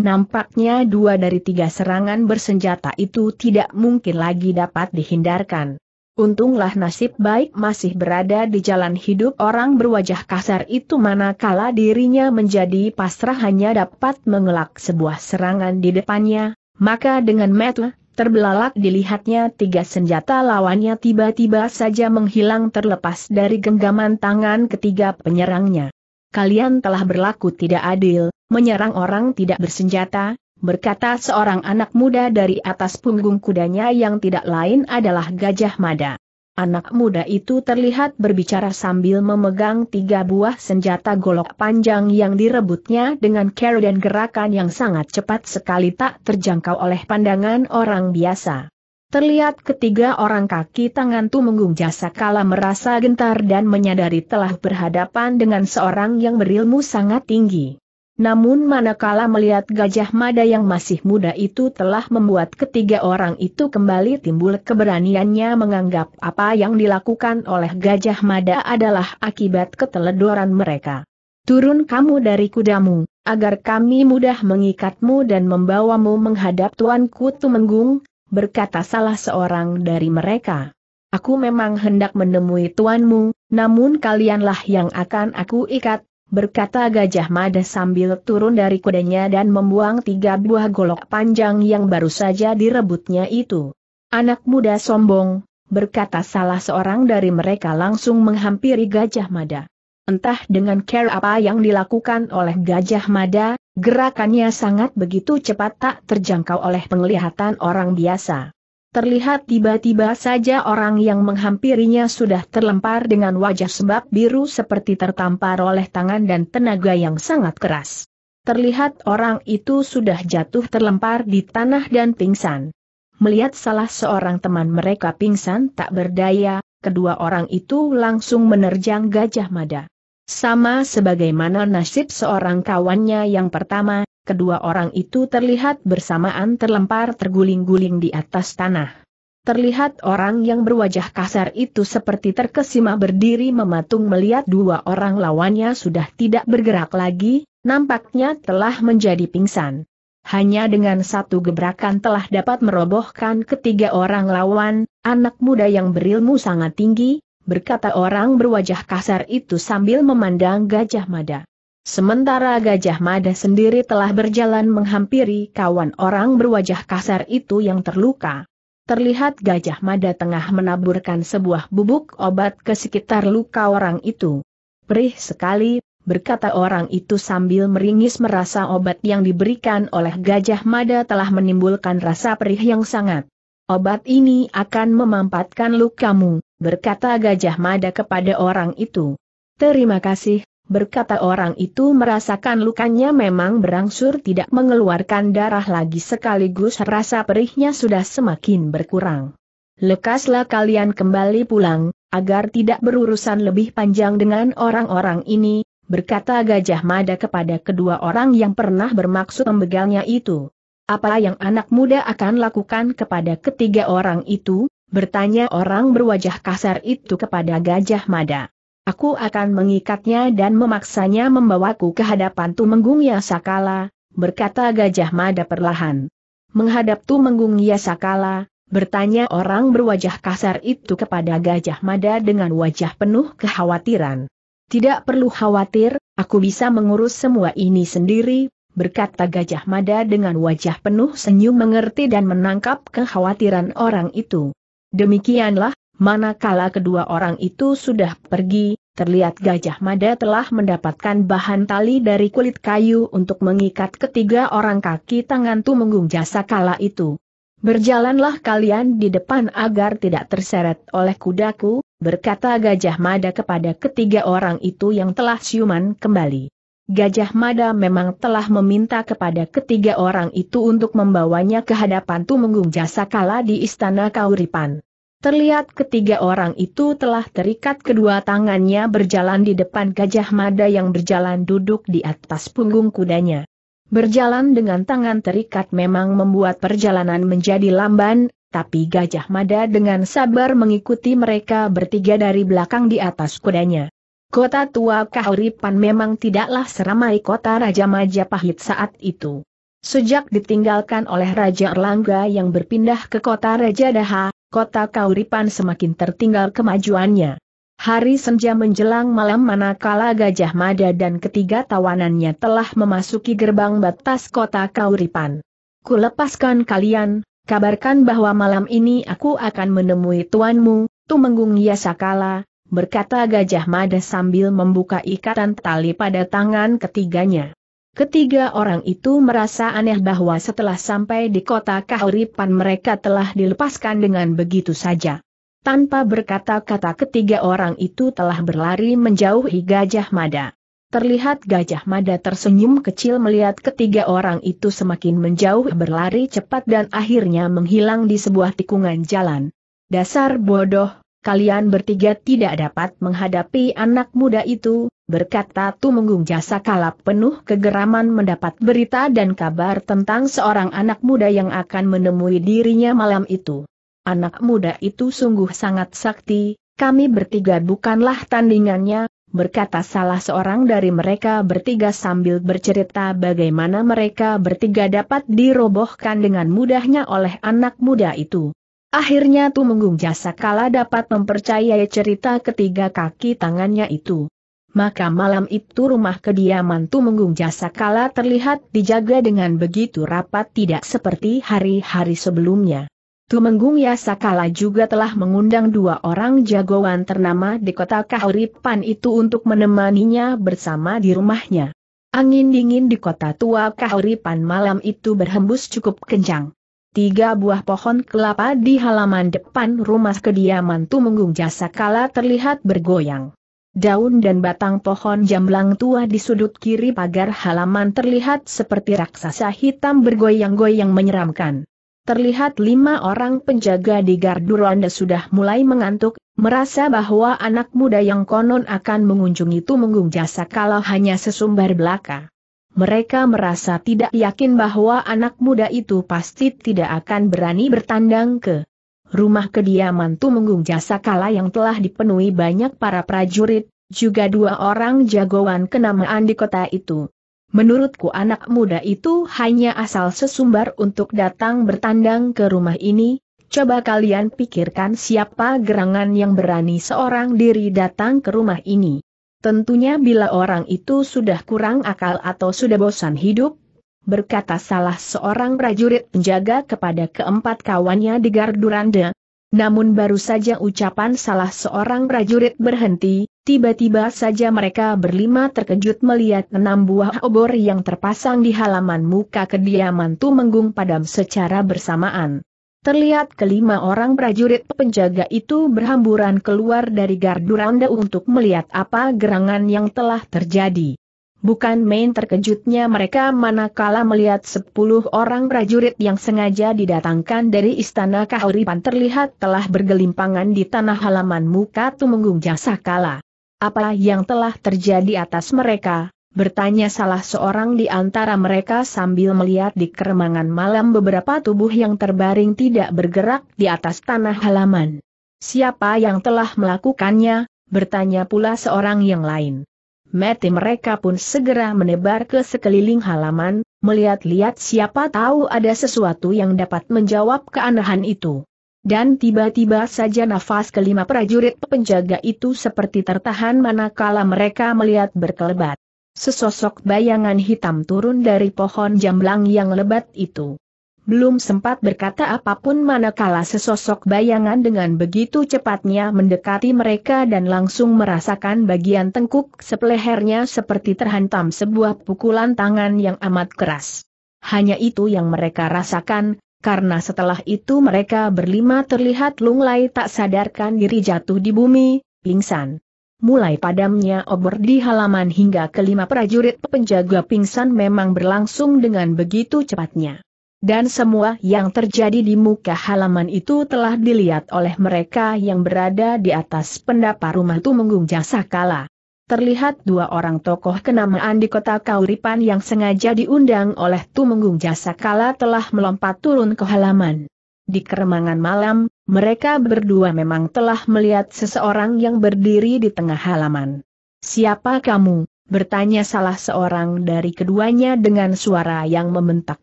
Nampaknya dua dari tiga serangan bersenjata itu tidak mungkin lagi dapat dihindarkan. Untunglah nasib baik masih berada di jalan hidup orang berwajah kasar itu manakala dirinya menjadi pasrah hanya dapat mengelak sebuah serangan di depannya, maka dengan metu, terbelalak dilihatnya tiga senjata lawannya tiba-tiba saja menghilang terlepas dari genggaman tangan ketiga penyerangnya. Kalian telah berlaku tidak adil, menyerang orang tidak bersenjata, berkata seorang anak muda dari atas punggung kudanya yang tidak lain adalah Gajah Mada. Anak muda itu terlihat berbicara sambil memegang tiga buah senjata golok panjang yang direbutnya dengan care dan gerakan yang sangat cepat sekali tak terjangkau oleh pandangan orang biasa. Terlihat ketiga orang kaki tangan Tumenggung Jasa kala merasa gentar dan menyadari telah berhadapan dengan seorang yang berilmu sangat tinggi. Namun manakala melihat Gajah Mada yang masih muda itu telah membuat ketiga orang itu kembali timbul keberaniannya menganggap apa yang dilakukan oleh Gajah Mada adalah akibat keteledoran mereka. Turun kamu dari kudamu, agar kami mudah mengikatmu dan membawamu menghadap Tuanku Tumenggung, berkata salah seorang dari mereka. Aku memang hendak menemui tuanmu, namun kalianlah yang akan aku ikat, berkata Gajah Mada sambil turun dari kudanya dan membuang tiga buah golok panjang yang baru saja direbutnya itu. Anak muda sombong, berkata salah seorang dari mereka langsung menghampiri Gajah Mada. Entah dengan care apa yang dilakukan oleh Gajah Mada, gerakannya sangat begitu cepat tak terjangkau oleh penglihatan orang biasa. Terlihat tiba-tiba saja orang yang menghampirinya sudah terlempar dengan wajah sebab biru seperti tertampar oleh tangan dan tenaga yang sangat keras. Terlihat orang itu sudah jatuh terlempar di tanah dan pingsan. Melihat salah seorang teman mereka pingsan tak berdaya, kedua orang itu langsung menerjang Gajah Mada. Sama sebagaimana nasib seorang kawannya yang pertama, kedua orang itu terlihat bersamaan terlempar terguling-guling di atas tanah. Terlihat orang yang berwajah kasar itu seperti terkesima berdiri mematung melihat dua orang lawannya sudah tidak bergerak lagi, nampaknya telah menjadi pingsan. Hanya dengan satu gebrakan telah dapat merobohkan ketiga orang lawan, anak muda yang berilmu sangat tinggi, berkata orang berwajah kasar itu sambil memandang Gajah Mada. Sementara Gajah Mada sendiri telah berjalan menghampiri kawan orang berwajah kasar itu yang terluka. Terlihat Gajah Mada tengah menaburkan sebuah bubuk obat ke sekitar luka orang itu. Perih sekali, berkata orang itu sambil meringis merasa obat yang diberikan oleh Gajah Mada telah menimbulkan rasa perih yang sangat. Obat ini akan memampatkan lukamu, berkata Gajah Mada kepada orang itu. Terima kasih, berkata orang itu merasakan lukanya memang berangsur tidak mengeluarkan darah lagi sekaligus rasa perihnya sudah semakin berkurang. Lekaslah kalian kembali pulang, agar tidak berurusan lebih panjang dengan orang-orang ini, berkata Gajah Mada kepada kedua orang yang pernah bermaksud membegalnya itu. Apa yang anak muda akan lakukan kepada ketiga orang itu? bertanya orang berwajah kasar itu kepada Gajah Mada. Aku akan mengikatnya dan memaksanya membawaku ke hadapan Tumenggung Yasakala, berkata Gajah Mada perlahan. Menghadap Tumenggung Yasakala, bertanya orang berwajah kasar itu kepada Gajah Mada dengan wajah penuh kekhawatiran. Tidak perlu khawatir, aku bisa mengurus semua ini sendiri, berkata Gajah Mada dengan wajah penuh senyum mengerti dan menangkap kekhawatiran orang itu. Demikianlah, Manakala kedua orang itu sudah pergi, terlihat Gajah Mada telah mendapatkan bahan tali dari kulit kayu untuk mengikat ketiga orang kaki tangan Tumenggung Jasa kala itu. Berjalanlah kalian di depan agar tidak terseret oleh kudaku, berkata Gajah Mada kepada ketiga orang itu yang telah siuman kembali. Gajah Mada memang telah meminta kepada ketiga orang itu untuk membawanya ke hadapan Tumenggung Kala di Istana Kauripan. Terlihat ketiga orang itu telah terikat kedua tangannya berjalan di depan Gajah Mada yang berjalan duduk di atas punggung kudanya. Berjalan dengan tangan terikat memang membuat perjalanan menjadi lamban, tapi Gajah Mada dengan sabar mengikuti mereka bertiga dari belakang di atas kudanya. Kota tua Kahuripan memang tidaklah seramai kota Raja Majapahit saat itu. Sejak ditinggalkan oleh Raja Erlangga yang berpindah ke kota Raja Daha, kota Kauripan semakin tertinggal kemajuannya. Hari senja menjelang malam manakala Gajah Mada dan ketiga tawanannya telah memasuki gerbang batas kota Kauripan. Kulepaskan kalian, kabarkan bahwa malam ini aku akan menemui tuanmu, Tumenggung Yasakala, berkata Gajah Mada sambil membuka ikatan tali pada tangan ketiganya. Ketiga orang itu merasa aneh bahwa setelah sampai di kota Kahuripan mereka telah dilepaskan dengan begitu saja. Tanpa berkata-kata ketiga orang itu telah berlari menjauhi Gajah Mada. Terlihat Gajah Mada tersenyum kecil melihat ketiga orang itu semakin menjauh berlari cepat dan akhirnya menghilang di sebuah tikungan jalan. Dasar bodoh, kalian bertiga tidak dapat menghadapi anak muda itu, berkata Tu Menggung Jasa kalap penuh kegeraman mendapat berita dan kabar tentang seorang anak muda yang akan menemui dirinya malam itu. Anak muda itu sungguh sangat sakti, kami bertiga bukanlah tandingannya, berkata salah seorang dari mereka bertiga sambil bercerita bagaimana mereka bertiga dapat dirobohkan dengan mudahnya oleh anak muda itu. Akhirnya Tumenggung Kala dapat mempercayai cerita ketiga kaki tangannya itu. Maka malam itu rumah kediaman Tumenggung Kala terlihat dijaga dengan begitu rapat tidak seperti hari-hari sebelumnya. Tumenggung Kala juga telah mengundang dua orang jagoan ternama di kota Kahuripan itu untuk menemaninya bersama di rumahnya. Angin dingin di kota tua Kahuripan malam itu berhembus cukup kencang. Tiga buah pohon kelapa di halaman depan rumah kediaman Tumenggung Jasa Kala terlihat bergoyang. Daun dan batang pohon jamblang tua di sudut kiri pagar halaman terlihat seperti raksasa hitam bergoyang-goyang menyeramkan. Terlihat lima orang penjaga di gardu ronda sudah mulai mengantuk, merasa bahwa anak muda yang konon akan mengunjungi Tumenggung Jasa Kala hanya sesumbar belaka mereka merasa tidak yakin bahwa anak muda itu pasti tidak akan berani bertandang ke rumah kediaman Tumenggung Jasa Kala yang telah dipenuhi banyak para prajurit, juga dua orang jagoan kenamaan di kota itu. Menurutku anak muda itu hanya asal sesumbar untuk datang bertandang ke rumah ini, coba kalian pikirkan siapa gerangan yang berani seorang diri datang ke rumah ini. Tentunya bila orang itu sudah kurang akal atau sudah bosan hidup, berkata salah seorang prajurit penjaga kepada keempat kawannya di gardu randa. Namun baru saja ucapan salah seorang prajurit berhenti, tiba-tiba saja mereka berlima terkejut melihat enam buah obor yang terpasang di halaman muka kediaman Tumenggung Padam secara bersamaan. Terlihat kelima orang prajurit penjaga itu berhamburan keluar dari gardu randa untuk melihat apa gerangan yang telah terjadi. Bukan main terkejutnya mereka manakala melihat sepuluh orang prajurit yang sengaja didatangkan dari istana Kahuripan terlihat telah bergelimpangan di tanah halaman muka Tumenggung Jasakala. Apa yang telah terjadi atas mereka, Bertanya salah seorang di antara mereka sambil melihat di keremangan malam beberapa tubuh yang terbaring tidak bergerak di atas tanah halaman. Siapa yang telah melakukannya? Bertanya pula seorang yang lain. Mati mereka pun segera menebar ke sekeliling halaman, melihat-lihat siapa tahu ada sesuatu yang dapat menjawab keanehan itu. Dan tiba-tiba saja nafas kelima prajurit penjaga itu seperti tertahan manakala mereka melihat berkelebat. Sesosok bayangan hitam turun dari pohon jamblang yang lebat itu. Belum sempat berkata apapun manakala sesosok bayangan dengan begitu cepatnya mendekati mereka dan langsung merasakan bagian tengkuk sepelehernya seperti terhantam sebuah pukulan tangan yang amat keras. Hanya itu yang mereka rasakan, karena setelah itu mereka berlima terlihat lunglai tak sadarkan diri jatuh di bumi, pingsan mulai padamnya obor di halaman hingga kelima prajurit penjaga pingsan memang berlangsung dengan begitu cepatnya. Dan semua yang terjadi di muka halaman itu telah dilihat oleh mereka yang berada di atas pendapa rumah Tumenggung Jasa Kala. Terlihat dua orang tokoh kenamaan di kota Kauripan yang sengaja diundang oleh Tumenggung Jasa Kala telah melompat turun ke halaman. Di keremangan malam, mereka berdua memang telah melihat seseorang yang berdiri di tengah halaman. Siapa kamu? Bertanya salah seorang dari keduanya dengan suara yang membentak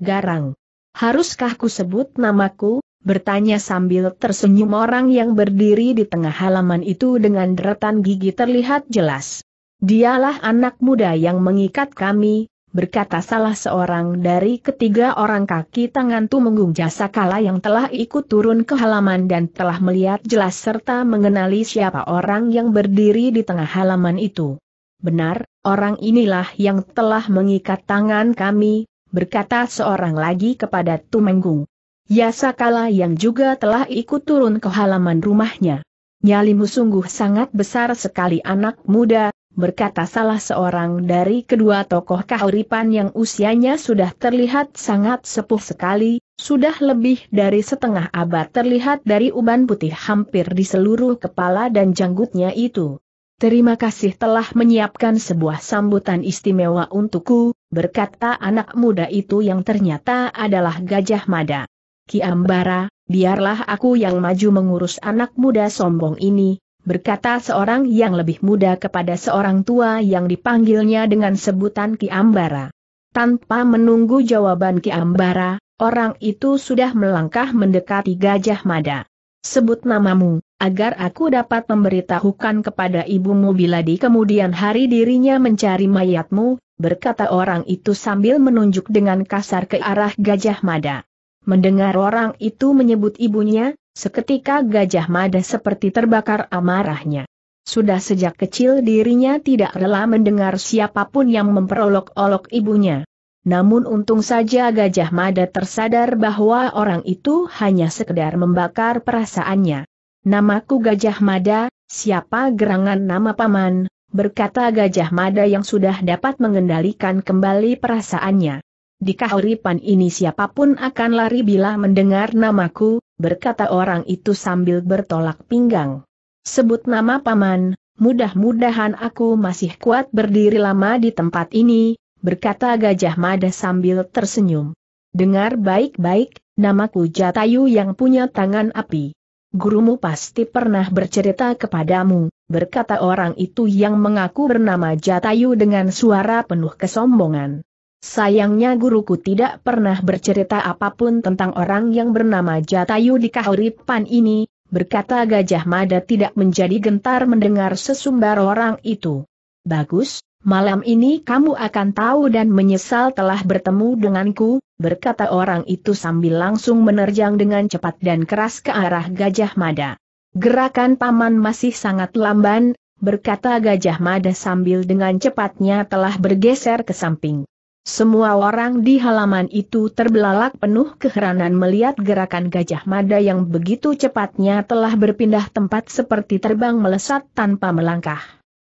garang. Haruskah ku sebut namaku? Bertanya sambil tersenyum orang yang berdiri di tengah halaman itu dengan deretan gigi terlihat jelas. Dialah anak muda yang mengikat kami, berkata salah seorang dari ketiga orang kaki tangan Tumenggung Jasa Kala yang telah ikut turun ke halaman dan telah melihat jelas serta mengenali siapa orang yang berdiri di tengah halaman itu. Benar, orang inilah yang telah mengikat tangan kami, berkata seorang lagi kepada Tumenggung. Yasakala yang juga telah ikut turun ke halaman rumahnya. Nyalimu sungguh sangat besar sekali anak muda, berkata salah seorang dari kedua tokoh kahuripan yang usianya sudah terlihat sangat sepuh sekali, sudah lebih dari setengah abad terlihat dari uban putih hampir di seluruh kepala dan janggutnya itu. Terima kasih telah menyiapkan sebuah sambutan istimewa untukku, berkata anak muda itu yang ternyata adalah Gajah Mada. Ki Ambara, biarlah aku yang maju mengurus anak muda sombong ini, berkata seorang yang lebih muda kepada seorang tua yang dipanggilnya dengan sebutan Ki Ambara. Tanpa menunggu jawaban Ki Ambara, orang itu sudah melangkah mendekati Gajah Mada. Sebut namamu, agar aku dapat memberitahukan kepada ibumu bila di kemudian hari dirinya mencari mayatmu, berkata orang itu sambil menunjuk dengan kasar ke arah Gajah Mada. Mendengar orang itu menyebut ibunya, Seketika Gajah Mada seperti terbakar amarahnya. Sudah sejak kecil dirinya tidak rela mendengar siapapun yang memperolok-olok ibunya. Namun untung saja Gajah Mada tersadar bahwa orang itu hanya sekedar membakar perasaannya. Namaku Gajah Mada, siapa gerangan nama paman, berkata Gajah Mada yang sudah dapat mengendalikan kembali perasaannya. Di kahuripan ini siapapun akan lari bila mendengar namaku, berkata orang itu sambil bertolak pinggang. Sebut nama paman, mudah-mudahan aku masih kuat berdiri lama di tempat ini, berkata Gajah Mada sambil tersenyum. Dengar baik-baik, namaku Jatayu yang punya tangan api. Gurumu pasti pernah bercerita kepadamu, berkata orang itu yang mengaku bernama Jatayu dengan suara penuh kesombongan. Sayangnya guruku tidak pernah bercerita apapun tentang orang yang bernama Jatayu di kahuripan ini, berkata Gajah Mada tidak menjadi gentar mendengar sesumbar orang itu. Bagus, malam ini kamu akan tahu dan menyesal telah bertemu denganku, berkata orang itu sambil langsung menerjang dengan cepat dan keras ke arah Gajah Mada. Gerakan paman masih sangat lamban, berkata Gajah Mada sambil dengan cepatnya telah bergeser ke samping. Semua orang di halaman itu terbelalak penuh keheranan melihat gerakan gajah mada yang begitu cepatnya telah berpindah tempat seperti terbang melesat tanpa melangkah.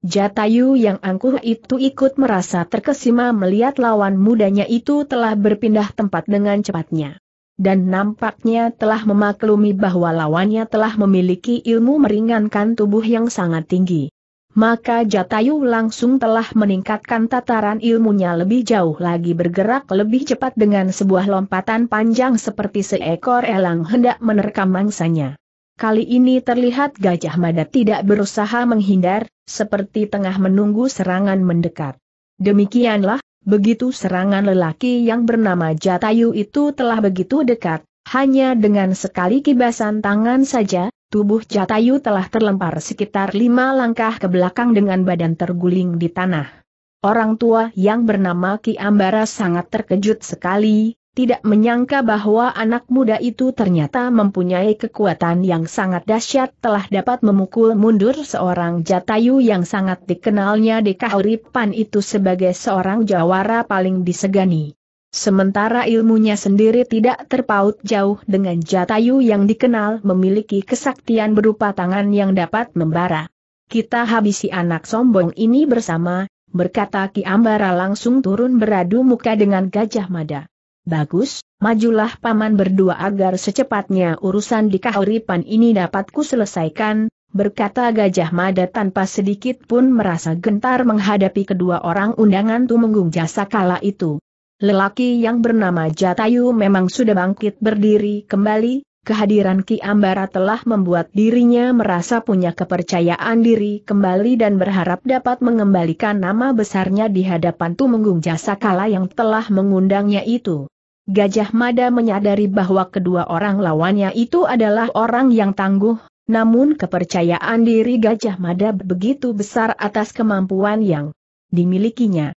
Jatayu yang angkuh itu ikut merasa terkesima melihat lawan mudanya itu telah berpindah tempat dengan cepatnya. Dan nampaknya telah memaklumi bahwa lawannya telah memiliki ilmu meringankan tubuh yang sangat tinggi maka Jatayu langsung telah meningkatkan tataran ilmunya lebih jauh lagi bergerak lebih cepat dengan sebuah lompatan panjang seperti seekor elang hendak menerkam mangsanya. Kali ini terlihat Gajah Mada tidak berusaha menghindar, seperti tengah menunggu serangan mendekat. Demikianlah, begitu serangan lelaki yang bernama Jatayu itu telah begitu dekat, hanya dengan sekali kibasan tangan saja, tubuh Jatayu telah terlempar sekitar lima langkah ke belakang dengan badan terguling di tanah. Orang tua yang bernama Ki Ambara sangat terkejut sekali, tidak menyangka bahwa anak muda itu ternyata mempunyai kekuatan yang sangat dahsyat telah dapat memukul mundur seorang Jatayu yang sangat dikenalnya di Kahuripan itu sebagai seorang jawara paling disegani. Sementara ilmunya sendiri tidak terpaut jauh dengan Jatayu yang dikenal memiliki kesaktian berupa tangan yang dapat membara. Kita habisi anak sombong ini bersama, berkata Ki Ambara langsung turun beradu muka dengan Gajah Mada. Bagus, majulah paman berdua agar secepatnya urusan di kahuripan ini dapat kuselesaikan, berkata Gajah Mada tanpa sedikit pun merasa gentar menghadapi kedua orang undangan Tumenggung Jasa kala itu. Lelaki yang bernama Jatayu memang sudah bangkit berdiri kembali, kehadiran Ki Ambara telah membuat dirinya merasa punya kepercayaan diri kembali dan berharap dapat mengembalikan nama besarnya di hadapan Tumenggung Jasakala yang telah mengundangnya itu. Gajah Mada menyadari bahwa kedua orang lawannya itu adalah orang yang tangguh, namun kepercayaan diri Gajah Mada begitu besar atas kemampuan yang dimilikinya.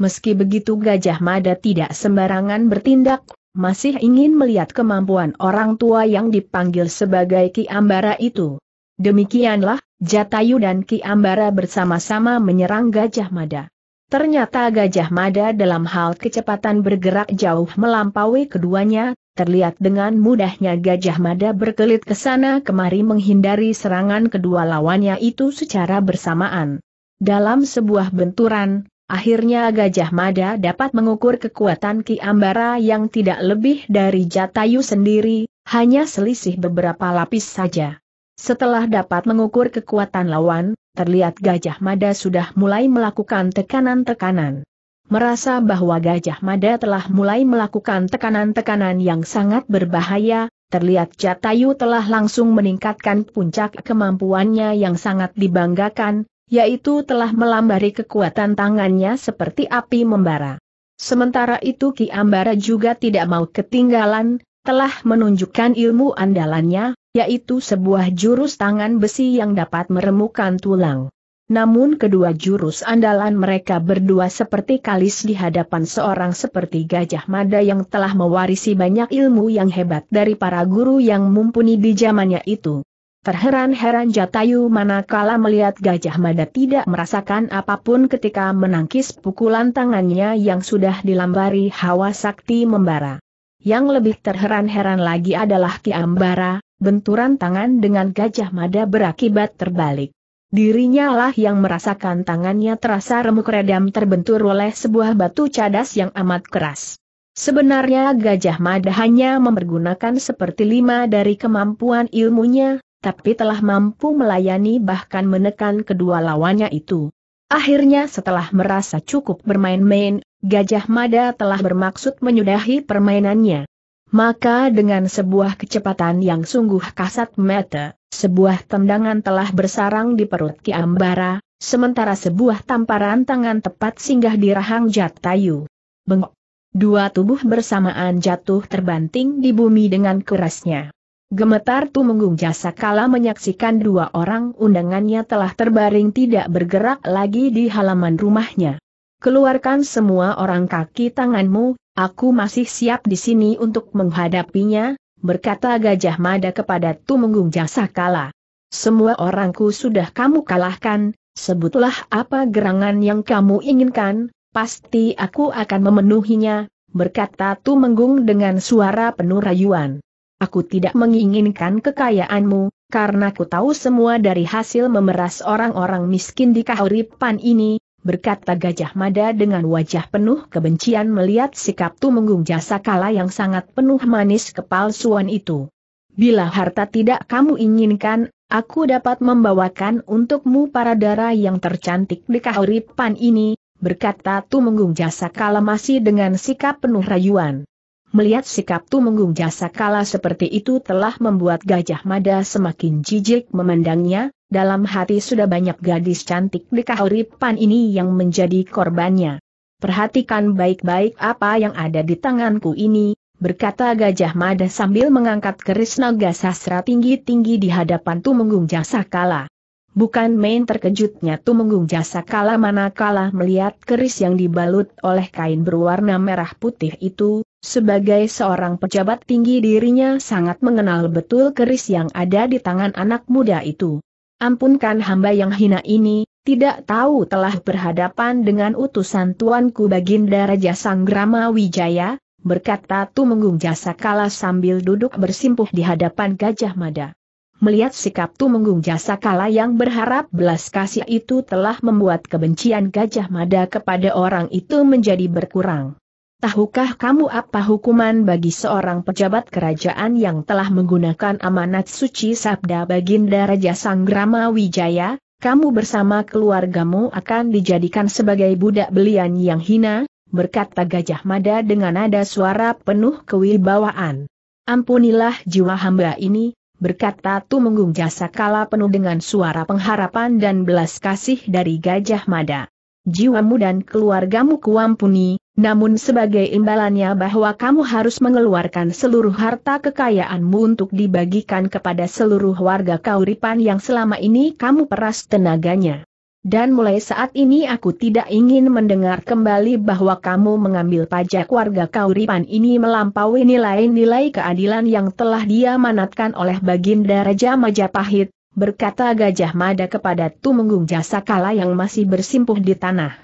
Meski begitu Gajah Mada tidak sembarangan bertindak, masih ingin melihat kemampuan orang tua yang dipanggil sebagai Ki Ambara itu. Demikianlah, Jatayu dan Ki Ambara bersama-sama menyerang Gajah Mada. Ternyata Gajah Mada dalam hal kecepatan bergerak jauh melampaui keduanya, terlihat dengan mudahnya Gajah Mada berkelit ke sana kemari menghindari serangan kedua lawannya itu secara bersamaan. Dalam sebuah benturan, Akhirnya Gajah Mada dapat mengukur kekuatan Ki Ambara yang tidak lebih dari Jatayu sendiri, hanya selisih beberapa lapis saja. Setelah dapat mengukur kekuatan lawan, terlihat Gajah Mada sudah mulai melakukan tekanan-tekanan. Merasa bahwa Gajah Mada telah mulai melakukan tekanan-tekanan yang sangat berbahaya, terlihat Jatayu telah langsung meningkatkan puncak kemampuannya yang sangat dibanggakan, yaitu telah melambari kekuatan tangannya seperti api membara. Sementara itu Ki Ambara juga tidak mau ketinggalan, telah menunjukkan ilmu andalannya, yaitu sebuah jurus tangan besi yang dapat meremukan tulang. Namun kedua jurus andalan mereka berdua seperti kalis di hadapan seorang seperti Gajah Mada yang telah mewarisi banyak ilmu yang hebat dari para guru yang mumpuni di zamannya itu. Terheran-heran Jatayu manakala melihat Gajah Mada tidak merasakan apapun ketika menangkis pukulan tangannya yang sudah dilambari hawa sakti membara. Yang lebih terheran-heran lagi adalah Ki Ambara, benturan tangan dengan Gajah Mada berakibat terbalik. Dirinya lah yang merasakan tangannya terasa remuk redam terbentur oleh sebuah batu cadas yang amat keras. Sebenarnya Gajah Mada hanya mempergunakan seperti lima dari kemampuan ilmunya, tapi telah mampu melayani bahkan menekan kedua lawannya itu. Akhirnya setelah merasa cukup bermain-main, Gajah Mada telah bermaksud menyudahi permainannya. Maka dengan sebuah kecepatan yang sungguh kasat mata, sebuah tendangan telah bersarang di perut Ki Ambara, sementara sebuah tamparan tangan tepat singgah di rahang Jatayu. Bengok. Dua tubuh bersamaan jatuh terbanting di bumi dengan kerasnya. Gemetar Tumenggung jasa kala menyaksikan dua orang undangannya telah terbaring tidak bergerak lagi di halaman rumahnya. Keluarkan semua orang kaki tanganmu, aku masih siap di sini untuk menghadapinya, berkata Gajah Mada kepada Tumenggung jasa kala. Semua orangku sudah kamu kalahkan, sebutlah apa gerangan yang kamu inginkan, pasti aku akan memenuhinya, berkata Tumenggung dengan suara penuh rayuan. Aku tidak menginginkan kekayaanmu, karena ku tahu semua dari hasil memeras orang-orang miskin di kahuripan ini, berkata Gajah Mada dengan wajah penuh kebencian melihat sikap Tumenggung Jasa Kala yang sangat penuh manis kepalsuan itu. Bila harta tidak kamu inginkan, aku dapat membawakan untukmu para dara yang tercantik di kahuripan ini, berkata Tumenggung Jasa Kala masih dengan sikap penuh rayuan. Melihat sikap Tumenggung jasa kala seperti itu telah membuat Gajah Mada semakin jijik memandangnya, dalam hati sudah banyak gadis cantik di kahuripan ini yang menjadi korbannya. Perhatikan baik-baik apa yang ada di tanganku ini, berkata Gajah Mada sambil mengangkat keris naga sastra tinggi-tinggi di hadapan Tumenggung jasa kala. Bukan main terkejutnya Tumenggung jasa kala manakala melihat keris yang dibalut oleh kain berwarna merah putih itu, sebagai seorang pejabat tinggi dirinya sangat mengenal betul keris yang ada di tangan anak muda itu. Ampunkan hamba yang hina ini, tidak tahu telah berhadapan dengan utusan tuanku Baginda Raja Sanggrama Wijaya, berkata Tumenggung kala sambil duduk bersimpuh di hadapan Gajah Mada. Melihat sikap Tumenggung kala yang berharap belas kasih itu telah membuat kebencian Gajah Mada kepada orang itu menjadi berkurang. Tahukah kamu apa hukuman bagi seorang pejabat kerajaan yang telah menggunakan amanat suci Sabda Baginda Raja Sanggrama Wijaya? Kamu bersama keluargamu akan dijadikan sebagai budak belian yang hina, berkata Gajah Mada dengan nada suara penuh kewibawaan. Ampunilah jiwa hamba ini, berkata Tumenggung Jasa Kala penuh dengan suara pengharapan dan belas kasih dari Gajah Mada. Jiwamu dan keluargamu kuampuni, namun sebagai imbalannya bahwa kamu harus mengeluarkan seluruh harta kekayaanmu untuk dibagikan kepada seluruh warga Kauripan yang selama ini kamu peras tenaganya. Dan mulai saat ini aku tidak ingin mendengar kembali bahwa kamu mengambil pajak warga Kauripan ini melampaui nilai-nilai keadilan yang telah diamanatkan oleh Baginda Raja Majapahit, berkata Gajah Mada kepada Tumenggung Jasakala yang masih bersimpuh di tanah.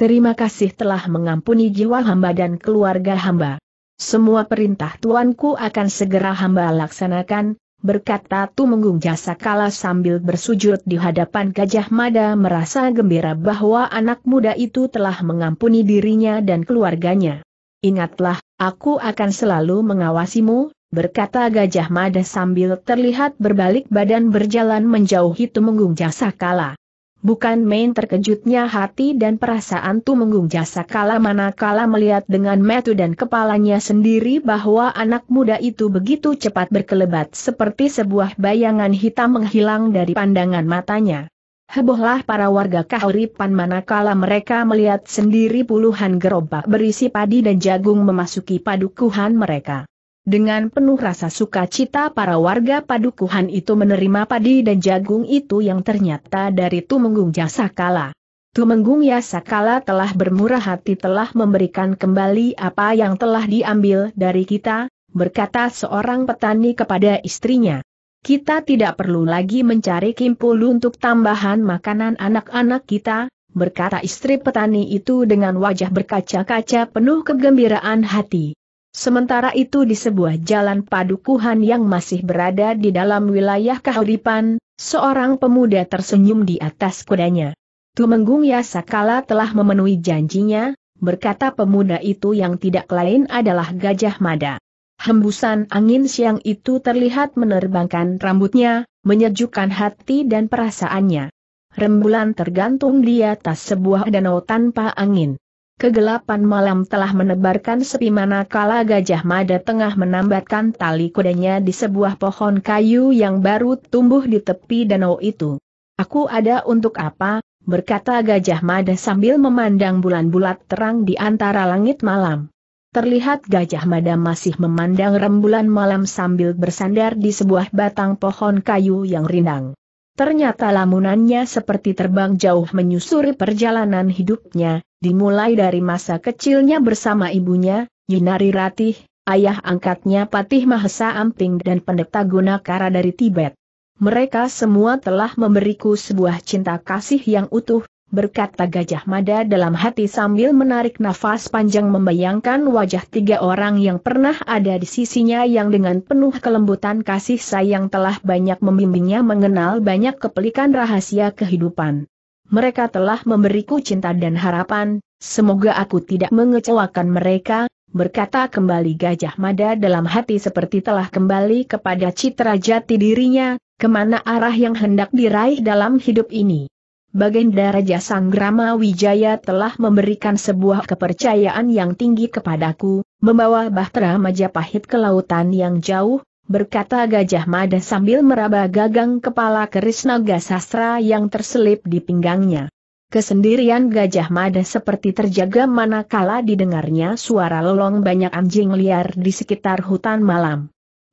Terima kasih telah mengampuni jiwa hamba dan keluarga hamba. Semua perintah tuanku akan segera hamba laksanakan, berkata Tu Menggung Jasa Kala sambil bersujud di hadapan Gajah Mada merasa gembira bahwa anak muda itu telah mengampuni dirinya dan keluarganya. Ingatlah, aku akan selalu mengawasimu, berkata Gajah Mada sambil terlihat berbalik badan berjalan menjauhi Tumenggung Jasa Kala. Bukan main terkejutnya hati dan perasaan tu menggung jasa kala mana kala melihat dengan metu dan kepalanya sendiri bahwa anak muda itu begitu cepat berkelebat seperti sebuah bayangan hitam menghilang dari pandangan matanya. Hebohlah para warga kahuripan manakala mereka melihat sendiri puluhan gerobak berisi padi dan jagung memasuki padukuhan mereka. Dengan penuh rasa sukacita para warga padukuhan itu menerima padi dan jagung itu yang ternyata dari Tumenggung Jasakala. Tumenggung Yasakala telah bermurah hati telah memberikan kembali apa yang telah diambil dari kita, berkata seorang petani kepada istrinya. Kita tidak perlu lagi mencari kimpul untuk tambahan makanan anak-anak kita, berkata istri petani itu dengan wajah berkaca-kaca penuh kegembiraan hati. Sementara itu di sebuah jalan padukuhan yang masih berada di dalam wilayah Kahuripan, seorang pemuda tersenyum di atas kudanya. Tumenggung Yasakala telah memenuhi janjinya, berkata pemuda itu yang tidak lain adalah Gajah Mada. Hembusan angin siang itu terlihat menerbangkan rambutnya, menyejukkan hati dan perasaannya. Rembulan tergantung di atas sebuah danau tanpa angin. Kegelapan malam telah menebarkan sepi manakala Gajah Mada tengah menambatkan tali kudanya di sebuah pohon kayu yang baru tumbuh di tepi danau itu. Aku ada untuk apa, berkata Gajah Mada sambil memandang bulan bulat terang di antara langit malam. Terlihat Gajah Mada masih memandang rembulan malam sambil bersandar di sebuah batang pohon kayu yang rindang. Ternyata lamunannya seperti terbang jauh menyusuri perjalanan hidupnya, dimulai dari masa kecilnya bersama ibunya, Yinari Ratih, ayah angkatnya Patih Mahesa Amping dan pendeta Gunakara dari Tibet. Mereka semua telah memberiku sebuah cinta kasih yang utuh, berkata Gajah Mada dalam hati sambil menarik nafas panjang membayangkan wajah tiga orang yang pernah ada di sisinya yang dengan penuh kelembutan kasih sayang telah banyak membimbingnya mengenal banyak kepelikan rahasia kehidupan mereka telah memberiku cinta dan harapan, semoga aku tidak mengecewakan mereka, berkata kembali Gajah Mada dalam hati seperti telah kembali kepada citra jati dirinya, kemana arah yang hendak diraih dalam hidup ini. Baginda Raja Sanggrama Wijaya telah memberikan sebuah kepercayaan yang tinggi kepadaku, membawa Bahtera Majapahit ke lautan yang jauh, berkata Gajah Mada sambil meraba gagang kepala keris naga sastra yang terselip di pinggangnya. Kesendirian Gajah Mada seperti terjaga manakala didengarnya suara lolong banyak anjing liar di sekitar hutan malam.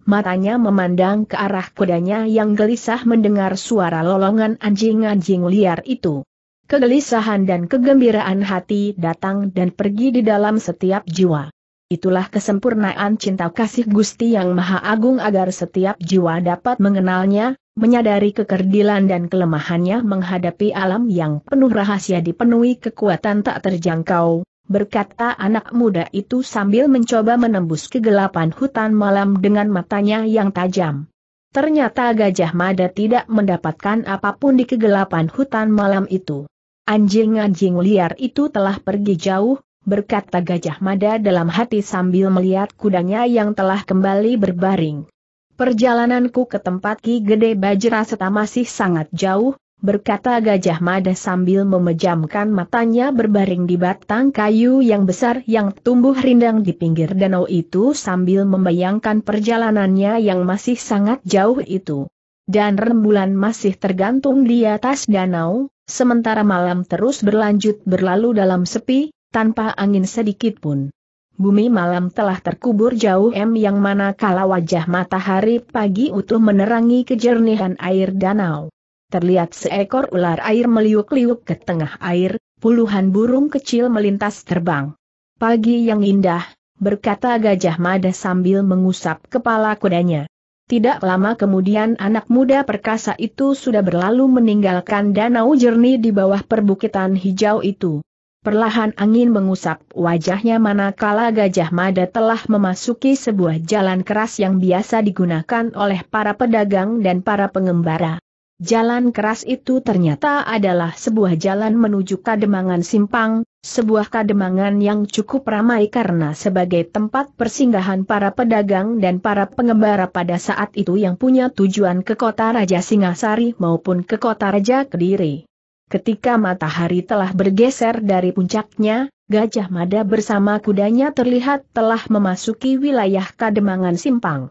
Matanya memandang ke arah kudanya yang gelisah mendengar suara lolongan anjing-anjing liar itu. Kegelisahan dan kegembiraan hati datang dan pergi di dalam setiap jiwa. Itulah kesempurnaan cinta kasih Gusti yang Maha Agung agar setiap jiwa dapat mengenalnya, menyadari kekerdilan dan kelemahannya menghadapi alam yang penuh rahasia dipenuhi kekuatan tak terjangkau, berkata anak muda itu sambil mencoba menembus kegelapan hutan malam dengan matanya yang tajam. Ternyata Gajah Mada tidak mendapatkan apapun di kegelapan hutan malam itu. Anjing-anjing liar itu telah pergi jauh, berkata Gajah Mada dalam hati sambil melihat kudanya yang telah kembali berbaring. Perjalananku ke tempat Ki Gede Bajraseta masih sangat jauh, berkata Gajah Mada sambil memejamkan matanya berbaring di batang kayu yang besar yang tumbuh rindang di pinggir danau itu sambil membayangkan perjalanannya yang masih sangat jauh itu. Dan rembulan masih tergantung di atas danau, sementara malam terus berlanjut berlalu dalam sepi, tanpa angin sedikit pun. Bumi malam telah terkubur jauh M yang mana kala wajah matahari pagi utuh menerangi kejernihan air danau. Terlihat seekor ular air meliuk-liuk ke tengah air, puluhan burung kecil melintas terbang. Pagi yang indah, berkata Gajah Mada sambil mengusap kepala kudanya. Tidak lama kemudian anak muda perkasa itu sudah berlalu meninggalkan danau jernih di bawah perbukitan hijau itu. Perlahan angin mengusap wajahnya manakala Gajah Mada telah memasuki sebuah jalan keras yang biasa digunakan oleh para pedagang dan para pengembara. Jalan keras itu ternyata adalah sebuah jalan menuju Kademangan Simpang, sebuah kademangan yang cukup ramai karena sebagai tempat persinggahan para pedagang dan para pengembara pada saat itu yang punya tujuan ke kota Raja Singasari maupun ke kota Raja Kediri. Ketika matahari telah bergeser dari puncaknya, Gajah Mada bersama kudanya terlihat telah memasuki wilayah Kademangan Simpang.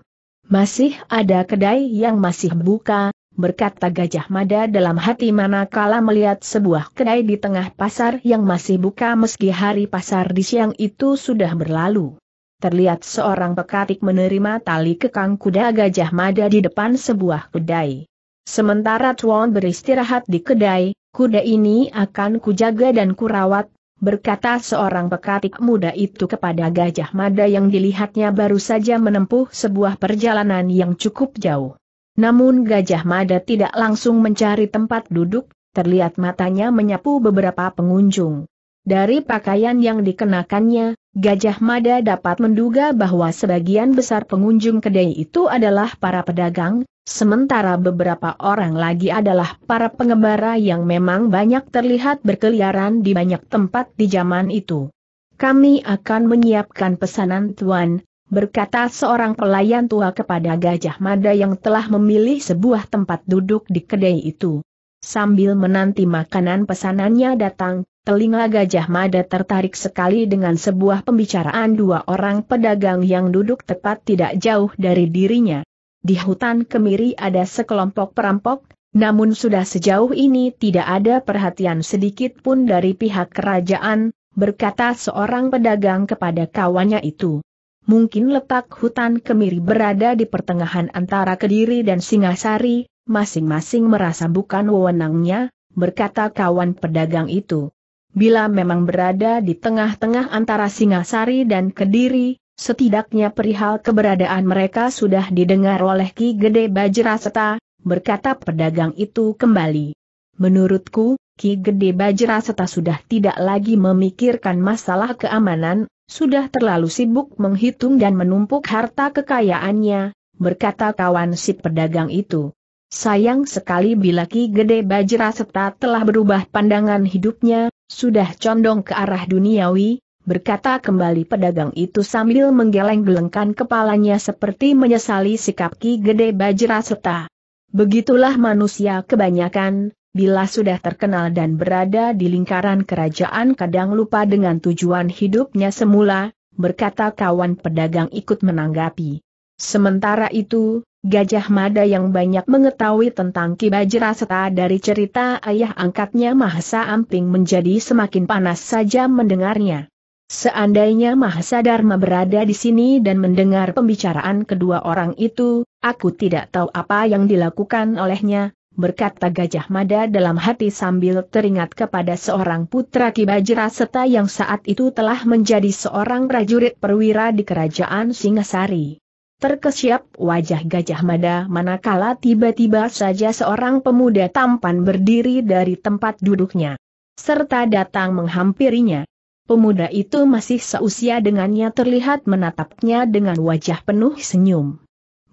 Masih ada kedai yang masih buka, berkata Gajah Mada dalam hati manakala melihat sebuah kedai di tengah pasar yang masih buka meski hari pasar di siang itu sudah berlalu. Terlihat seorang pekatik menerima tali kekang kuda Gajah Mada di depan sebuah kedai. Sementara Tuan beristirahat di kedai, Kuda ini akan kujaga dan kurawat, berkata seorang pekatik muda itu kepada Gajah Mada yang dilihatnya baru saja menempuh sebuah perjalanan yang cukup jauh. Namun Gajah Mada tidak langsung mencari tempat duduk, terlihat matanya menyapu beberapa pengunjung. Dari pakaian yang dikenakannya, Gajah Mada dapat menduga bahwa sebagian besar pengunjung kedai itu adalah para pedagang, sementara beberapa orang lagi adalah para pengembara yang memang banyak terlihat berkeliaran di banyak tempat di zaman itu. Kami akan menyiapkan pesanan Tuan, berkata seorang pelayan tua kepada Gajah Mada yang telah memilih sebuah tempat duduk di kedai itu. Sambil menanti makanan pesanannya datang, Telinga Gajah Mada tertarik sekali dengan sebuah pembicaraan dua orang pedagang yang duduk tepat tidak jauh dari dirinya. Di hutan kemiri ada sekelompok perampok, namun sudah sejauh ini tidak ada perhatian sedikit pun dari pihak kerajaan, berkata seorang pedagang kepada kawannya itu. Mungkin letak hutan kemiri berada di pertengahan antara Kediri dan Singasari, masing-masing merasa bukan wewenangnya, berkata kawan pedagang itu bila memang berada di tengah-tengah antara Singasari dan Kediri, setidaknya perihal keberadaan mereka sudah didengar oleh Ki Gede Bajraseta, berkata pedagang itu kembali. Menurutku, Ki Gede Bajraseta sudah tidak lagi memikirkan masalah keamanan, sudah terlalu sibuk menghitung dan menumpuk harta kekayaannya, berkata kawan si pedagang itu. Sayang sekali bila Ki Gede Bajraseta telah berubah pandangan hidupnya, sudah condong ke arah duniawi, berkata kembali pedagang itu sambil menggeleng-gelengkan kepalanya seperti menyesali sikap Ki Gede Seta. Begitulah manusia kebanyakan, bila sudah terkenal dan berada di lingkaran kerajaan kadang lupa dengan tujuan hidupnya semula, berkata kawan pedagang ikut menanggapi. Sementara itu, Gajah Mada yang banyak mengetahui tentang Kibajra serta dari cerita ayah angkatnya Mahesa Amping menjadi semakin panas saja mendengarnya. Seandainya Mahesa Dharma berada di sini dan mendengar pembicaraan kedua orang itu, aku tidak tahu apa yang dilakukan olehnya, berkata Gajah Mada dalam hati sambil teringat kepada seorang putra Kibajra serta yang saat itu telah menjadi seorang prajurit perwira di kerajaan Singasari. Terkesiap wajah Gajah Mada manakala tiba-tiba saja seorang pemuda tampan berdiri dari tempat duduknya. Serta datang menghampirinya. Pemuda itu masih seusia dengannya terlihat menatapnya dengan wajah penuh senyum.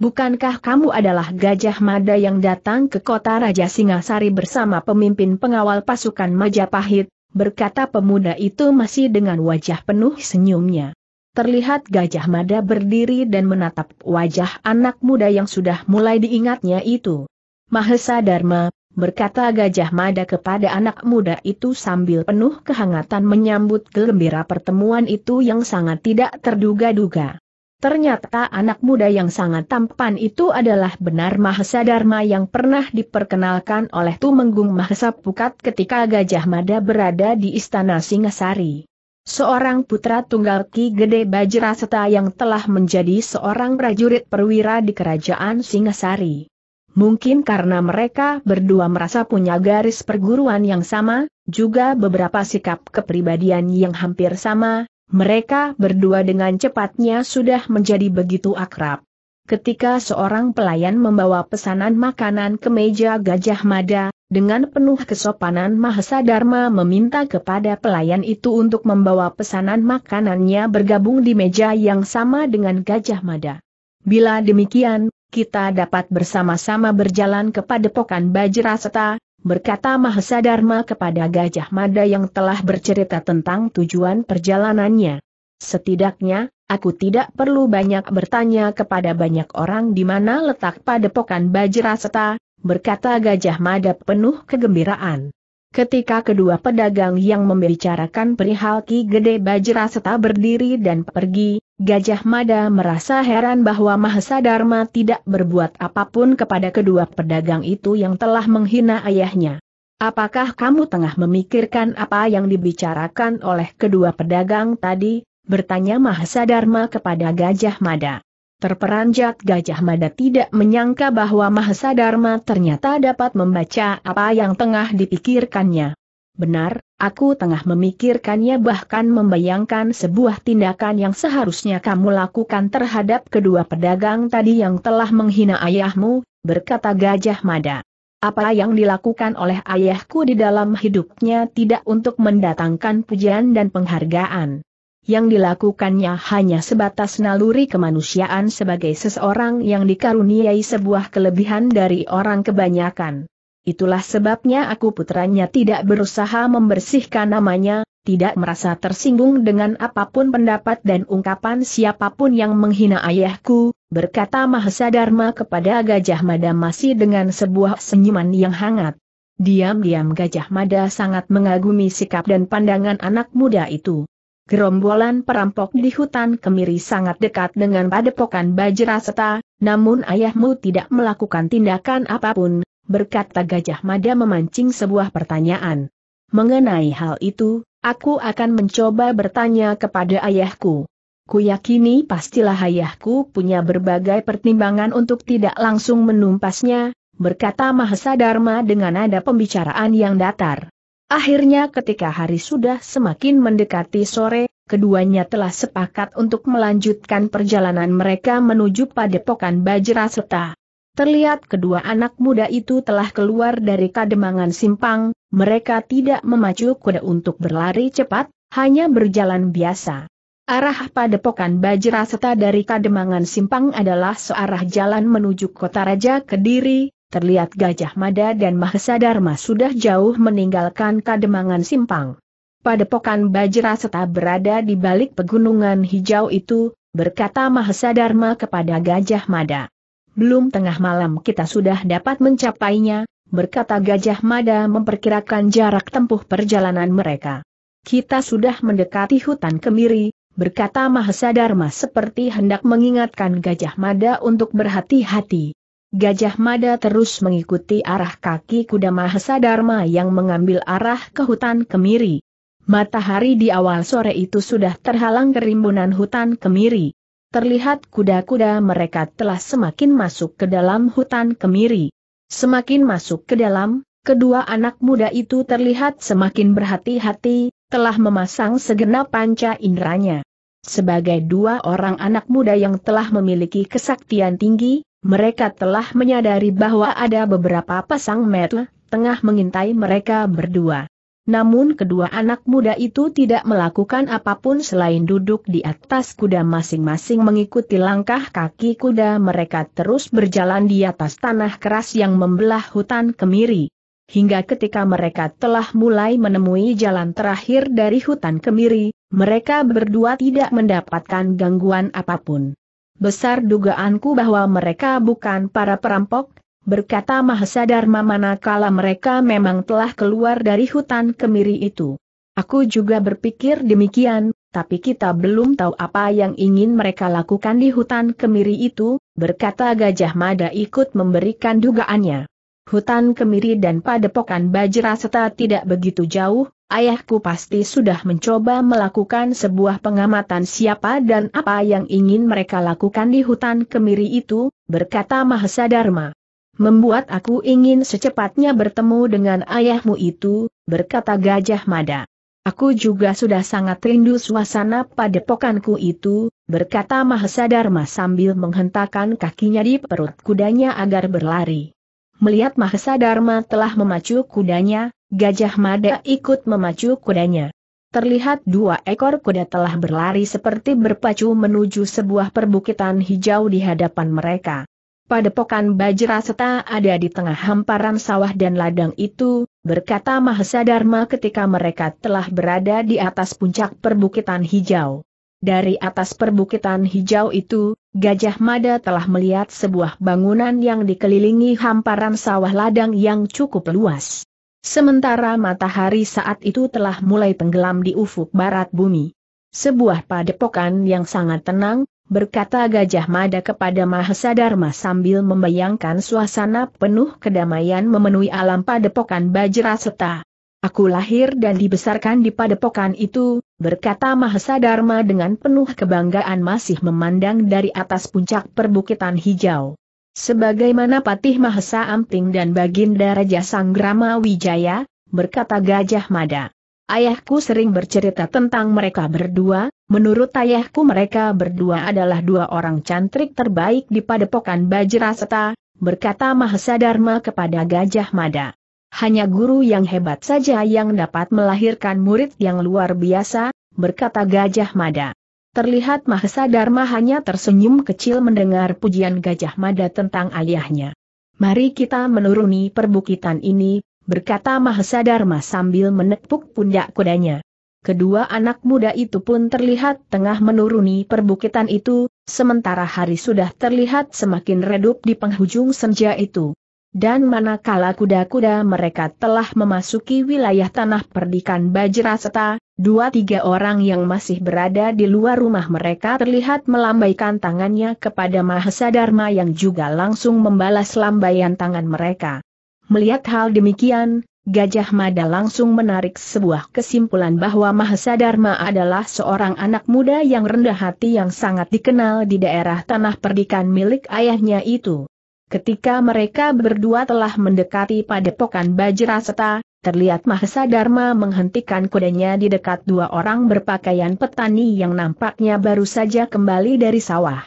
Bukankah kamu adalah Gajah Mada yang datang ke kota Raja Singasari bersama pemimpin pengawal pasukan Majapahit, berkata pemuda itu masih dengan wajah penuh senyumnya terlihat Gajah Mada berdiri dan menatap wajah anak muda yang sudah mulai diingatnya itu. Mahesa Dharma, berkata Gajah Mada kepada anak muda itu sambil penuh kehangatan menyambut gembira pertemuan itu yang sangat tidak terduga-duga. Ternyata anak muda yang sangat tampan itu adalah benar Mahesa Dharma yang pernah diperkenalkan oleh Tumenggung Mahesa Pukat ketika Gajah Mada berada di Istana Singasari. Seorang putra tunggal Ki Gede Bajraseta yang telah menjadi seorang prajurit perwira di kerajaan Singasari. Mungkin karena mereka berdua merasa punya garis perguruan yang sama, juga beberapa sikap kepribadian yang hampir sama, mereka berdua dengan cepatnya sudah menjadi begitu akrab. Ketika seorang pelayan membawa pesanan makanan ke meja Gajah Mada, dengan penuh kesopanan Mahesa Dharma meminta kepada pelayan itu untuk membawa pesanan makanannya bergabung di meja yang sama dengan Gajah Mada. Bila demikian, kita dapat bersama-sama berjalan kepada padepokan Bajraseta, berkata Mahesa Dharma kepada Gajah Mada yang telah bercerita tentang tujuan perjalanannya. Setidaknya, aku tidak perlu banyak bertanya kepada banyak orang di mana letak padepokan Bajraseta, berkata Gajah Mada penuh kegembiraan. Ketika kedua pedagang yang membicarakan perihal Ki Gede Bajraseta berdiri dan pergi, Gajah Mada merasa heran bahwa Mahesa Dharma tidak berbuat apapun kepada kedua pedagang itu yang telah menghina ayahnya. Apakah kamu tengah memikirkan apa yang dibicarakan oleh kedua pedagang tadi? bertanya Mahesa Dharma kepada Gajah Mada. Terperanjat Gajah Mada tidak menyangka bahwa Mahesa Dharma ternyata dapat membaca apa yang tengah dipikirkannya. Benar, aku tengah memikirkannya bahkan membayangkan sebuah tindakan yang seharusnya kamu lakukan terhadap kedua pedagang tadi yang telah menghina ayahmu, berkata Gajah Mada. Apa yang dilakukan oleh ayahku di dalam hidupnya tidak untuk mendatangkan pujian dan penghargaan yang dilakukannya hanya sebatas naluri kemanusiaan sebagai seseorang yang dikaruniai sebuah kelebihan dari orang kebanyakan. Itulah sebabnya aku putranya tidak berusaha membersihkan namanya, tidak merasa tersinggung dengan apapun pendapat dan ungkapan siapapun yang menghina ayahku, berkata Mahesa Dharma kepada Gajah Mada masih dengan sebuah senyuman yang hangat. Diam-diam Gajah Mada sangat mengagumi sikap dan pandangan anak muda itu. Gerombolan perampok di hutan kemiri sangat dekat dengan padepokan Bajrasata, namun ayahmu tidak melakukan tindakan apapun, berkata Gajah Mada memancing sebuah pertanyaan. Mengenai hal itu, aku akan mencoba bertanya kepada ayahku. Kuyakini pastilah ayahku punya berbagai pertimbangan untuk tidak langsung menumpasnya, berkata Mahesa Dharma dengan nada pembicaraan yang datar. Akhirnya ketika hari sudah semakin mendekati sore, keduanya telah sepakat untuk melanjutkan perjalanan mereka menuju padepokan Bajraseta. Terlihat kedua anak muda itu telah keluar dari kademangan simpang, mereka tidak memacu kuda untuk berlari cepat, hanya berjalan biasa. Arah padepokan Bajraseta dari kademangan simpang adalah searah jalan menuju kota Raja Kediri, terlihat Gajah Mada dan Mahesa Dharma sudah jauh meninggalkan Kademangan Simpang. Padepokan Bajra serta berada di balik pegunungan hijau itu, berkata Mahesa Dharma kepada Gajah Mada. Belum tengah malam kita sudah dapat mencapainya, berkata Gajah Mada memperkirakan jarak tempuh perjalanan mereka. Kita sudah mendekati hutan kemiri, berkata Mahesa Dharma seperti hendak mengingatkan Gajah Mada untuk berhati-hati. Gajah Mada terus mengikuti arah kaki kuda Mahesa Dharma yang mengambil arah ke hutan Kemiri. Matahari di awal sore itu sudah terhalang kerimbunan hutan Kemiri. Terlihat kuda-kuda mereka telah semakin masuk ke dalam hutan Kemiri. Semakin masuk ke dalam, kedua anak muda itu terlihat semakin berhati-hati, telah memasang segenap panca inderanya. Sebagai dua orang anak muda yang telah memiliki kesaktian tinggi, mereka telah menyadari bahwa ada beberapa pasang mata tengah mengintai mereka berdua. Namun kedua anak muda itu tidak melakukan apapun selain duduk di atas kuda masing-masing mengikuti langkah kaki kuda mereka terus berjalan di atas tanah keras yang membelah hutan kemiri. Hingga ketika mereka telah mulai menemui jalan terakhir dari hutan kemiri, mereka berdua tidak mendapatkan gangguan apapun. Besar dugaanku bahwa mereka bukan para perampok, berkata Dharma. manakala mereka memang telah keluar dari hutan kemiri itu. Aku juga berpikir demikian, tapi kita belum tahu apa yang ingin mereka lakukan di hutan kemiri itu, berkata Gajah Mada ikut memberikan dugaannya. Hutan Kemiri dan Padepokan Bajra seta tidak begitu jauh, ayahku pasti sudah mencoba melakukan sebuah pengamatan siapa dan apa yang ingin mereka lakukan di hutan Kemiri itu, berkata Mahesa Dharma. Membuat aku ingin secepatnya bertemu dengan ayahmu itu, berkata Gajah Mada. Aku juga sudah sangat rindu suasana padepokanku itu, berkata Mahesa Dharma sambil menghentakkan kakinya di perut kudanya agar berlari. Melihat Mahesa Dharma telah memacu kudanya, Gajah Mada ikut memacu kudanya. Terlihat dua ekor kuda telah berlari seperti berpacu menuju sebuah perbukitan hijau di hadapan mereka. Padepokan Bajraseta ada di tengah hamparan sawah dan ladang itu, berkata Mahesa Dharma ketika mereka telah berada di atas puncak perbukitan hijau. Dari atas perbukitan hijau itu, Gajah Mada telah melihat sebuah bangunan yang dikelilingi hamparan sawah ladang yang cukup luas. Sementara matahari saat itu telah mulai tenggelam di ufuk barat bumi. Sebuah padepokan yang sangat tenang, berkata Gajah Mada kepada Mahesa Dharma sambil membayangkan suasana penuh kedamaian memenuhi alam padepokan Bajra Seta. Aku lahir dan dibesarkan di padepokan itu, berkata Mahesa Dharma dengan penuh kebanggaan masih memandang dari atas puncak perbukitan hijau. Sebagaimana Patih Mahesa Amping dan Baginda Raja Sanggrama Wijaya, berkata Gajah Mada. Ayahku sering bercerita tentang mereka berdua, menurut ayahku mereka berdua adalah dua orang cantrik terbaik di padepokan Bajrasata, berkata Mahesa Dharma kepada Gajah Mada hanya guru yang hebat saja yang dapat melahirkan murid yang luar biasa, berkata Gajah Mada. Terlihat Mahesa Dharma hanya tersenyum kecil mendengar pujian Gajah Mada tentang ayahnya. Mari kita menuruni perbukitan ini, berkata Mahesa Dharma sambil menepuk pundak kudanya. Kedua anak muda itu pun terlihat tengah menuruni perbukitan itu, sementara hari sudah terlihat semakin redup di penghujung senja itu. Dan manakala kuda-kuda mereka telah memasuki wilayah tanah perdikan Bajraseta, dua-tiga orang yang masih berada di luar rumah mereka terlihat melambaikan tangannya kepada Mahesa Dharma yang juga langsung membalas lambaian tangan mereka. Melihat hal demikian, Gajah Mada langsung menarik sebuah kesimpulan bahwa Mahesa Dharma adalah seorang anak muda yang rendah hati yang sangat dikenal di daerah tanah perdikan milik ayahnya itu. Ketika mereka berdua telah mendekati padepokan Bajraseta, terlihat Mahesa Dharma menghentikan kudanya di dekat dua orang berpakaian petani yang nampaknya baru saja kembali dari sawah.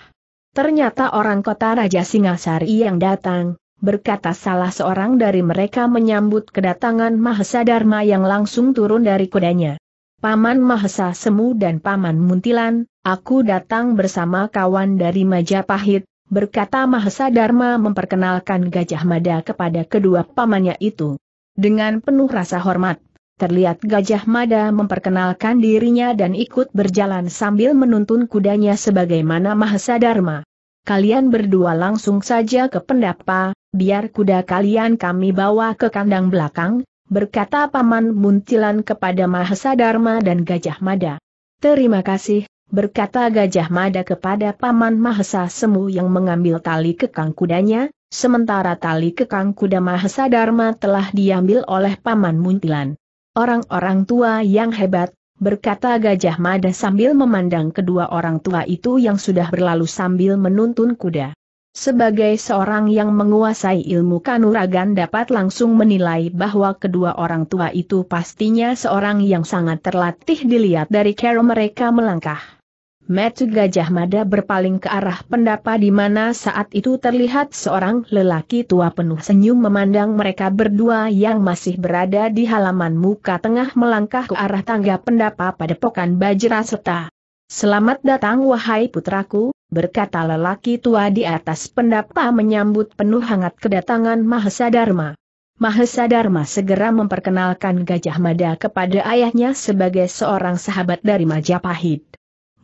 Ternyata orang kota Raja Singasari yang datang, berkata salah seorang dari mereka menyambut kedatangan Mahesa Dharma yang langsung turun dari kudanya. Paman Mahesa Semu dan Paman Muntilan, aku datang bersama kawan dari Majapahit, berkata Mahesa Dharma memperkenalkan Gajah Mada kepada kedua pamannya itu. Dengan penuh rasa hormat, terlihat Gajah Mada memperkenalkan dirinya dan ikut berjalan sambil menuntun kudanya sebagaimana Mahesa Dharma. Kalian berdua langsung saja ke pendapa, biar kuda kalian kami bawa ke kandang belakang, berkata Paman Muntilan kepada Mahesa Dharma dan Gajah Mada. Terima kasih, berkata Gajah Mada kepada Paman Mahesa Semu yang mengambil tali kekang kudanya, sementara tali kekang kuda Mahesa Dharma telah diambil oleh Paman Muntilan. Orang-orang tua yang hebat, berkata Gajah Mada sambil memandang kedua orang tua itu yang sudah berlalu sambil menuntun kuda. Sebagai seorang yang menguasai ilmu kanuragan dapat langsung menilai bahwa kedua orang tua itu pastinya seorang yang sangat terlatih dilihat dari cara mereka melangkah. Metu Gajah Mada berpaling ke arah pendapa di mana saat itu terlihat seorang lelaki tua penuh senyum memandang mereka berdua yang masih berada di halaman muka tengah melangkah ke arah tangga pendapa pada pokan Bajra Seta. Selamat datang wahai putraku, berkata lelaki tua di atas pendapa menyambut penuh hangat kedatangan Mahesa Dharma. Mahesa Dharma segera memperkenalkan Gajah Mada kepada ayahnya sebagai seorang sahabat dari Majapahit.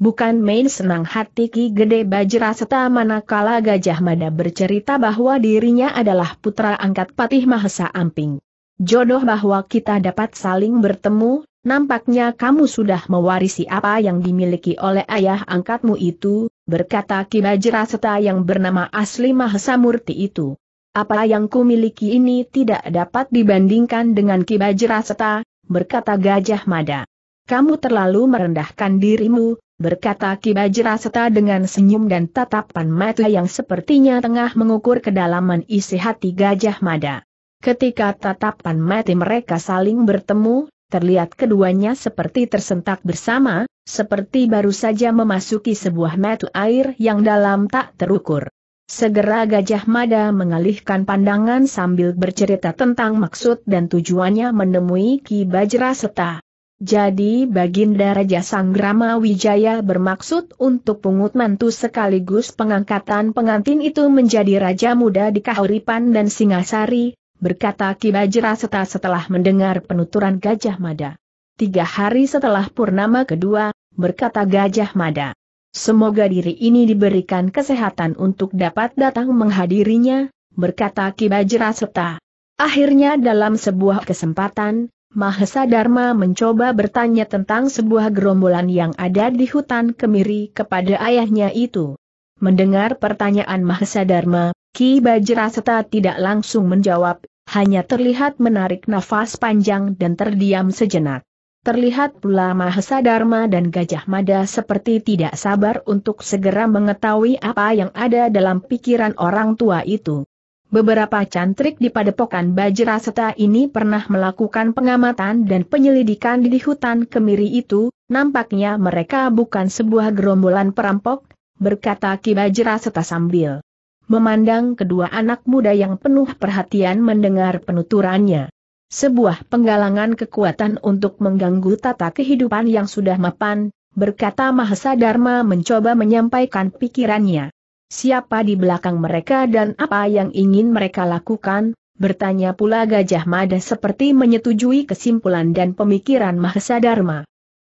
Bukan main senang hati Ki Gede Bajra serta manakala Gajah Mada bercerita bahwa dirinya adalah putra angkat Patih Mahesa Amping. Jodoh bahwa kita dapat saling bertemu, nampaknya kamu sudah mewarisi apa yang dimiliki oleh ayah angkatmu itu, berkata Ki Bajra serta yang bernama asli Mahesa Murti itu. Apa yang ku miliki ini tidak dapat dibandingkan dengan Ki Bajra serta, berkata Gajah Mada. Kamu terlalu merendahkan dirimu, berkata Bajra serta dengan senyum dan tatapan mata yang sepertinya tengah mengukur kedalaman isi hati Gajah Mada. Ketika tatapan mata mereka saling bertemu, terlihat keduanya seperti tersentak bersama, seperti baru saja memasuki sebuah mata air yang dalam tak terukur. Segera Gajah Mada mengalihkan pandangan sambil bercerita tentang maksud dan tujuannya menemui Ki Bajra Seta. Jadi Baginda Raja Sanggrama Wijaya bermaksud untuk pungut mantu sekaligus pengangkatan pengantin itu menjadi Raja Muda di Kahuripan dan Singasari, berkata Kibajra setelah mendengar penuturan Gajah Mada. Tiga hari setelah Purnama kedua, berkata Gajah Mada. Semoga diri ini diberikan kesehatan untuk dapat datang menghadirinya, berkata Kibajra serta. Akhirnya dalam sebuah kesempatan, Mahesa Dharma mencoba bertanya tentang sebuah gerombolan yang ada di hutan kemiri kepada ayahnya itu. Mendengar pertanyaan Mahesa Dharma, Ki Bajraseta tidak langsung menjawab, hanya terlihat menarik nafas panjang dan terdiam sejenak. Terlihat pula Mahesa Dharma dan Gajah Mada seperti tidak sabar untuk segera mengetahui apa yang ada dalam pikiran orang tua itu. Beberapa cantrik di padepokan Bajraseta ini pernah melakukan pengamatan dan penyelidikan di hutan kemiri itu, nampaknya mereka bukan sebuah gerombolan perampok, berkata Ki Bajraseta sambil memandang kedua anak muda yang penuh perhatian mendengar penuturannya. Sebuah penggalangan kekuatan untuk mengganggu tata kehidupan yang sudah mapan, berkata Mahesa Dharma mencoba menyampaikan pikirannya siapa di belakang mereka dan apa yang ingin mereka lakukan, bertanya pula Gajah Mada seperti menyetujui kesimpulan dan pemikiran Mahesa Dharma.